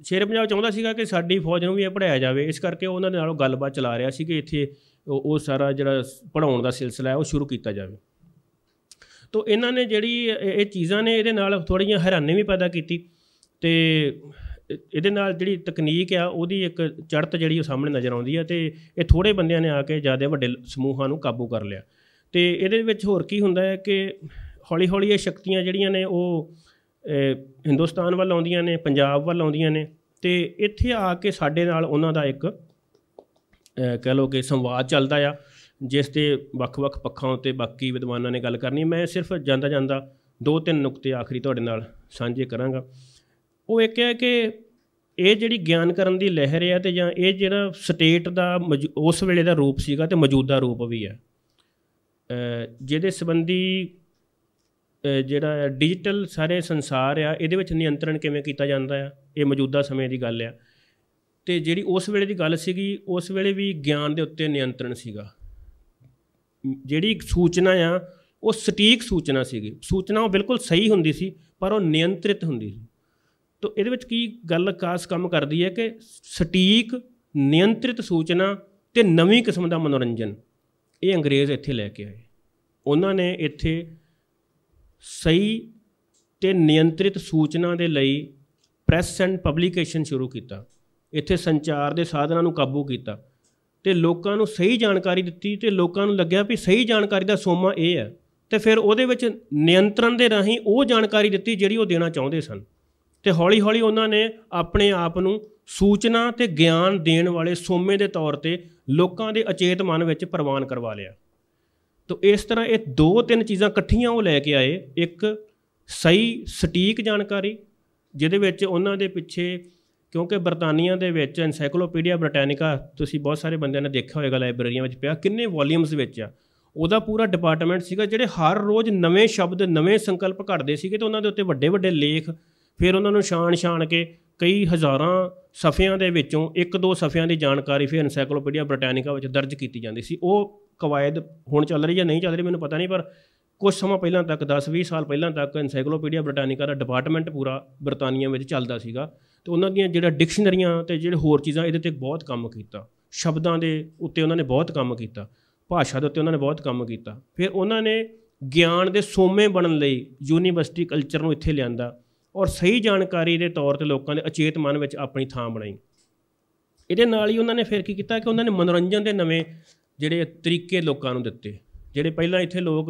ਸ਼ੇਰ ਪੰਜਾਬ ਚਾਹੁੰਦਾ ਸੀਗਾ ਕਿ ਸਾਡੀ ਫੌਜ ਨੂੰ ਵੀ ਇਹ ਪੜਾਇਆ ਜਾਵੇ ਇਸ ਕਰਕੇ ਉਹਨਾਂ ਦੇ ਨਾਲ ਗੱਲਬਾਤ ਚਲਾ ਰਿਹਾ ਸੀ ਕਿ ਇੱਥੇ ਉਹ ਸਾਰਾ ਜਿਹੜਾ ਪੜਾਉਣ ਦਾ ਸਿਲਸਿਲਾ ਹੈ ਉਹ ਸ਼ੁਰੂ ਕੀਤਾ ਜਾਵੇ ਤੋਂ ਇਹਨਾਂ ਨੇ ਜਿਹੜੀ ਇਹ ਚੀਜ਼ਾਂ ਨੇ ਇਹਦੇ ਨਾਲ ਥੋੜੀਆਂ ਹੈਰਾਨੀ ਵੀ ਪੈਦਾ ਕੀਤੀ ਤੇ ਇਹਦੇ ਨਾਲ ਜਿਹੜੀ ਤਕਨੀਕ ਆ ਉਹਦੀ ਇੱਕ ਚੜਤ ਜਿਹੜੀ ਉਹ ਸਾਹਮਣੇ ਨਜ਼ਰ ਆਉਂਦੀ ਆ ਤੇ ਇਹ ਥੋੜੇ ਬੰਦਿਆਂ ਨੇ ਆ ਕੇ ਜਿਆਦਾ ਵੱਡੇ ਸਮੂਹਾਂ ਨੂੰ ਕਾਬੂ ਕਰ ਲਿਆ ਤੇ ਇਹਦੇ ਵਿੱਚ ਹੋਰ ਕੀ ਹੁੰਦਾ ਹੈ ਕਿ ਹੌਲੀ ਹੌਲੀ ਇਹ ਸ਼ਕਤੀਆਂ ਜਿਹੜੀਆਂ ਨੇ ਉਹ ਹਿੰਦੁਸਤਾਨ ਵੱਲ ਆਉਂਦੀਆਂ ਨੇ ਪੰਜਾਬ ਵੱਲ ਆਉਂਦੀਆਂ ਨੇ ਤੇ ਇੱਥੇ ਆ ਕੇ ਸਾਡੇ ਨਾਲ ਉਹਨਾਂ ਦਾ ਇੱਕ ਕਹਿ ਲੋ ਕਿ ਸੰਵਾਦ ਚੱਲਦਾ ਆ ਜਿਸ ਤੇ ਵੱਖ-ਵੱਖ ਪੱਖਾਂ ਉਤੇ ਬਾਕੀ ਵਿਦਵਾਨਾਂ ਨੇ ਗੱਲ ਕਰਨੀ ਮੈਂ ਸਿਰਫ ਜਾਂਦਾ ਜਾਂਦਾ ਦੋ ਤਿੰਨ ਨੁਕਤੇ ਆਖਰੀ ਤੁਹਾਡੇ ਨਾਲ ਸਾਂਝੇ ਕਰਾਂਗਾ ਉਹ ਇੱਕ ਹੈ ਕਿ ਇਹ ਜਿਹੜੀ ਗਿਆਨ ਕਰਨ ਦੀ ਲਹਿਰ ਹੈ ਤੇ ਜਾਂ ਇਹ ਜਿਹੜਾ ਸਟੇਟ ਦਾ ਉਸ ਵੇਲੇ ਦਾ ਰੂਪ ਸੀਗਾ ਤੇ ਮੌਜੂਦਾ ਰੂਪ ਵੀ ਹੈ ਜਿਹਦੇ ਸੰਬੰਧੀ ਜਿਹੜਾ ਡਿਜੀਟਲ ਸਾਰੇ ਸੰਸਾਰ ਆ ਇਹਦੇ ਵਿੱਚ ਨਿਯੰਤਰਣ ਕਿਵੇਂ ਕੀਤਾ ਜਾਂਦਾ ਆ ਇਹ ਮੌਜੂਦਾ ਸਮੇਂ ਦੀ ਗੱਲ ਆ ਤੇ ਜਿਹੜੀ ਉਸ ਵੇਲੇ ਦੀ ਗੱਲ ਸੀਗੀ ਉਸ ਵੇਲੇ ਵੀ ਗਿਆਨ ਦੇ ਉੱਤੇ ਨਿਯੰਤਰਣ ਸੀਗਾ ਜਿਹੜੀ ਸੂਚਨਾ ਆ ਉਹ ਸਟੀਕ ਸੂਚਨਾ ਸੀਗੀ ਸੂਚਨਾ ਉਹ ਬਿਲਕੁਲ ਸਹੀ ਹੁੰਦੀ ਸੀ ਪਰ ਉਹ ਨਿਯੰਤਰਿਤ ਹੁੰਦੀ ਸੀ ਤਾਂ ਇਹਦੇ ਵਿੱਚ ਕੀ ਗੱਲ ਕਾਸ ਕੰਮ ਕਰਦੀ ਹੈ ਕਿ ਸਟੀਕ ਨਿਯੰਤਰਿਤ ਸੂਚਨਾ ਤੇ ਨਵੀਂ ਕਿਸਮ ਦਾ ਮਨੋਰੰਜਨ ਇਹ ਅੰਗਰੇਜ਼ ਇੱਥੇ ਲੈ ਕੇ ਆਏ ਉਹਨਾਂ ਨੇ ਇੱਥੇ ਸਹੀ ਤੇ ਨਿਯੰਤਰਿਤ ਸੂਚਨਾ ਦੇ ਲਈ ਪ੍ਰੈਸ ਐਂਡ ਪਬਲੀਕੇਸ਼ਨ ਸ਼ੁਰੂ ਕੀਤਾ ਇੱਥੇ ਸੰਚਾਰ ਦੇ ਸਾਧਨਾਂ ਨੂੰ ਕਾਬੂ ਕੀਤਾ ਤੇ ਲੋਕਾਂ ਨੂੰ ਸਹੀ ਜਾਣਕਾਰੀ ਦਿੱਤੀ ਤੇ ਲੋਕਾਂ ਨੂੰ ਲੱਗਿਆ ਵੀ ਸਹੀ ਜਾਣਕਾਰੀ ਦਾ ਸੋਮਾ ਇਹ ਹੈ ਤੇ ਫਿਰ ਉਹਦੇ ਵਿੱਚ ਨਿਯੰਤਰਣ ਦੇ ਰਾਹੀਂ ਉਹ ਜਾਣਕਾਰੀ ਦਿੱਤੀ ਜਿਹੜੀ ਉਹ ਦੇਣਾ ਚਾਹੁੰਦੇ ਸਨ ਤੇ ਹੌਲੀ-ਹੌਲੀ ਉਹਨਾਂ ਨੇ ਆਪਣੇ ਆਪ ਨੂੰ ਸੂਚਨਾ ਤੇ ਗਿਆਨ ਦੇਣ ਵਾਲੇ ਸੋਮੇ ਦੇ ਤੌਰ ਤੇ ਲੋਕਾਂ ਦੇ ਅਚੇਤ ਮਨ ਵਿੱਚ ਪ੍ਰਵਾਨ ਕਰਵਾ ਲਿਆ ਤੋਂ ਇਸ ਤਰ੍ਹਾਂ ਇਹ ਦੋ ਤਿੰਨ ਚੀਜ਼ਾਂ ਇਕੱਠੀਆਂ ਉਹ ਲੈ ਕੇ ਆਏ ਇੱਕ ਸਹੀ ਸਟੀਕ ਜਾਣਕਾਰੀ ਜਿਹਦੇ ਵਿੱਚ ਉਹਨਾਂ ਦੇ ਪਿੱਛੇ ਕਿਉਂਕਿ ਬਰਤਾਨੀਆ ਦੇ ਵਿੱਚ ਐਨਸਾਈਕਲੋਪੀਡੀਆ ਬ੍ਰਿਟੈਨਿਕਾ ਤੁਸੀਂ ਬਹੁਤ ਸਾਰੇ ਬੰਦਿਆਂ ਨੇ ਦੇਖਿਆ ਹੋਵੇਗਾ ਲਾਇਬ੍ਰੇਰੀਆਂ ਵਿੱਚ ਪਿਆ ਕਿੰਨੇ ਵੋਲਿਊਮਸ ਵਿੱਚ ਆ ਉਹਦਾ ਪੂਰਾ ਡਿਪਾਰਟਮੈਂਟ ਸੀਗਾ ਜਿਹੜੇ ਹਰ ਰੋਜ਼ ਨਵੇਂ ਸ਼ਬਦ ਨਵੇਂ ਸੰਕਲਪ ਘੜਦੇ ਸੀਗੇ ਤੇ ਉਹਨਾਂ ਦੇ ਉੱਤੇ ਵੱਡੇ ਵੱਡੇ ਲੇਖ ਫਿਰ ਉਹਨਾਂ ਨੂੰ ਛਾਣ-ਛਾਣ ਕੇ ਕਈ ਹਜ਼ਾਰਾਂ ਸਫ਼ਿਆਂ ਦੇ ਵਿੱਚੋਂ ਇੱਕ ਦੋ ਸਫ਼ਿਆਂ ਦੀ ਜਾਣਕਾਰੀ ਫਿਰ ਐਨਸਾਈਕਲੋਪੀਡੀਆ ਬ੍ਰਿਟੈਨਿਕਾ ਵਿੱਚ ਦਰਜ ਕੀਤੀ ਜਾਂਦੀ ਸੀ ਉਹ ਕਵਾਇਦ ਹੁਣ ਚੱਲ ਰਹੀ ਜਾਂ ਨਹੀਂ ਚੱਲ ਰਹੀ ਮੈਨੂੰ ਪਤਾ ਨਹੀਂ ਪਰ ਕੁਝ ਸਮਾਂ ਪਹਿਲਾਂ ਤੱਕ 10-20 ਸਾਲ ਪਹਿਲਾਂ ਤੱਕ ਐਨਸਾਈਕਲੋਪੀਡੀਆ ਬ੍ਰਿਟੈਨਿਕਾ ਦਾ ਡਿਪਾਰਟਮੈਂਟ ਪੂਰਾ ਬਰਤਾਨੀਆ ਵਿੱਚ ਚੱਲਦਾ ਸੀਗਾ ਤੇ ਉਹਨਾਂ ਦੀਆਂ ਜਿਹੜਾ ਡਿਕਸ਼ਨਰੀਆਂ ਤੇ ਜਿਹੜੇ ਹੋਰ ਚੀਜ਼ਾਂ ਇਹਦੇ ਤੇ ਬਹੁਤ ਕੰਮ ਕੀਤਾ ਸ਼ਬਦਾਂ ਦੇ ਉੱਤੇ ਉਹਨਾਂ ਨੇ ਬਹੁਤ ਕੰਮ ਕੀਤਾ ਭਾਸ਼ਾ ਦੇ ਉੱਤੇ ਉਹਨਾਂ ਨੇ ਬਹੁਤ ਕੰਮ ਕੀਤਾ ਫਿਰ ਉਹਨਾਂ ਨੇ ਗਿਆਨ ਦੇ ਸੋਮੇ ਬਣਨ ਲਈ ਯੂਨੀਵਰਸਿਟੀ ਕਲਚਰ ਨੂੰ ਇੱਥੇ ਲਿਆਂਦਾ ਔਰ ਸਹੀ ਜਾਣਕਾਰੀ ਦੇ ਤੌਰ ਤੇ ਲੋਕਾਂ ਦੇ ਅਚੇਤ ਮਨ ਵਿੱਚ ਆਪਣੀ ਥਾਂ ਬਣਾਈ ਇਹਦੇ ਨਾਲ ਹੀ ਉਹਨਾਂ ਨੇ ਫਿਰ ਕੀ ਕੀਤਾ ਕਿ ਉਹਨਾਂ ਨੇ ਮਨੋਰੰਜਨ ਦੇ ਨਵੇਂ ਜਿਹੜੇ ਤਰੀਕੇ ਲੋਕਾਂ ਨੂੰ ਦਿੱਤੇ ਜਿਹੜੇ ਪਹਿਲਾਂ ਇੱਥੇ ਲੋਕ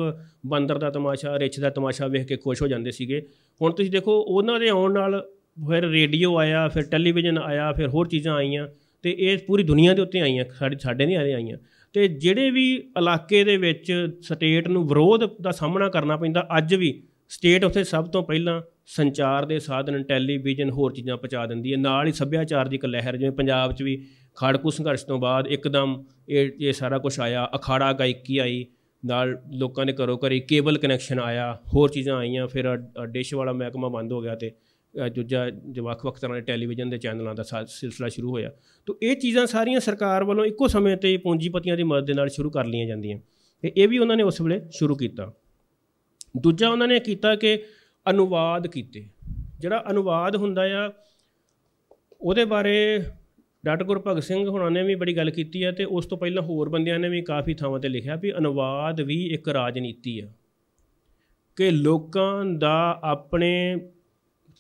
ਬੰਦਰ ਦਾ ਤਮਾਸ਼ਾ ਰਿੱਛ ਦਾ ਤਮਾਸ਼ਾ ਵੇਖ ਕੇ ਖੁਸ਼ ਹੋ ਜਾਂਦੇ ਸੀਗੇ ਹੁਣ ਤੁਸੀਂ ਦੇਖੋ ਉਹਨਾਂ ਦੇ ਆਉਣ ਨਾਲ ਫਿਰ ਰੇਡੀਓ ਆਇਆ ਫਿਰ ਟੈਲੀਵਿਜ਼ਨ ਆਇਆ ਫਿਰ ਹੋਰ ਚੀਜ਼ਾਂ ਆਈਆਂ ਤੇ ਇਹ ਪੂਰੀ ਦੁਨੀਆ ਦੇ ਉੱਤੇ ਆਈਆਂ ਸਾਡੇ ਸਾਡੇ ਨਹੀਂ ਆਰੇ ਆਈਆਂ ਤੇ ਜਿਹੜੇ ਵੀ ਇਲਾਕੇ ਦੇ ਵਿੱਚ ਸਟੇਟ ਨੂੰ ਵਿਰੋਧ ਦਾ ਸਾਹਮਣਾ ਕਰਨਾ ਪੈਂਦਾ ਅੱਜ ਵੀ ਸਟੇਟ ਉੱਥੇ ਸਭ ਤੋਂ ਪਹਿਲਾਂ ਸੰਚਾਰ ਦੇ ਸਾਧਨ ਟੈਲੀਵਿਜ਼ਨ ਹੋਰ ਚੀਜ਼ਾਂ ਪਹੁੰਚਾ ਦਿੰਦੀ ਹੈ ਨਾਲ ਹੀ ਸੱਭਿਆਚਾਰ ਦੀ ਇੱਕ ਲਹਿਰ ਜਿਵੇਂ ਪੰਜਾਬ 'ਚ ਵੀ ਖੜਕੂ ਸੰਘਰਸ਼ ਤੋਂ ਬਾਅਦ ਇੱਕਦਮ ਇਹ ਇਹ ਸਾਰਾ ਕੁਝ ਆਇਆ ਅਖਾੜਾ ਗਾਇਕੀ ਆਈ ਨਾਲ ਲੋਕਾਂ ਦੇ ਘਰੋ ਘਰੀ ਕੇਬਲ ਕਨੈਕਸ਼ਨ ਆਇਆ ਹੋਰ ਚੀਜ਼ਾਂ ਆਈਆਂ ਫਿਰ ਡਿਸ਼ ਵਾਲਾ ਮਹਿਕਮਾ ਬੰਦ ਹੋ ਗਿਆ ਤੇ ਦੂਜਾ ਜਵਾਕ ਵਕਤ ਨਾਲ ਟੈਲੀਵਿਜ਼ਨ ਦੇ ਚੈਨਲਾਂ ਦਾ ਸਿਲਸਿਲਾ ਸ਼ੁਰੂ ਹੋਇਆ ਤੋਂ ਇਹ ਚੀਜ਼ਾਂ ਸਾਰੀਆਂ ਸਰਕਾਰ ਵੱਲੋਂ ਇੱਕੋ ਸਮੇਂ ਤੇ ਪੂੰਜੀਪਤੀਆਂ ਦੀ ਮਦਦ ਦੇ ਨਾਲ ਸ਼ੁਰੂ ਕਰ ਲਈਆਂ ਜਾਂਦੀਆਂ ਤੇ ਇਹ ਵੀ ਉਹਨਾਂ ਨੇ ਉਸ ਵੇਲੇ ਸ਼ੁਰੂ ਕੀਤਾ ਦੂਜਾ ਉਹਨਾਂ ਨੇ ਕੀਤਾ ਕਿ ਅਨੁਵਾਦ ਕੀਤੇ ਜਿਹੜਾ ਅਨੁਵਾਦ ਹੁੰਦਾ ਆ ਉਹਦੇ ਬਾਰੇ ਡਾਕਟਰ ਗੁਰਭਗਤ ਸਿੰਘ ਹੁਣਾਂ ਨੇ ਵੀ ਬੜੀ ਗੱਲ ਕੀਤੀ ਹੈ ਤੇ ਉਸ ਤੋਂ ਪਹਿਲਾਂ ਹੋਰ ਬੰਦਿਆਂ ਨੇ ਵੀ ਕਾਫੀ ਥਾਵਾਂ ਤੇ ਲਿਖਿਆ ਵੀ ਅਨੁਵਾਦ ਵੀ ਇੱਕ ਰਾਜਨੀਤੀ ਆ ਕਿ ਲੋਕਾਂ ਦਾ ਆਪਣੇ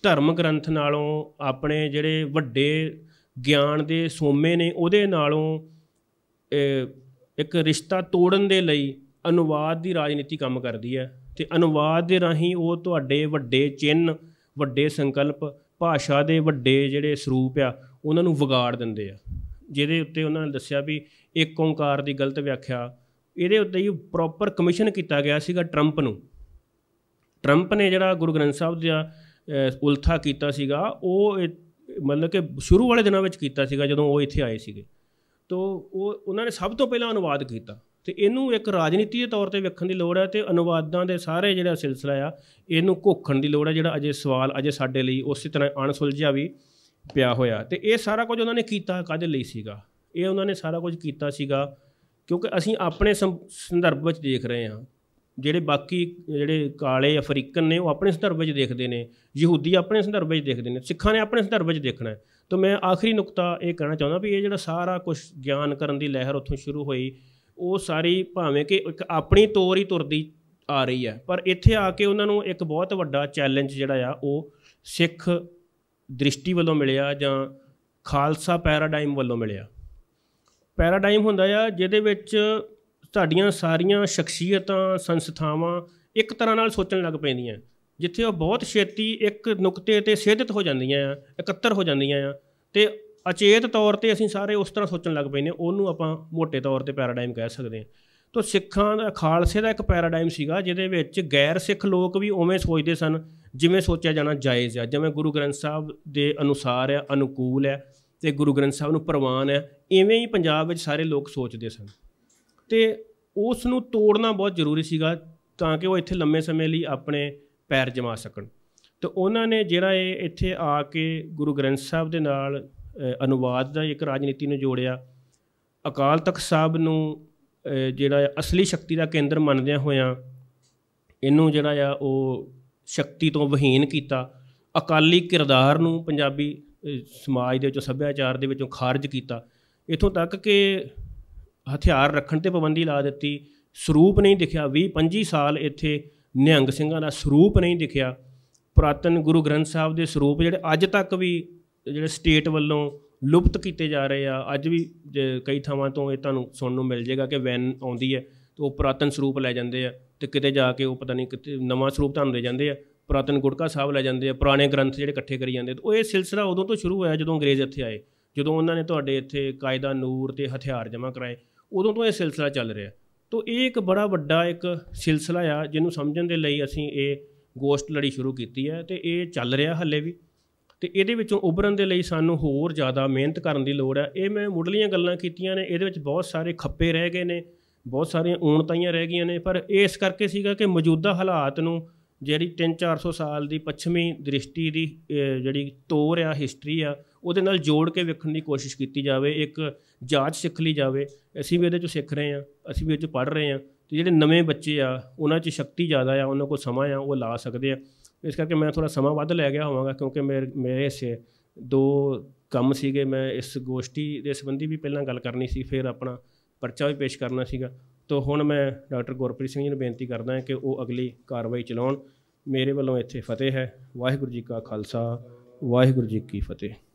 ਧਰਮ ਗ੍ਰੰਥ ਨਾਲੋਂ ਆਪਣੇ ਜਿਹੜੇ ਵੱਡੇ ਗਿਆਨ ਦੇ ਸੋਮੇ ਨੇ ਉਹਦੇ ਨਾਲੋਂ ਇੱਕ ਰਿਸ਼ਤਾ ਤੋੜਨ ਦੇ ਲਈ ਅਨੁਵਾਦ ਦੀ ਰਾਜਨੀਤੀ ਕੰਮ ਕਰਦੀ ਹੈ ਤੇ ਅਨੁਵਾਦ ਦੇ ਰਾਹੀਂ ਉਹ ਤੁਹਾਡੇ ਵੱਡੇ ਚਿੰਨ ਵੱਡੇ ਸੰਕਲਪ ਭਾਸ਼ਾ ਦੇ ਵੱਡੇ ਜਿਹੜੇ ਸਰੂਪ ਆ ਉਹਨਾਂ ਨੂੰ ਵਿਗਾੜ ਦਿੰਦੇ ਆ ਜਿਹਦੇ ਉੱਤੇ ਉਹਨਾਂ ਨੇ ਦੱਸਿਆ ਵੀ ਇੱਕ ਓੰਕਾਰ ਦੀ ਗਲਤ ਵਿਆਖਿਆ ਇਹਦੇ ਉੱਤੇ ਹੀ ਪ੍ਰੋਪਰ ਕਮਿਸ਼ਨ ਕੀਤਾ ਗਿਆ ਸੀਗਾ ਟਰੰਪ ਨੂੰ ਟਰੰਪ ਨੇ ਜਿਹੜਾ ਗੁਰੂ ਗ੍ਰੰਥ ਸਾਹਿਬ ਦਾ ਉਲਥਾ ਕੀਤਾ ਸੀਗਾ ਉਹ ਮਤਲਬ ਕਿ ਸ਼ੁਰੂ ਵਾਲੇ ਦਿਨਾਂ ਵਿੱਚ ਕੀਤਾ ਸੀਗਾ ਜਦੋਂ ਉਹ ਇੱਥੇ ਆਏ ਸੀਗੇ ਤੋਂ ਉਹ ਉਹਨਾਂ ਨੇ ਸਭ ਤੋਂ ਪਹਿਲਾਂ ਅਨੁਵਾਦ ਕੀਤਾ ਤੇ ਇਹਨੂੰ ਇੱਕ ਰਾਜਨੀਤੀ ਦੇ ਤੌਰ ਤੇ ਵੇਖਣ ਦੀ ਲੋੜ ਹੈ ਤੇ ਅਨੁਵਾਦਾਂ ਦੇ ਸਾਰੇ ਜਿਹੜਾ ਸਿਲਸਿਲਾ ਆ ਇਹਨੂੰ ਘੋਖਣ ਦੀ ਲੋੜ ਹੈ ਜਿਹੜਾ ਅਜੇ ਸਵਾਲ ਅਜੇ ਸਾਡੇ ਲਈ ਉਸੇ ਤਰ੍ਹਾਂ ਅਣਸੁਲਝਿਆ ਵੀ ਪਿਆ ਹੋਇਆ ਤੇ ਇਹ ਸਾਰਾ ਕੁਝ ਉਹਨਾਂ ਨੇ ਕੀਤਾ ਕਾਦੇ ਲਈ ਸੀਗਾ ਇਹ ਉਹਨਾਂ ਨੇ ਸਾਰਾ ਕੁਝ ਕੀਤਾ ਸੀਗਾ ਕਿਉਂਕਿ ਅਸੀਂ ਆਪਣੇ ਸੰਦਰਭ ਵਿੱਚ ਦੇਖ ਰਹੇ ਹਾਂ ਜਿਹੜੇ ਬਾਕੀ ਜਿਹੜੇ ਕਾਲੇ ਅਫਰੀਕਨ ਨੇ ਉਹ ਆਪਣੇ ਸੰਦਰਭ ਵਿੱਚ ਦੇਖਦੇ ਨੇ ਯਹੂਦੀ ਆਪਣੇ ਸੰਦਰਭ ਵਿੱਚ ਦੇਖਦੇ ਨੇ ਸਿੱਖਾਂ ਨੇ ਆਪਣੇ ਸੰਦਰਭ ਵਿੱਚ ਦੇਖਣਾ ਹੈ ਤਾਂ ਮੈਂ ਆਖਰੀ ਨੁਕਤਾ ਇਹ ਕਹਿਣਾ ਚਾਹੁੰਦਾ ਵੀ ਇਹ ਜਿਹੜਾ ਸਾਰਾ ਕੁਝ ਗਿਆਨ ਕਰਨ ਦੀ ਲਹਿਰ ਉੱਥੋਂ ਸ਼ੁਰੂ ਹੋਈ ਉਹ ਸਾਰੀ ਭਾਵੇਂ ਕਿ ਇੱਕ ਆਪਣੀ ਤੌਰ ਹੀ ਤੁਰਦੀ ਆ ਰਹੀ ਹੈ ਪਰ ਇੱਥੇ ਆ ਕੇ ਉਹਨਾਂ ਨੂੰ ਇੱਕ ਬਹੁਤ ਵੱਡਾ ਚੈਲੰਜ ਜਿਹੜਾ ਆ ਉਹ ਸਿੱਖ ਦ੍ਰਿਸ਼ਟੀ ਵੱਲੋਂ ਮਿਲਿਆ ਜਾਂ ਖਾਲਸਾ ਪੈਰਾਡਾਈਮ ਵੱਲੋਂ ਮਿਲਿਆ ਪੈਰਾਡਾਈਮ ਹੁੰਦਾ ਆ ਜਿਹਦੇ ਵਿੱਚ ਸਾਡੀਆਂ ਸਾਰੀਆਂ ਸ਼ਖਸੀਅਤਾਂ ਸੰਸਥਾਵਾਂ ਇੱਕ ਤਰ੍ਹਾਂ ਨਾਲ ਸੋਚਣ ਲੱਗ ਪੈਂਦੀਆਂ ਜਿੱਥੇ ਉਹ ਬਹੁਤ ਛੇਤੀ ਇੱਕ ਨੁਕਤੇ ਤੇ ਸਿੱਧਿਤ ਹੋ ਜਾਂਦੀਆਂ ਆ ਇਕੱਤਰ ਹੋ ਜਾਂਦੀਆਂ ਆ ਤੇ ਅਚੇਤ ਤੌਰ ਤੇ ਅਸੀਂ ਸਾਰੇ ਉਸ ਤਰ੍ਹਾਂ ਸੋਚਣ ਲੱਗ ਪੈਨੇ ਉਹਨੂੰ ਆਪਾਂ ਮੋٹے ਤੌਰ ਤੇ ਪੈਰਾਡਾਈਮ ਕਹਿ ਸਕਦੇ ਹਾਂ ਤੋਂ ਸਿੱਖਾਂ ਦਾ ਖਾਲਸੇ ਦਾ ਇੱਕ ਪੈਰਾਡਾਈਮ ਸੀਗਾ ਜਿਹਦੇ ਵਿੱਚ ਗੈਰ ਸਿੱਖ ਲੋਕ ਵੀ ਉਵੇਂ ਸੋਚਦੇ ਸਨ ਜਿਵੇਂ ਸੋਚਿਆ ਜਾਣਾ ਜਾਇਜ਼ ਆ ਜਿਵੇਂ ਗੁਰੂ ਗ੍ਰੰਥ ਸਾਹਿਬ ਦੇ ਅਨੁਸਾਰ ਆ ਅਨੁਕੂਲ ਆ ਤੇ ਗੁਰੂ ਗ੍ਰੰਥ ਸਾਹਿਬ ਨੂੰ ਪ੍ਰਵਾਨ ਆ ਇਵੇਂ ਹੀ ਪੰਜਾਬ ਵਿੱਚ ਸਾਰੇ ਲੋਕ ਸੋਚਦੇ ਸਨ ਤੇ ਉਸ ਨੂੰ ਤੋੜਨਾ ਬਹੁਤ ਜ਼ਰੂਰੀ ਸੀਗਾ ਤਾਂ ਕਿ ਉਹ ਇੱਥੇ ਲੰਮੇ ਸਮੇਂ ਲਈ ਆਪਣੇ ਪੈਰ ਜਮਾ ਸਕਣ ਤੇ ਉਹਨਾਂ ਨੇ ਜਿਹੜਾ ਇਹ ਇੱਥੇ ਆ ਕੇ ਗੁਰੂ ਗ੍ਰੰਥ ਸਾਹਿਬ ਦੇ ਨਾਲ ਅਨੁਵਾਦ ਦਾ ਇੱਕ ਰਾਜਨੀਤੀ ਨੂੰ ਜੋੜਿਆ ਅਕਾਲ ਤਖਤ ਸਾਹਿਬ ਨੂੰ ਜਿਹੜਾ ਅਸਲੀ ਸ਼ਕਤੀ ਦਾ ਕੇਂਦਰ ਮੰਨਦਿਆਂ ਹੋਇਆਂ ਇਹਨੂੰ ਜਿਹੜਾ ਆ ਉਹ ਸ਼ਕਤੀ ਤੋਂ ਵਹੀਨ ਕੀਤਾ ਅਕਾਲੀ ਕਿਰਦਾਰ ਨੂੰ ਪੰਜਾਬੀ ਸਮਾਜ ਦੇ ਵਿੱਚੋਂ ਸੱਭਿਆਚਾਰ ਦੇ ਵਿੱਚੋਂ ਖਾਰਜ ਕੀਤਾ ਇਥੋਂ ਤੱਕ ਕਿ ਹਥਿਆਰ ਰੱਖਣ ਤੇ ਪਾਬੰਦੀ ਲਾ ਦਿੱਤੀ ਸਰੂਪ ਨਹੀਂ ਦਿਖਿਆ 20 25 ਸਾਲ ਇੱਥੇ ਨਿਹੰਗ ਸਿੰਘਾਂ ਦਾ ਸਰੂਪ ਨਹੀਂ ਦਿਖਿਆ ਪ੍ਰਾਤਨ ਗੁਰੂ ਗ੍ਰੰਥ ਸਾਹਿਬ ਦੇ ਸਰੂਪ ਜਿਹੜੇ ਅੱਜ ਤੱਕ ਵੀ ਜਿਹੜੇ ਸਟੇਟ ਵੱਲੋਂ ਲੁਪਤ ਕੀਤੇ ਜਾ ਰਹੇ ਆ ਅੱਜ ਵੀ ਕਈ ਥਾਵਾਂ ਤੋਂ ਇਹ ਤੁਹਾਨੂੰ ਸੁਣਨ ਨੂੰ ਮਿਲ ਜਾਏਗਾ ਕਿ ਵੈਨ ਆਉਂਦੀ ਹੈ ਤੇ ਉਹ ਪ੍ਰਾਤਨ ਸਰੂਪ ਲੈ ਜਾਂਦੇ ਆ ਤੇ ਕਿਤੇ ਜਾ ਕੇ ਉਹ ਪਤਾ ਨਹੀਂ ਕਿਤੇ ਨਵਾਂ ਸਰੂਪ ਤੁਹਾਨੂੰ ਦੇ ਜਾਂਦੇ ਆ ਪ੍ਰਾਤਨ ਗੁੜਕਾ ਸਾਹਿਬ ਲੈ ਜਾਂਦੇ ਆ ਪੁਰਾਣੇ ਗ੍ਰੰਥ ਜਿਹੜੇ ਇਕੱਠੇ ਕਰੀ ਜਾਂਦੇ ਉਹ ਇਹ ਸਿਲਸਿਲਾ ਉਦੋਂ ਤੋਂ ਸ਼ੁਰੂ ਹੋਇਆ ਜਦੋਂ ਅੰਗਰੇਜ਼ ਇੱਥੇ ਆਏ ਜਦੋਂ ਉਹਨਾਂ ਨੇ ਤੁਹਾਡੇ ਇੱਥੇ ਕਾਇਦਾ ਨੂਰ ਤੇ ਹਥਿਆਰ ਜਮ੍ਹਾਂ ਕਰਾਏ ਉਦੋਂ ਤੋਂ ਇਹ ਸਿਲਸਿਲਾ ਚੱਲ ਰਿਹਾ ਤੋਂ ਇਹ ਇੱਕ ਬੜਾ ਵੱਡਾ ਇੱਕ ਸਿਲਸਿਲਾ ਆ ਜਿਹਨੂੰ ਸਮਝਣ ਦੇ ਲਈ ਅਸੀਂ ਇਹ ਗੋਸਟ ਲੜੀ ਸ਼ੁਰੂ ਕੀਤੀ ਹੈ ਤੇ ਇਹ ਚੱਲ ਰਿਹਾ ਹੱਲੇ ਵੀ ਤੇ ਇਹਦੇ ਵਿੱਚੋਂ ਉਭਰਨ ਦੇ ਲਈ ਸਾਨੂੰ ਹੋਰ ਜ਼ਿਆਦਾ ਮਿਹਨਤ ਕਰਨ ਦੀ ਲੋੜ ਹੈ ਇਹ ਮੈਂ ਮੁੱਢਲੀਆਂ ਗੱਲਾਂ ਕੀਤੀਆਂ ਨੇ ਇਹਦੇ ਵਿੱਚ ਬਹੁਤ ਸਾਰੇ ਖੱਪੇ ਰਹਿ ਗਏ ਨੇ ਬਹੁਤ ਸਾਰੀਆਂ ਊਣਤਾਈਆਂ ਰਹਿ ਗਈਆਂ ਨੇ ਪਰ ਇਸ ਕਰਕੇ ਸੀਗਾ ਕਿ ਮੌਜੂਦਾ ਹਾਲਾਤ ਨੂੰ ਜਿਹੜੀ 3-400 ਸਾਲ ਦੀ ਪੱਛਮੀ ਦ੍ਰਿਸ਼ਟੀ ਦੀ ਜਿਹੜੀ ਤੋਰ ਆ ਹਿਸਟਰੀ ਆ ਉਹਦੇ ਨਾਲ ਜੋੜ ਕੇ ਵੇਖਣ ਦੀ ਕੋਸ਼ਿਸ਼ ਕੀਤੀ ਜਾਵੇ ਇੱਕ ਜਾਂਚ ਸਿੱਖ ਲਈ ਜਾਵੇ ਅਸੀਂ ਵੀ ਇਹਦੇ ਚੋਂ ਸਿੱਖ ਰਹੇ ਆ ਅਸੀਂ ਵੀ ਇਹ ਚੋਂ ਪੜ੍ਹ ਰਹੇ ਆ ਤੇ ਜਿਹੜੇ ਨਵੇਂ ਬੱਚੇ ਆ ਉਹਨਾਂ 'ਚ ਸ਼ਕਤੀ ਜ਼ਿਆਦਾ ਆ ਉਹਨਾਂ ਕੋਲ ਸਮਾਂ ਆ ਉਹ ਲਾ ਸਕਦੇ ਆ ਇਸ ਕਰਕੇ ਮੈਂ ਥੋੜਾ ਸਮਾਂ ਵੱਧ ਲੈ ਗਿਆ ਹੋਵਾਂਗਾ ਕਿਉਂਕਿ ਮੇਰੇ ਸੇ ਦੋ ਕੰਮ ਸੀਗੇ ਮੈਂ ਇਸ ਗੋਸ਼ਟੀ ਦੇ ਸੰਬੰਧੀ ਵੀ ਪਹਿਲਾਂ ਗੱਲ ਕਰਨੀ ਸੀ ਫਿਰ ਆਪਣਾ ਪਰਚਾ ਵੀ ਪੇਸ਼ ਕਰਨਾ ਸੀਗਾ ਤੋਂ ਹੁਣ ਮੈਂ ਡਾਕਟਰ ਗੁਰਪ੍ਰੀਤ ਸਿੰਘ ਜੀ ਨੂੰ ਬੇਨਤੀ ਕਰਦਾ ਹਾਂ ਕਿ ਉਹ ਅਗਲੀ ਕਾਰਵਾਈ ਚਲਾਉਣ ਮੇਰੇ ਵੱਲੋਂ ਇੱਥੇ ਫਤਿਹ ਹੈ ਵਾਹਿਗੁਰੂ ਜੀ ਕਾ ਖਾਲਸਾ ਵਾਹਿਗੁਰੂ ਜੀ ਕੀ ਫਤਿਹ